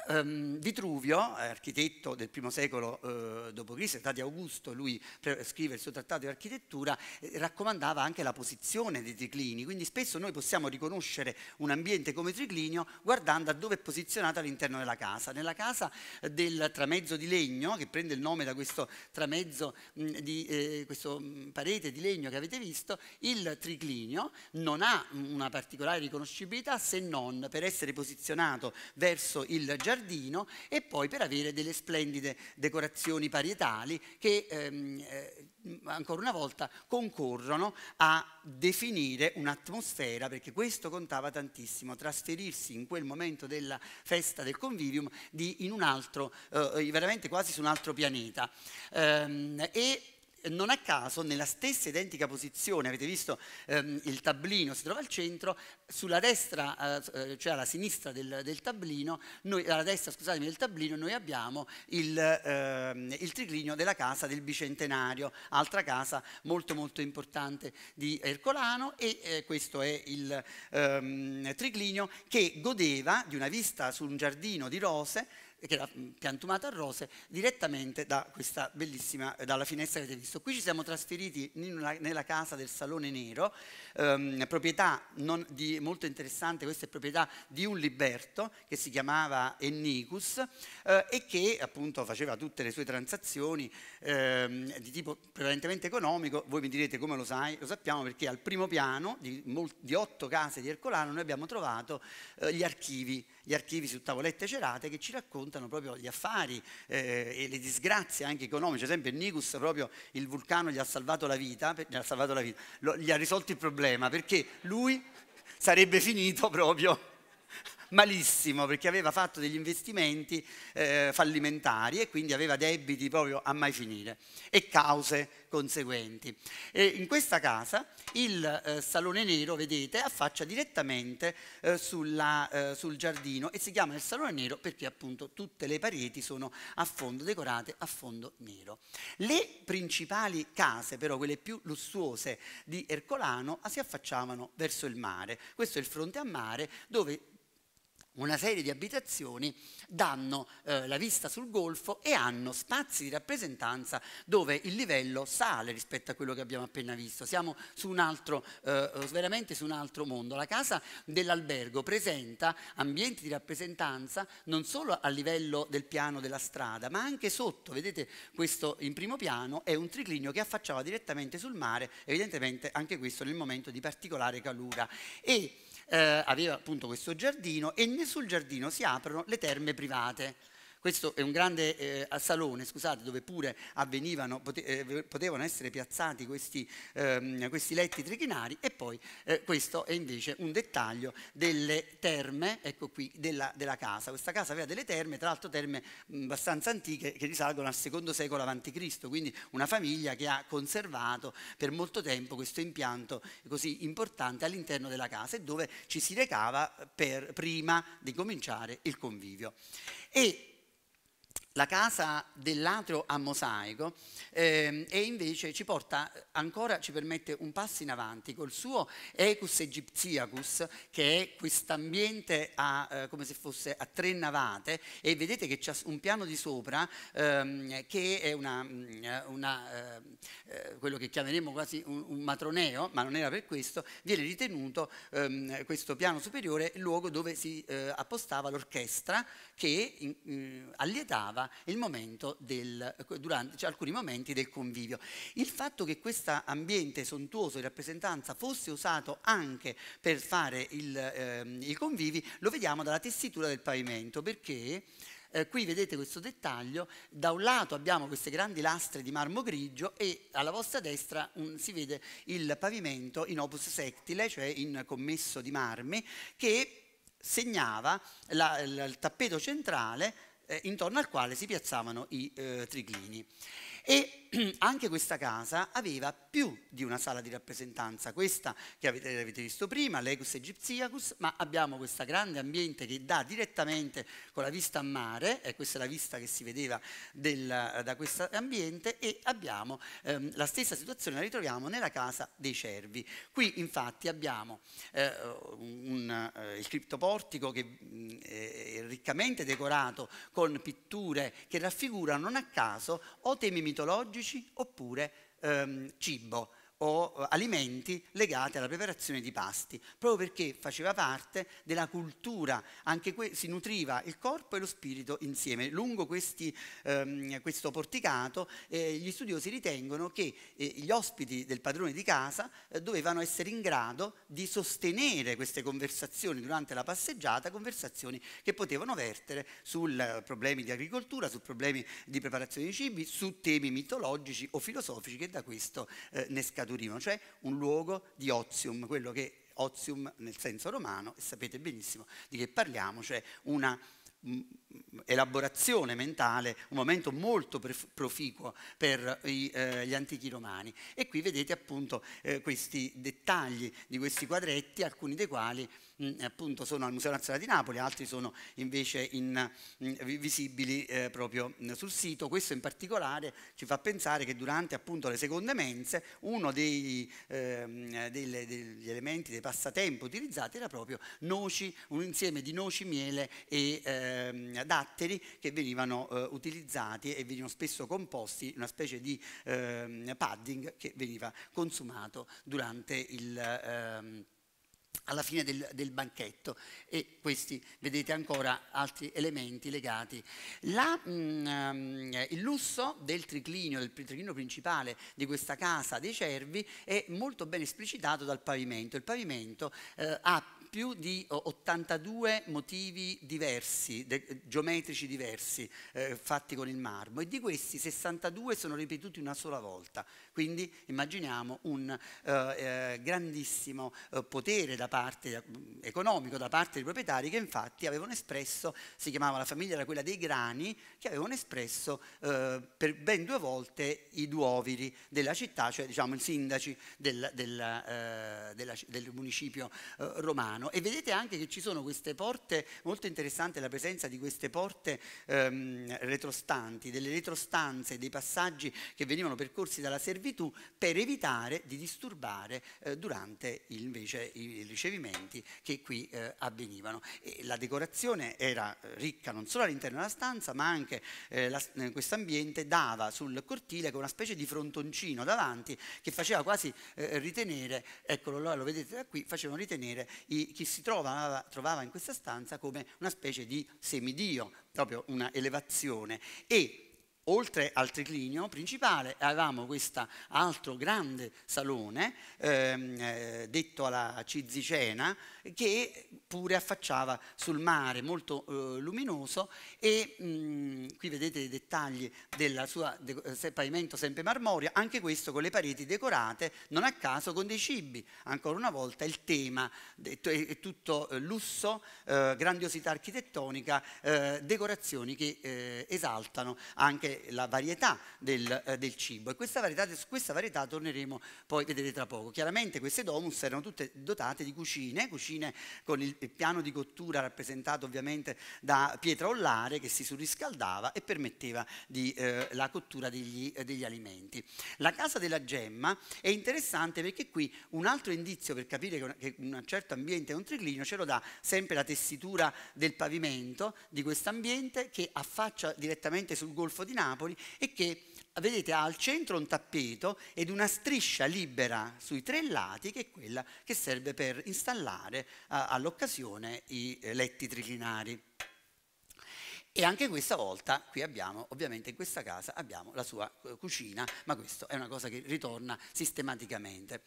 Speaker 4: Um, Vitruvio, architetto del primo secolo uh, d.C., età di Augusto, lui scrive il suo trattato di architettura, eh, raccomandava anche la posizione dei triclini, quindi spesso noi possiamo riconoscere un ambiente come triclinio guardando a dove è posizionato all'interno della casa. Nella casa eh, del tramezzo di legno, che prende il nome da questo tramezzo mh, mm, di eh, questo mm, parete di legno che avete visto, il triclinio non ha una particolare riconoscibilità se non per essere posizionato verso il giardino giardino e poi per avere delle splendide decorazioni parietali che ehm, eh, ancora una volta concorrono a definire un'atmosfera, perché questo contava tantissimo, trasferirsi in quel momento della festa del convivium di, in un altro, eh, veramente quasi su un altro pianeta. Ehm, e non a caso nella stessa identica posizione, avete visto ehm, il tablino si trova al centro, sulla destra, eh, eh cioè alla sinistra del, del tablino, noi, alla destra scusatemi, del tablino noi abbiamo il, ehm, il, triclinio della casa del Bicentenario, altra casa molto molto importante di Ercolano e eh, questo è il ehm, triclinio che godeva di una vista su un giardino di rose che era mm, piantumata a rose, direttamente da questa bellissima, eh, dalla finestra che avete visto. Qui ci siamo trasferiti una, nella casa del Salone Nero, ehm, proprietà di, molto interessante, questa è proprietà di un liberto che si chiamava Ennicus eh, e che appunto faceva tutte le sue transazioni ehm, di tipo prevalentemente economico. Voi mi direte come lo sai? Lo sappiamo perché al primo piano di, di otto case di Ercolano noi abbiamo trovato eh, gli archivi, gli archivi su tavolette cerate che ci raccontano raccontano proprio gli affari eh, e le disgrazie anche economiche. Ad esempio, Nigus, proprio il vulcano gli ha salvato la vita, gli ha, salvato la vita lo, gli ha risolto il problema perché lui sarebbe finito proprio malissimo perché aveva fatto degli investimenti eh, fallimentari e quindi aveva debiti proprio a mai finire e cause conseguenti. E in questa casa il eh, salone nero, vedete, affaccia direttamente eh, sulla, eh, sul giardino e si chiama il salone nero perché appunto tutte le pareti sono a fondo decorate a fondo nero. Le principali case, però quelle più lussuose di Ercolano, si affacciavano verso il mare. Questo è il fronte a mare dove una serie di abitazioni danno eh, la vista sul golfo e hanno spazi di rappresentanza dove il livello sale rispetto a quello che abbiamo appena visto. Siamo su un altro, eh, eh, veramente su un altro mondo. La casa dell'albergo presenta ambienti di rappresentanza non solo a livello del piano della strada, ma anche sotto. Vedete questo in primo piano è un triclinio che affacciava direttamente sul mare, evidentemente anche questo nel momento di particolare calura. E eh, aveva appunto questo giardino e sul giardino si aprono le terme private. Questo è un grande eh, salone, scusate, dove pure pote eh, potevano essere piazzati questi, ehm, questi letti trichinari e poi eh, questo è invece un dettaglio delle terme, ecco qui, della, della casa. Questa casa aveva delle terme, tra l'altro terme abbastanza antiche che risalgono al secondo secolo a.C., quindi una famiglia che ha conservato per molto tempo questo impianto così importante all'interno della casa e dove ci si recava per, prima di cominciare il convivio. E la casa dell'atrio a mosaico eh, e invece ci porta ancora, ci permette un passo in avanti col suo Ecus Egipsiacus, che è quest'ambiente eh, come se fosse a tre navate e vedete che c'è un piano di sopra ehm, che è una, mm, una eh, eh, quello che chiameremo quasi un, un, matroneo, ma non era per questo, viene ritenuto ehm, questo piano superiore il luogo dove si eh, appostava l'orchestra che in, in, mm, allietava mancava del, eh, durante, cioè alcuni momenti del convivio. Il fatto che questo ambiente sontuoso di rappresentanza fosse usato anche per fare il, ehm, i convivi lo vediamo dalla tessitura del pavimento perché eh, qui vedete questo dettaglio, da un lato abbiamo queste grandi lastre di marmo grigio e alla vostra destra un, si vede il pavimento in opus sectile, cioè in commesso di marmi, che segnava la, la, il tappeto centrale eh, intorno al quale si piazzavano i eh, triglini. E anche questa casa aveva più di una sala di rappresentanza, questa che avete, avete visto prima, l'Egus Egyptiacus, ma abbiamo questo grande ambiente che dà direttamente con la vista a mare, e questa è la vista che si vedeva del, da questo ambiente, e abbiamo ehm, la stessa situazione, la ritroviamo nella casa dei cervi. Qui infatti abbiamo eh, un, eh, il criptoportico che mh, mm, è riccamente decorato con pitture che raffigurano non a caso o temi mitologici, biologici oppure ehm, cibo o alimenti legati alla preparazione di pasti, proprio perché faceva parte della cultura, anche si nutriva il corpo e lo spirito insieme. Lungo questi, ehm, questo porticato eh, gli studiosi ritengono che eh, gli ospiti del padrone di casa eh, dovevano essere in grado di sostenere queste conversazioni durante la passeggiata, conversazioni che potevano vertere su eh, problemi di agricoltura, su problemi di preparazione di cibi, su temi mitologici o filosofici che da questo eh, ne scaturivano durivano, cioè un luogo di ozium, quello che ozium nel senso romano, sapete benissimo di che parliamo, cioè una mm, mm, elaborazione mentale, un momento molto proficuo per i, eh, gli antichi romani. E qui vedete appunto eh, questi dettagli di questi quadretti, alcuni dei quali Mm, appunto sono al Museo Nazionale di Napoli, altri sono invece in, mm, visibili eh, proprio mm, sul sito. Questo in particolare ci fa pensare che durante appunto le seconde mense uno dei, eh, delle, degli elementi, dei passatempi utilizzati era proprio noci, un insieme di noci, miele e eh, datteri che venivano eh, utilizzati e venivano spesso composti, in una specie di ehm, padding che veniva consumato durante il... Ehm, alla fine del, del, banchetto e questi vedete ancora altri elementi legati. La, mh, mm, ehm, il lusso del triclinio, del triclinio principale di questa casa dei cervi è molto ben esplicitato dal pavimento. Il pavimento eh, ha più di 82 motivi diversi, de, geometrici diversi, eh, fatti con il marmo e di questi 62 sono ripetuti una sola volta. Quindi immaginiamo un eh, eh grandissimo eh, potere da parte, eh, economico da parte dei proprietari che infatti avevano espresso, si chiamava la famiglia era quella dei grani, che avevano espresso eh, per ben due volte i duoviri della città, cioè diciamo i sindaci del, del, della, del municipio romano piano e vedete anche che ci sono queste porte, molto interessante la presenza di queste porte ehm, retrostanti, delle retrostanze, dei passaggi che venivano percorsi dalla servitù per evitare di disturbare eh, durante invece i ricevimenti che qui eh, avvenivano. E la decorazione era eh, ricca non solo all'interno della stanza ma anche eh, eh, questo ambiente dava sul cortile con una specie di frontoncino davanti che faceva quasi eh, ritenere, eccolo lo vedete da qui, facevano ritenere i chi, si trovava, trovava in questa stanza come una specie di semidio, proprio una elevazione. E oltre al triclinio principale avevamo questo altro grande salone ehm, eh, detto alla Cizicena che pure affacciava sul mare molto eh, luminoso e mh, mm, qui vedete i dettagli del suo de pavimento sempre marmorio anche questo con le pareti decorate non a caso con dei cibi ancora una volta il tema è tutto eh, lusso eh, grandiosità architettonica eh, decorazioni che eh, esaltano anche la varietà del, eh, del cibo e questa varietà, questa varietà, torneremo poi a vedere tra poco. Chiaramente queste domus erano tutte dotate di cucine, cucine con il, il piano di cottura rappresentato ovviamente da pietra ollare che si surriscaldava e permetteva di, eh, la cottura degli, eh, degli, alimenti. La casa della gemma è interessante perché qui un altro indizio per capire che, una, che un certo ambiente è un triclinio ce lo dà sempre la tessitura del pavimento di questo ambiente che affaccia direttamente sul golfo di Napoli Napoli è che vedete ha al centro un tappeto ed una striscia libera sui tre lati che è quella che serve per installare eh, all'occasione i eh, letti trilinari. E anche questa volta qui abbiamo, ovviamente in questa casa abbiamo la sua eh, cucina, ma questa è una cosa che ritorna sistematicamente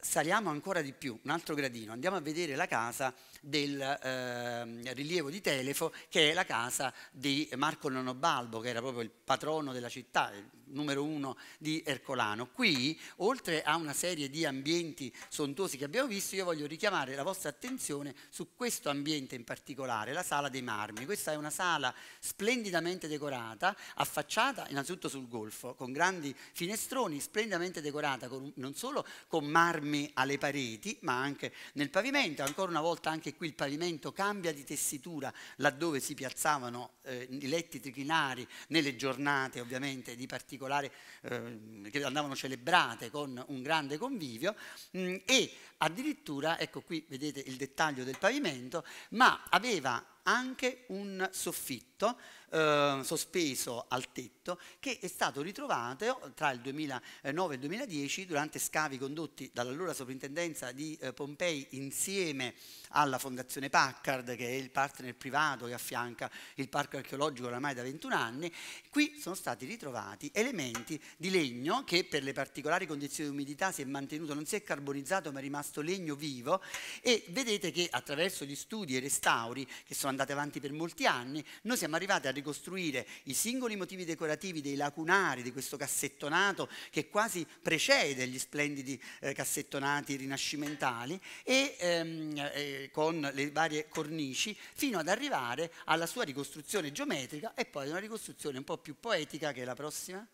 Speaker 4: saliamo ancora di più, un altro gradino, andiamo a vedere la casa del eh, rilievo di Telefo, che è la casa di Marco Nonobalbo, che era proprio il patrono della città, il numero uno di Ercolano. Qui, oltre a una serie di ambienti sontuosi che abbiamo visto, io voglio richiamare la vostra attenzione su questo ambiente in particolare, la Sala dei Marmi. Questa è una sala splendidamente decorata, affacciata innanzitutto sul golfo, con grandi finestroni, splendidamente decorata con, non solo con marmi, allarmi alle pareti, ma anche nel pavimento. Ancora una volta anche qui il pavimento cambia di tessitura laddove si piazzavano eh, i letti trichinari nelle giornate ovviamente di particolare, eh, che andavano celebrate con un grande convivio mh, mm, e addirittura, ecco qui vedete il dettaglio del pavimento, ma aveva anche un soffitto eh, sospeso al tetto che è stato ritrovato tra il 2009 e il 2010 durante scavi condotti dall'allora sovrintendenza di eh, Pompei insieme alla Fondazione Packard che è il partner privato che affianca il parco archeologico oramai da 21 anni. Qui sono stati ritrovati elementi di legno che per le particolari condizioni di umidità si è mantenuto, non si è carbonizzato ma è rimasto rimasto legno vivo e vedete che attraverso gli studi e restauri che sono andati avanti per molti anni, noi siamo arrivati a ricostruire i singoli motivi decorativi dei lacunari di questo cassettonato che quasi precede gli splendidi eh, cassettonati rinascimentali e ehm, eh, con le varie cornici fino ad arrivare alla sua ricostruzione geometrica e poi una ricostruzione un po' più poetica che è la prossima.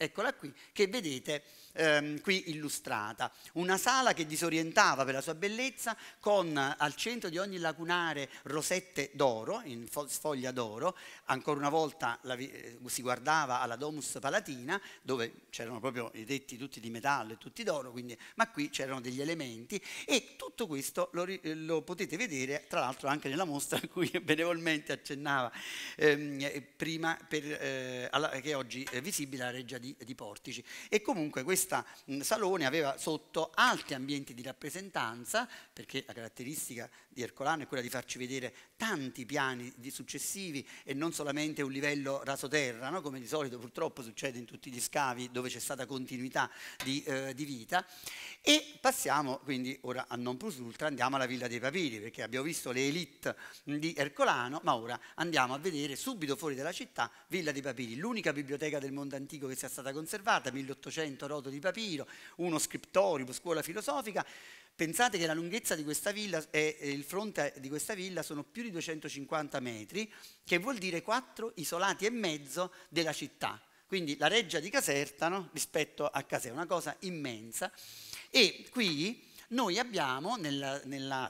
Speaker 4: Eccola qui, che vedete ehm, qui illustrata. Una sala che disorientava per la sua bellezza con al centro di ogni lacunare rosette d'oro, in sfoglia d'oro. Ancora una volta la, eh, si guardava alla Domus Palatina, dove c'erano proprio i tetti tutti di metallo e tutti d'oro, quindi, ma qui c'erano degli elementi e tutto questo lo, eh, lo potete vedere tra l'altro anche nella mostra a cui benevolmente accennava ehm, eh, prima per, eh, alla, che oggi è visibile la Reggia di di, di portici. E comunque questo salone aveva sotto alti ambienti di rappresentanza, perché la caratteristica di Ercolano è quella di farci vedere tanti piani successivi e non solamente un livello rasoterra, no? come di solito purtroppo succede in tutti gli scavi dove c'è stata continuità di, eh, di, vita. E passiamo quindi ora a non plus ultra, andiamo alla Villa dei Papiri, perché abbiamo visto le elite di Ercolano, ma ora andiamo a vedere subito fuori dalla città Villa dei Papiri, l'unica biblioteca del mondo antico che sia stata conservata, 1800 roto di papiro, uno scriptorium, scuola filosofica, Pensate che la lunghezza di questa villa e il fronte di questa villa sono più di 250 metri, che vuol dire quattro isolati e mezzo della città. Quindi la reggia di Caserta no? rispetto a Caserta, una cosa immensa. E qui noi abbiamo nella, nella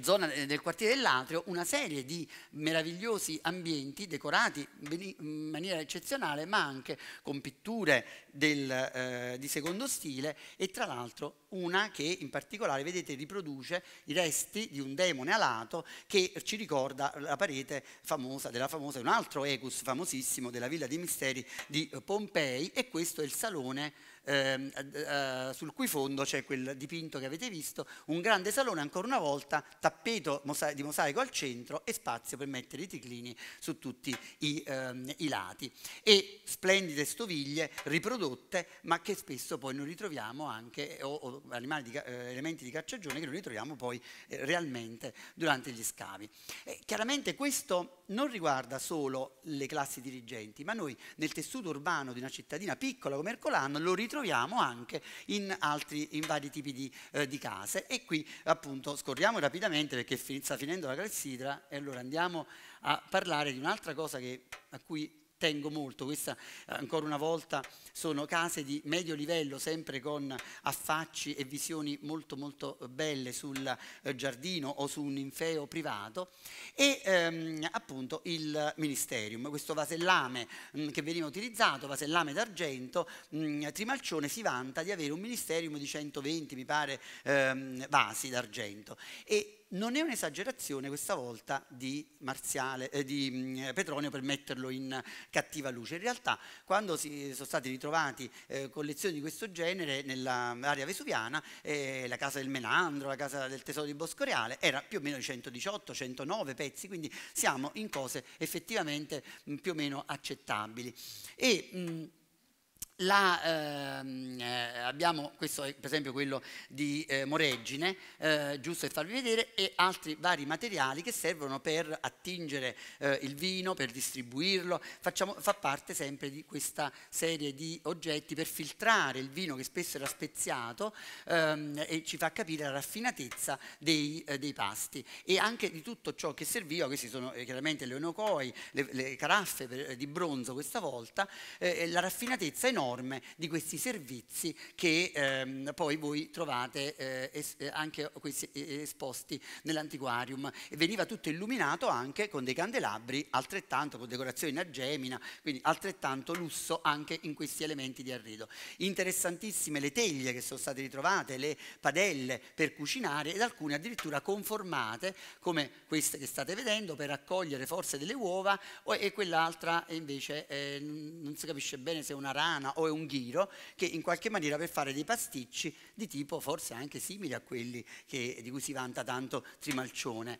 Speaker 4: zona del quartiere dell'Atrio una serie di meravigliosi ambienti decorati in maniera eccezionale ma anche con pitture del, eh, di secondo stile e tra l'altro una che in particolare vedete riproduce i resti di un demone alato che ci ricorda la parete famosa della famosa un altro ecus famosissimo della Villa dei Misteri di Pompei e questo è il salone Ehm, eh, eh, sul cui fondo c'è quel dipinto che avete visto, un grande salone ancora una volta, tappeto mosa di mosaico al centro e spazio per mettere i ticlini su tutti i, ehm, i lati. E splendide stoviglie riprodotte ma che spesso poi noi ritroviamo anche, eh, o, o di, eh, elementi di cacciagione che noi ritroviamo poi eh, realmente durante gli scavi. chiaramente questo non riguarda solo le classi dirigenti, ma noi nel tessuto urbano di una cittadina piccola come Ercolano lo ritroviamo anche in, altri, in vari tipi di, eh, di, case e qui appunto scorriamo rapidamente perché fin sta finendo la clessidra e allora andiamo a parlare di un'altra cosa che, a cui tengo molto, questa eh, ancora una volta sono case di medio livello, sempre con affacci e visioni molto molto belle sul eh, giardino o su un infeo privato e ehm, appunto il ministerium, questo vasellame mh, mm, che veniva utilizzato, vasellame d'argento, mm, Trimalcione si vanta di avere un ministerium di 120 mi pare ehm, vasi d'argento e non è un'esagerazione questa volta di, Marziale, eh, di, mm, Petronio per metterlo in cattiva luce. In realtà quando sono stati ritrovati eh, collezioni di questo genere nell'area vesuviana, eh, la casa del Menandro, la casa del tesoro di Bosco Reale, era più o meno di 118-109 pezzi, quindi siamo in cose effettivamente mh, mm, più o meno accettabili. E, mh, mm, la, ehm, eh, abbiamo questo è per esempio quello di eh, Moreggine, eh, giusto per farvi vedere, e altri vari materiali che servono per attingere eh, il vino, per distribuirlo, Facciamo, fa parte sempre di questa serie di oggetti per filtrare il vino che spesso era speziato ehm, e ci fa capire la raffinatezza dei, eh, dei, pasti e anche di tutto ciò che serviva, questi sono eh, chiaramente le onocoi, le, le, caraffe per, di bronzo questa volta, la raffinatezza enorme enorme di questi servizi che ehm, poi voi trovate eh, es- eh, anche eh, esposti nell'antiquarium. E veniva tutto illuminato anche con dei candelabri, altrettanto con decorazioni a gemina quindi altrettanto lusso anche in questi elementi di arredo. Interessantissime le teglie che sono state ritrovate, le padelle per cucinare ed alcune addirittura conformate, come queste che state vedendo, per accogliere forse delle uova e quell'altra invece eh, non si capisce bene se è una rana o è un ghiro che in qualche maniera per fare dei pasticci di tipo forse anche simili a quelli che, di cui si vanta tanto Trimalcione.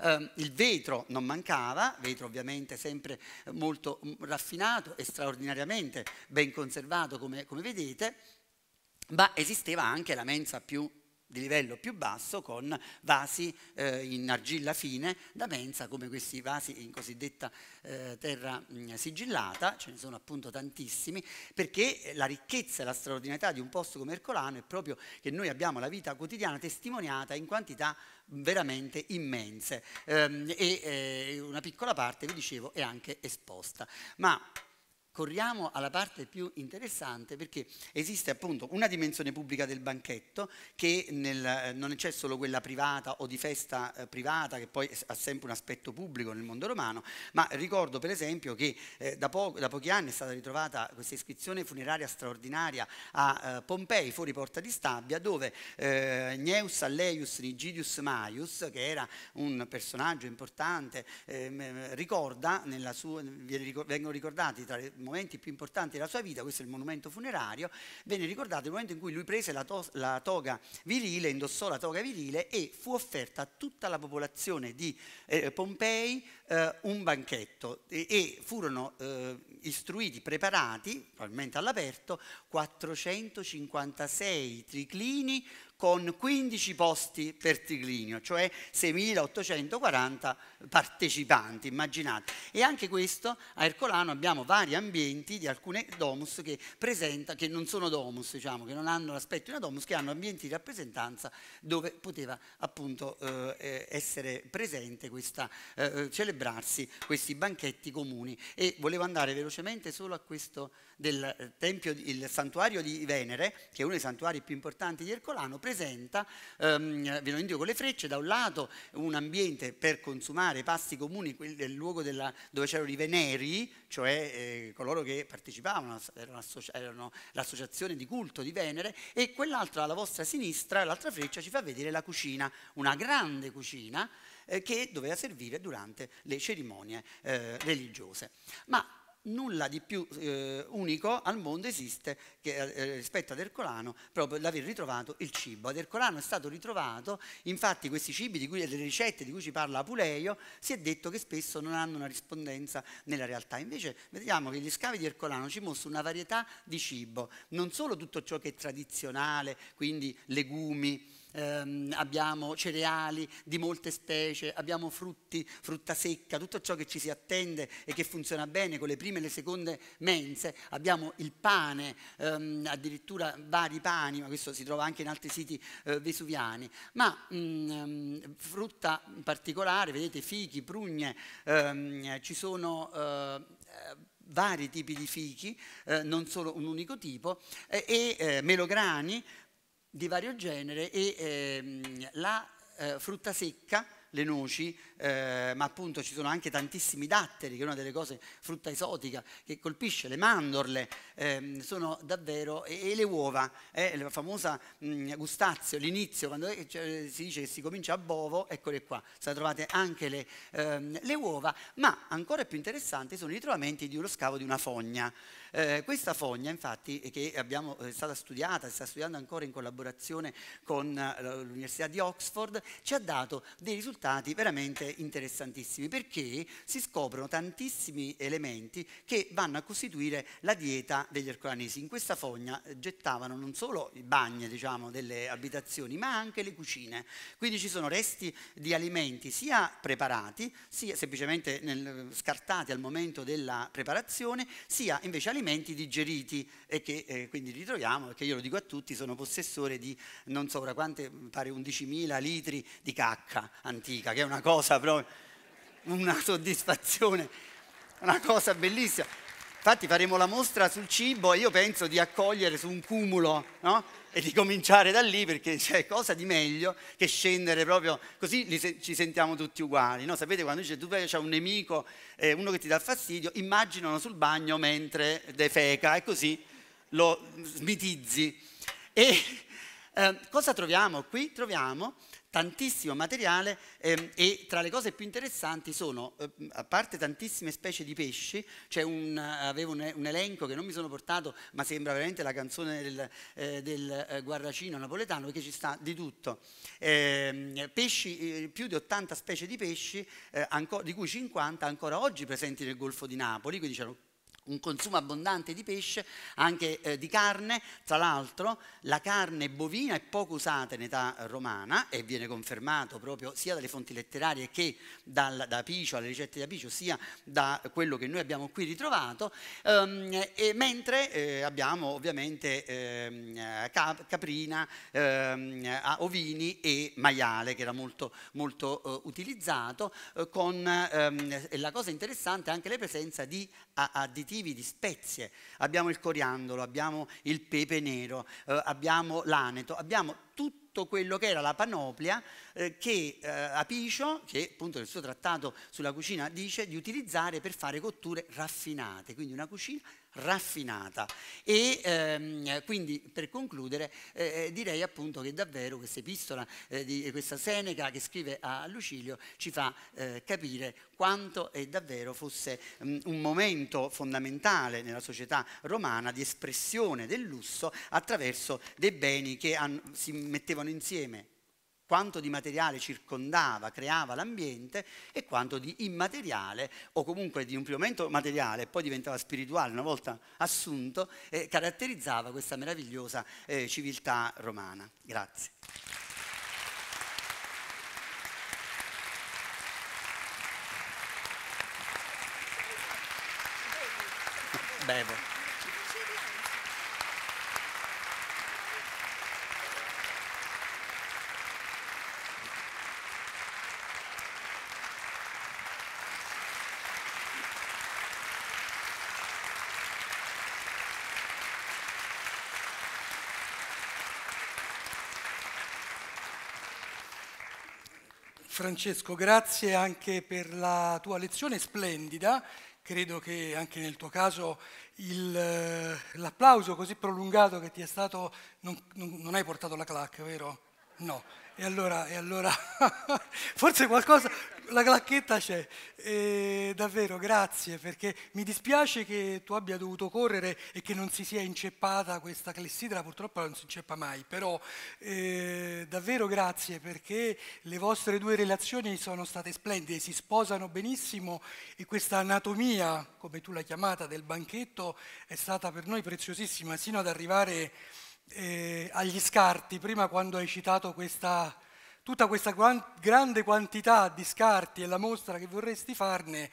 Speaker 4: Eh, il vetro non mancava, vetro ovviamente sempre molto mm, raffinato e straordinariamente ben conservato come, come vedete, ma esisteva anche la mensa più di livello più basso con vasi eh, in argilla fine da mensa come questi vasi in cosiddetta eh, terra mm, sigillata, ce ne sono appunto tantissimi, perché eh, la ricchezza e la straordinarietà di un posto come Ercolano è proprio che noi abbiamo la vita quotidiana testimoniata in quantità mm, veramente immense ehm, e eh, una piccola parte, vi dicevo, è anche esposta. Ma corriamo alla parte più interessante perché esiste appunto una dimensione pubblica del banchetto che nel, eh, non c'è solo quella privata o di festa eh, privata che poi ha sempre un aspetto pubblico nel mondo romano, ma ricordo per esempio che eh, da, po da, pochi anni è stata ritrovata questa iscrizione funeraria straordinaria a eh, Pompei fuori Porta di Stabia dove eh, Gneus Alleius Nigidius Maius che era un personaggio importante eh, ricorda, sua, vengono ricordati tra le momenti più importanti della sua vita, questo è il monumento funerario, venne ricordato il momento in cui lui prese la, to la toga virile, indossò la toga virile e fu offerta a tutta la popolazione di eh, Pompei eh, un banchetto e, e furono eh, istruiti, preparati, probabilmente all'aperto, 456 triclini con 15 posti per triclinio, cioè 6.840 partecipanti, immaginate. E anche questo a Ercolano abbiamo vari ambienti di alcune domus che, presenta, che non sono domus, diciamo, che non hanno l'aspetto di una domus, che hanno ambienti di rappresentanza dove poteva appunto eh, eh essere presente questa, eh, eh, celebrarsi questi banchetti comuni. E volevo andare velocemente solo a questo del tempio, il santuario di Venere, che è uno dei santuari più importanti di Ercolano, presenta, ehm, ve lo indico con le frecce, da un lato un ambiente per consumare pasti comuni, il luogo della, dove c'erano i Veneri, cioè eh, coloro che partecipavano, erano, associ- erano, l'associazione di culto di Venere, e quell'altra alla vostra sinistra, l'altra freccia, ci fa vedere la cucina, una grande cucina eh, che doveva servire durante le cerimonie eh, religiose. Ma nulla di più eh, unico al mondo esiste che, eh, eh, rispetto ad Ercolano, proprio l'aver ritrovato il cibo. Ad Ercolano è stato ritrovato, infatti questi cibi, di cui, delle ricette di cui ci parla Apuleio, si è detto che spesso non hanno una rispondenza nella realtà. Invece vediamo che gli scavi di Ercolano ci mostrano una varietà di cibo, non solo tutto ciò che è tradizionale, quindi legumi, ehm, abbiamo cereali di molte specie, abbiamo frutti, frutta secca, tutto ciò che ci si attende e che funziona bene con le prime e le seconde mense, abbiamo il pane, ehm, addirittura vari pani, ma questo si trova anche in altri siti eh, vesuviani, ma mh, mm, ehm, frutta in particolare, vedete fichi, prugne, ehm, ci sono... Eh, eh, vari tipi di fichi, eh, non solo un unico tipo, eh, e eh, melograni, di vario genere e ehm, la eh, frutta secca le noci, eh, ma appunto ci sono anche tantissimi datteri, che è una delle cose, frutta esotica, che colpisce, le mandorle, eh, sono davvero, e, e le uova, eh, la famosa mh, mm, gustazio, l'inizio, quando cioè, si dice che si comincia a bovo, eccole qua, sono trovate anche le, ehm, le, uova, ma ancora più interessanti sono i ritrovamenti di uno scavo di una fogna. Eh, questa fogna, infatti, che abbiamo, è stata studiata, si sta studiando ancora in collaborazione con eh, l'Università di Oxford, ci ha dato dei risultati risultati veramente interessantissimi perché si scoprono tantissimi elementi che vanno a costituire la dieta degli ercolanesi. In questa fogna gettavano non solo i bagni diciamo, delle abitazioni ma anche le cucine, quindi ci sono resti di alimenti sia preparati, sia semplicemente nel, scartati al momento della preparazione, sia invece alimenti digeriti e che eh, quindi ritroviamo, perché io lo dico a tutti, sono possessore di non so ora quante, pare 11.000 litri di cacca antica fatica, che è una cosa proprio, una soddisfazione, una cosa bellissima. Infatti faremo la mostra sul cibo e io penso di accogliere su un cumulo no? e di cominciare da lì perché c'è cosa di meglio che scendere proprio così ci sentiamo tutti uguali. No? Sapete quando dice tu c'è un nemico, eh, uno che ti dà fastidio, immaginano sul bagno mentre defeca e così lo smitizzi. E eh, cosa troviamo qui? Troviamo tantissimo materiale ehm, e tra le cose più interessanti sono, eh, a parte tantissime specie di pesci, c'è un, avevo un, un, elenco che non mi sono portato, ma sembra veramente la canzone del, eh, del eh, guarracino napoletano, perché ci sta di tutto. Ehm, pesci, eh, più di 80 specie di pesci, eh, di cui 50 ancora oggi presenti nel Golfo di Napoli, quindi c'erano un consumo abbondante di pesce, anche eh, di carne, tra l'altro la carne bovina è poco usata in età romana e viene confermato proprio sia dalle fonti letterarie che dal, da Picio, alle ricette di Apicio, sia da quello che noi abbiamo qui ritrovato, ehm, mentre eh, abbiamo ovviamente ehm, cap caprina, ehm, ovini e maiale che era molto, molto eh, utilizzato, eh, con ehm, la cosa interessante anche la presenza di additivi additivi, di spezie, abbiamo il coriandolo, abbiamo il pepe nero, eh, abbiamo l'aneto, abbiamo tutto quello che era la panoplia eh, che eh, Apicio, che appunto nel suo trattato sulla cucina dice di utilizzare per fare cotture raffinate, quindi una cucina raffinata. E ehm, quindi per concludere eh, eh, direi appunto che davvero questa epistola eh, di questa Seneca che scrive a Lucilio ci fa eh, capire quanto è davvero fosse mh, un momento fondamentale nella società romana di espressione del lusso attraverso dei beni che si mettevano insieme quanto di materiale circondava, creava l'ambiente e quanto di immateriale o comunque di un primo momento materiale e poi diventava spirituale una volta assunto, eh, caratterizzava questa meravigliosa eh, civiltà romana. Grazie. Bevo.
Speaker 1: Francesco, grazie anche per la tua lezione splendida. Credo che anche nel tuo caso eh, l'applauso così prolungato che ti è stato non, non, non hai portato la clac, vero? No, e allora, e allora forse qualcosa, la clacchetta c'è. Eh, davvero, grazie, perché mi dispiace che tu abbia dovuto correre e che non si sia inceppata questa clessidra, purtroppo non si inceppa mai, però eh, davvero grazie perché le vostre due relazioni sono state splendide, si sposano benissimo e questa anatomia, come tu l'hai chiamata, del banchetto è stata per noi preziosissima, sino ad arrivare eh, agli scarti, prima quando hai citato questa, tutta questa grande quantità di scarti e la mostra che vorresti farne,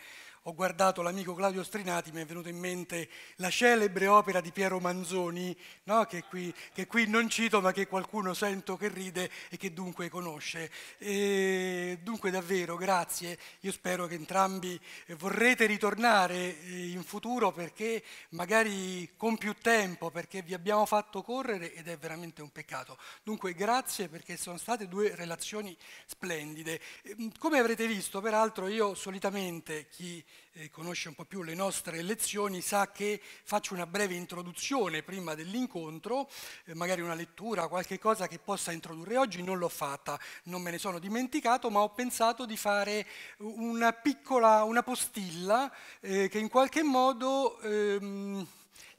Speaker 1: ho guardato l'amico Claudio Strinati, mi è venuta in mente la celebre opera di Piero Manzoni, no? che, qui, che, qui, non cito ma che qualcuno sento che ride e che dunque conosce. E dunque davvero grazie, io spero che entrambi vorrete ritornare eh, in futuro perché magari con più tempo, perché vi abbiamo fatto correre ed è veramente un peccato. Dunque grazie perché sono state due relazioni splendide. Ehm, come avrete visto, peraltro io solitamente chi eh, conosce un po' più le nostre lezioni sa che faccio una breve introduzione prima dell'incontro, eh, magari una lettura, qualche cosa che possa introdurre oggi, non l'ho fatta, non me ne sono dimenticato, ma ho pensato di fare una piccola, una postilla eh, che in qualche modo... Ehm,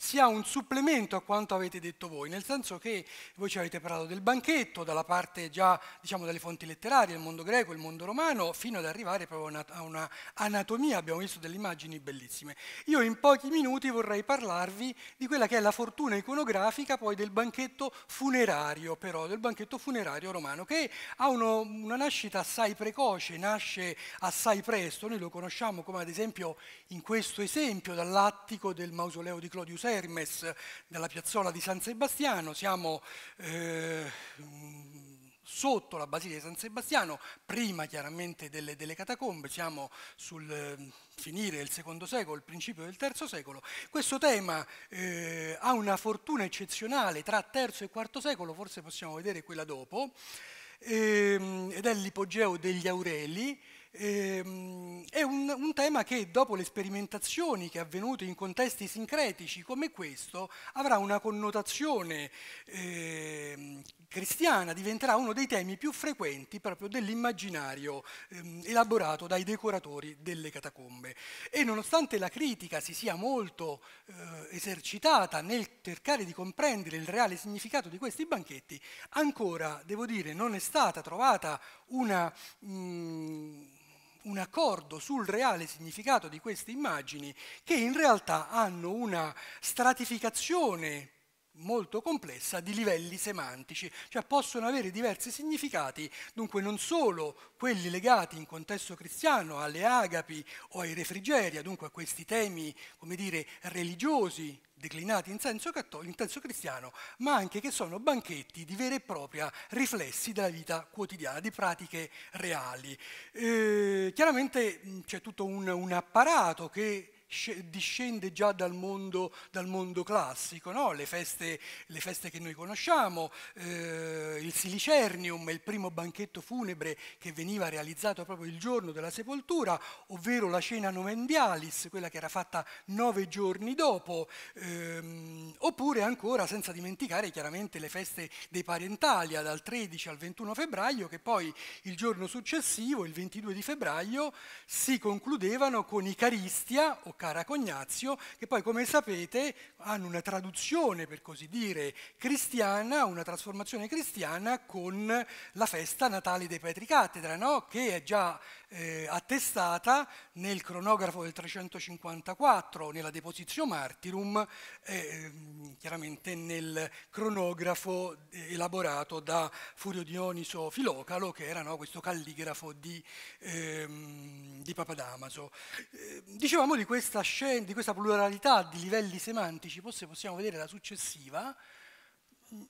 Speaker 1: sia un supplemento a quanto avete detto voi, nel senso che voi ci avete parlato del banchetto, dalla parte già diciamo dalle fonti letterarie, il mondo greco, il mondo romano, fino ad arrivare proprio a una anatomia, abbiamo visto delle immagini bellissime. Io in pochi minuti vorrei parlarvi di quella che è la fortuna iconografica poi del banchetto funerario, però del banchetto funerario romano, che ha uno, una nascita assai precoce, nasce assai presto, noi lo conosciamo come ad esempio in questo esempio dall'attico del mausoleo di Claudius Hermes della piazzola di San Sebastiano, siamo eh, sotto la basilica di San Sebastiano, prima chiaramente delle, delle catacombe, siamo sul eh, finire del secondo secolo, il principio del terzo secolo. Questo tema eh, ha una fortuna eccezionale tra terzo e quarto secolo, forse possiamo vedere quella dopo, ehm, ed è l'ipogeo degli Aureli, Ehm, è un, un, tema che dopo le sperimentazioni che è avvenuto in contesti sincretici come questo avrà una connotazione eh, cristiana, diventerà uno dei temi più frequenti proprio dell'immaginario ehm, elaborato dai decoratori delle catacombe. E nonostante la critica si sia molto eh, esercitata nel cercare di comprendere il reale significato di questi banchetti, ancora, devo dire, non è stata trovata una... Mh, mm, un accordo sul reale significato di queste immagini che in realtà hanno una stratificazione molto complessa di livelli semantici, cioè possono avere diversi significati, dunque non solo quelli legati in contesto cristiano alle agapi o ai refrigeria, dunque a questi temi, come dire, religiosi declinati in senso, in senso cristiano, ma anche che sono banchetti di vera e propria riflessi della vita quotidiana, di pratiche reali. Eh, chiaramente c'è tutto un, un apparato che discende già dal mondo, dal mondo classico, no? le, feste, le, feste, che noi conosciamo, eh, il silicernium, il primo banchetto funebre che veniva realizzato proprio il giorno della sepoltura, ovvero la cena novendialis, quella che era fatta nove giorni dopo, ehm, oppure ancora senza dimenticare chiaramente le feste dei parentali dal 13 al 21 febbraio che poi il giorno successivo, il 22 di febbraio, si concludevano con Icaristia o Cara Cognazio, che poi come sapete hanno una traduzione per così dire cristiana, una trasformazione cristiana con la festa natale dei Petri Cattedra, no? che è già eh, attestata nel cronografo del 354, nella Depositio Martirum, eh, chiaramente nel cronografo eh, elaborato da Furio Dioniso Filocalo, che era no, questo calligrafo di, ehm, di Papadamaso. Eh, dicevamo di questa questa, scena, di questa pluralità di livelli semantici, forse possiamo vedere la successiva,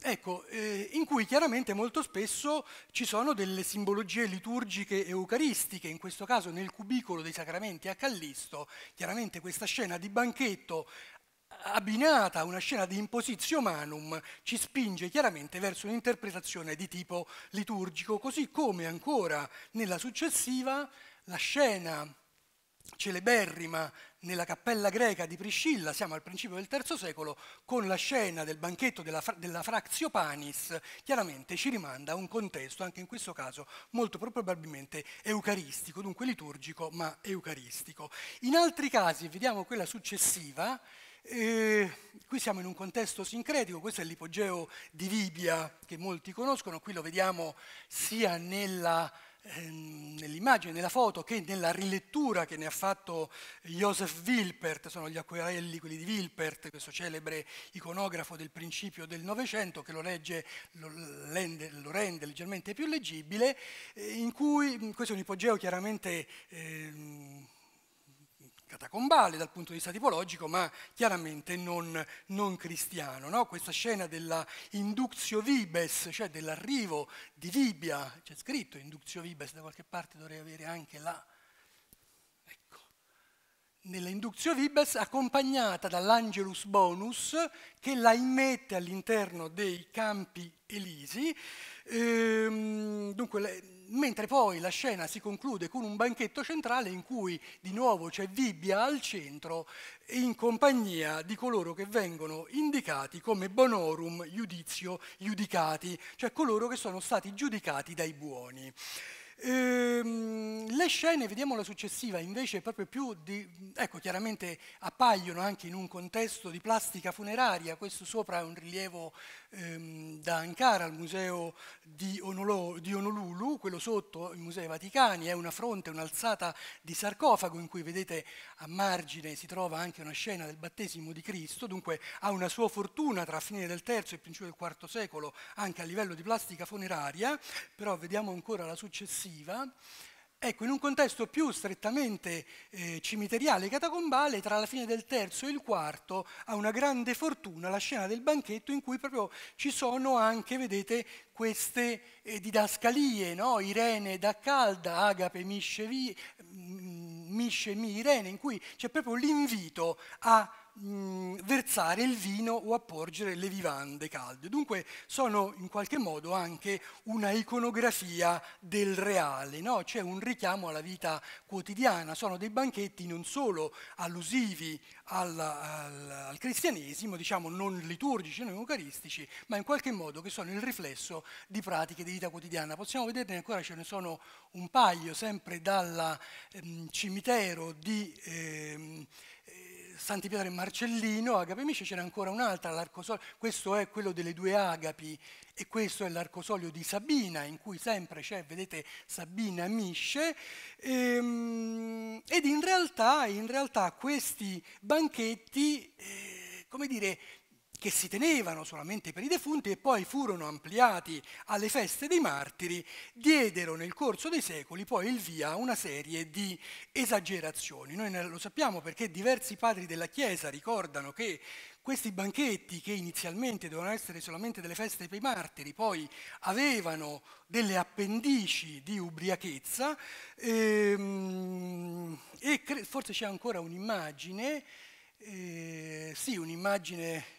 Speaker 1: ecco, eh, in cui chiaramente molto spesso ci sono delle simbologie liturgiche e eucaristiche, in questo caso nel cubicolo dei sacramenti a Callisto, chiaramente questa scena di banchetto abbinata a una scena di imposizio manum ci spinge chiaramente verso un'interpretazione di tipo liturgico, così come ancora nella successiva la scena celeberrima nella cappella greca di Priscilla, siamo al principio del III secolo, con la scena del banchetto della, della Fraxio Panis, chiaramente ci rimanda a un contesto, anche in questo caso, molto probabilmente eucaristico, dunque liturgico, ma eucaristico. In altri casi, vediamo quella successiva, eh, qui siamo in un contesto sincretico, questo è l'ipogeo di Libia che molti conoscono, qui lo vediamo sia nella Ehm, nell'immagine, nella foto, che nella rilettura che ne ha fatto Joseph Wilpert, sono gli acquerelli quelli di Wilpert, questo celebre iconografo del principio del Novecento, che lo, legge, lo, rende, lo rende leggermente più leggibile, eh, in cui, questo è un ipogeo chiaramente... Eh, catacombale dal punto di vista tipologico, ma chiaramente non, non cristiano. No? Questa scena della Inductio Vibes, cioè dell'arrivo di Vibia, c'è scritto Inductio Vibes da qualche parte, dovrei avere anche la... Ecco. Nella Inductio Vibes accompagnata dall'Angelus Bonus che la immette all'interno dei campi elisi. Ehm, dunque, mentre poi la scena si conclude con un banchetto centrale in cui di nuovo c'è Bibbia al centro in compagnia di coloro che vengono indicati come bonorum giudizio giudicati, cioè coloro che sono stati giudicati dai buoni. Ehm, le scene, vediamo la successiva, invece proprio più di, ecco chiaramente appaiono anche in un contesto di plastica funeraria, questo sopra è un rilievo ehm, da Ankara al museo di, Onolo, di, Honolulu, quello sotto, il museo Vaticani, è una fronte, un'alzata di sarcofago in cui vedete a margine si trova anche una scena del battesimo di Cristo, dunque ha una sua fortuna tra fine del III e principio del IV secolo anche a livello di plastica funeraria, però vediamo ancora la successiva. Ecco, in un contesto più strettamente eh, cimiteriale e catacombale, tra la fine del terzo e il quarto ha una grande fortuna la scena del banchetto in cui proprio ci sono anche, vedete, queste eh, didascalie, no? Irene da Calda, Agape Misce, Vi, mm, Misce Mi Irene, in cui c'è proprio l'invito a mh, mm, versare il vino o a porgere le vivande calde. Dunque sono in qualche modo anche una iconografia del reale, no? c'è un richiamo alla vita quotidiana, sono dei banchetti non solo allusivi al, al, al cristianesimo, diciamo non liturgici, non eucaristici, ma in qualche modo che sono il riflesso di pratiche di vita quotidiana. Possiamo vederne ancora, ce ne sono un paio, sempre dal ehm, cimitero di... Ehm, Santi Pietro e Marcellino, Agape Amici, c'era ancora un'altra, l'arcosolio, questo è quello delle due Agapi e questo è l'arcosolio di Sabina, in cui sempre c'è, vedete, Sabina Misce, ehm, ed in realtà, in realtà, questi banchetti, eh, come dire, che si tenevano solamente per i defunti e poi furono ampliati alle feste dei martiri, diedero nel corso dei secoli poi il via a una serie di esagerazioni. Noi lo sappiamo perché diversi padri della Chiesa ricordano che questi banchetti che inizialmente dovevano essere solamente delle feste per i martiri, poi avevano delle appendici di ubriachezza ehm, e forse c'è ancora un'immagine, eh, sì, un'immagine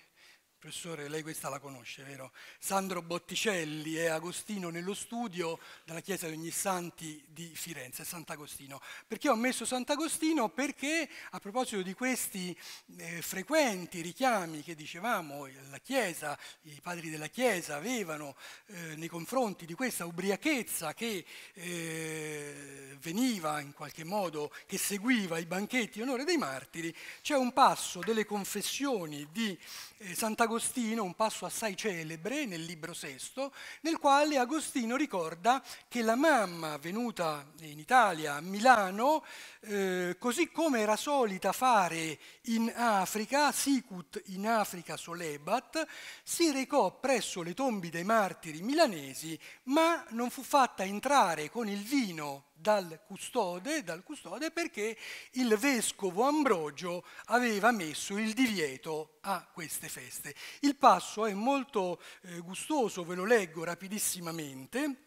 Speaker 1: Professore, lei questa la conosce, vero? Sandro Botticelli e Agostino nello studio della Chiesa degli Santi di Firenze, Sant'Agostino. Perché ho messo Sant'Agostino? Perché a proposito di questi eh, frequenti richiami che dicevamo eh, la Chiesa, i padri della Chiesa avevano eh, nei confronti di questa ubriachezza che eh, veniva in qualche modo, che seguiva i banchetti in onore dei martiri, c'è un passo delle confessioni di eh, Sant'Agostino Agostino, un passo assai celebre nel libro sesto, nel quale Agostino ricorda che la mamma venuta in Italia, a Milano, eh, così come era solita fare in Africa, sicut in Africa solebat, si recò presso le tombi dei martiri milanesi, ma non fu fatta entrare con il vino dal custode, dal custode, perché il vescovo Ambrogio aveva messo il divieto a queste feste. Il passo è molto eh, gustoso, ve lo leggo rapidissimamente.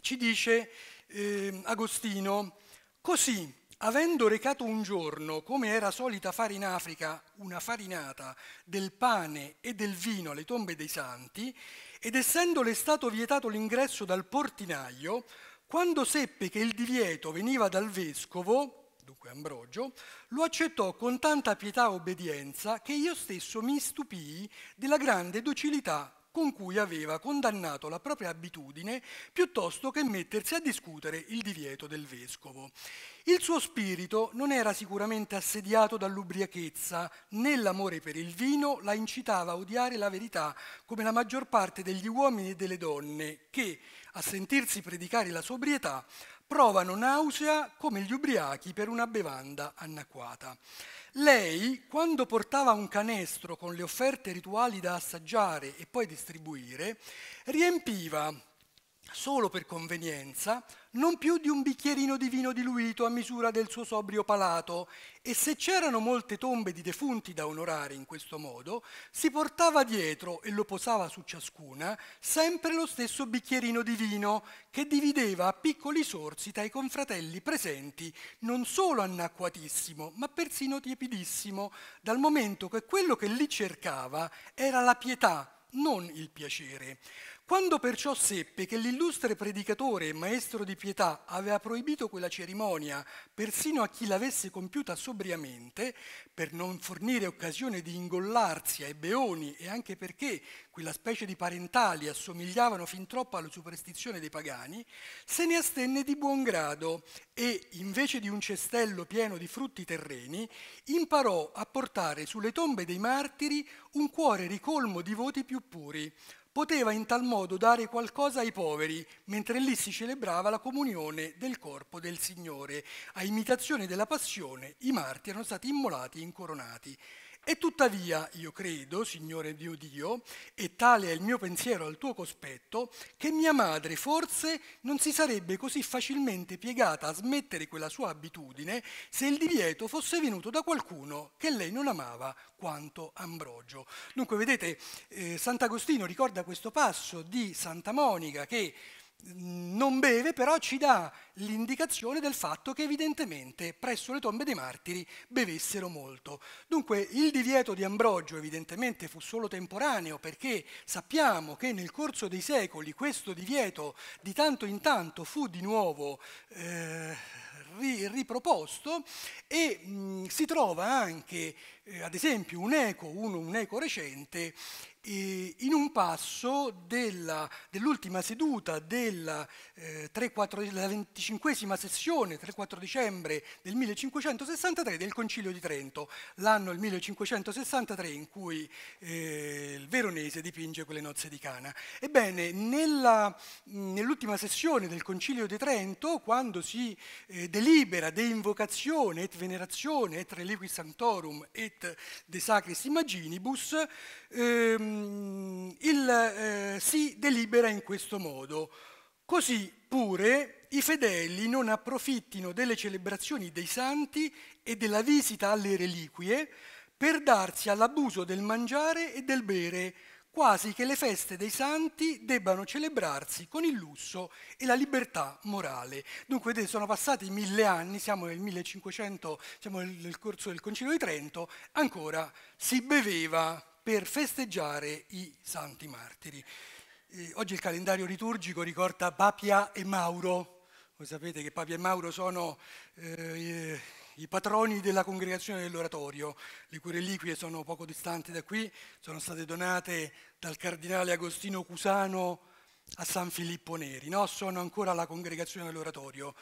Speaker 1: Ci dice eh, Agostino, così avendo recato un giorno, come era solita fare in Africa, una farinata del pane e del vino alle tombe dei santi, ed essendole stato vietato l'ingresso dal portinaio, quando seppe che il divieto veniva dal vescovo, dunque Ambrogio, lo accettò con tanta pietà e obbedienza che io stesso mi stupii della grande docilità con cui aveva condannato la propria abitudine piuttosto che mettersi a discutere il divieto del vescovo. Il suo spirito non era sicuramente assediato dall'ubriachezza, né l'amore per il vino la incitava a odiare la verità come la maggior parte degli uomini e delle donne che, a sentirsi predicare la sobrietà, provano nausea come gli ubriachi per una bevanda anacquata. Lei, quando portava un canestro con le offerte rituali da assaggiare e poi distribuire, riempiva, solo per convenienza, non più di un bicchierino di vino diluito a misura del suo sobrio palato, e se c'erano molte tombe di defunti da onorare in questo modo, si portava dietro e lo posava su ciascuna sempre lo stesso bicchierino di vino che divideva a piccoli sorsi tra i confratelli presenti, non solo anacquatissimo, ma persino tiepidissimo, dal momento che quello che lì cercava era la pietà, non il piacere. Quando perciò seppe che l'illustre predicatore e maestro di pietà aveva proibito quella cerimonia persino a chi l'avesse compiuta sobriamente, per non fornire occasione di ingollarsi ai beoni e anche perché quella specie di parentali assomigliavano fin troppo alla superstizione dei pagani, se ne astenne di buon grado e, invece di un cestello pieno di frutti terreni, imparò a portare sulle tombe dei martiri un cuore ricolmo di voti più puri, poteva in tal modo dare qualcosa ai poveri, mentre lì si celebrava la comunione del corpo del Signore. A imitazione della passione, i marti erano stati immolati e incoronati. E tuttavia io credo, Signore mio Dio, e tale è il mio pensiero al tuo cospetto, che mia madre forse non si sarebbe così facilmente piegata a smettere quella sua abitudine se il divieto fosse venuto da qualcuno che lei non amava quanto Ambrogio. Dunque vedete, eh, Sant'Agostino ricorda questo passo di Santa Monica che non beve, però ci dà l'indicazione del fatto che evidentemente presso le tombe dei martiri bevessero molto. Dunque il divieto di Ambrogio evidentemente fu solo temporaneo perché sappiamo che nel corso dei secoli questo divieto di tanto in tanto fu di nuovo eh, riproposto e mh, si trova anche eh, ad esempio un eco, un, un eco recente in un passo dell'ultima seduta della, eh, sessione 3-4 dicembre del 1563 del Concilio di Trento, l'anno 1563 in cui eh, il Veronese dipinge quelle nozze di Cana. Ebbene, nell'ultima sessione del Concilio di Trento, quando si eh, delibera de invocazione et venerazione et reliquis sanctorum et de sacris imaginibus, ehm, Ehm, il, eh, si delibera in questo modo. Così pure i fedeli non approfittino delle celebrazioni dei santi e della visita alle reliquie per darsi all'abuso del mangiare e del bere, quasi che le feste dei santi debbano celebrarsi con il lusso e la libertà morale. Dunque vedete, sono passati mille anni, siamo nel 1500, siamo nel corso del Concilio di Trento, ancora si beveva per festeggiare i santi martiri. Eh, oggi il calendario liturgico ricorda Papia e Mauro. Voi sapete che Papia e Mauro sono eh, i patroni della congregazione dell'oratorio, le cui reliquie sono poco distanti da qui, sono state donate dal cardinale Agostino Cusano a San Filippo Neri, no? sono ancora la congregazione dell'oratorio.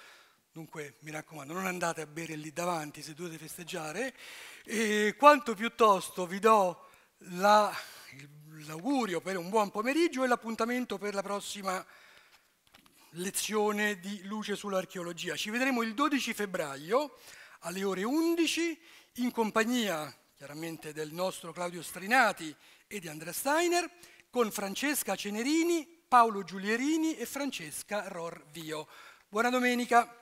Speaker 1: Dunque, mi raccomando, non andate a bere lì davanti se dovete festeggiare, e quanto piuttosto vi do la, l'augurio per un buon pomeriggio e l'appuntamento per la prossima lezione di Luce sull'archeologia. Ci vedremo il 12 febbraio alle ore 11 in compagnia chiaramente del nostro Claudio Strinati e di Andrea Steiner con Francesca Cenerini, Paolo Giulierini e Francesca Rorvio. Buona domenica.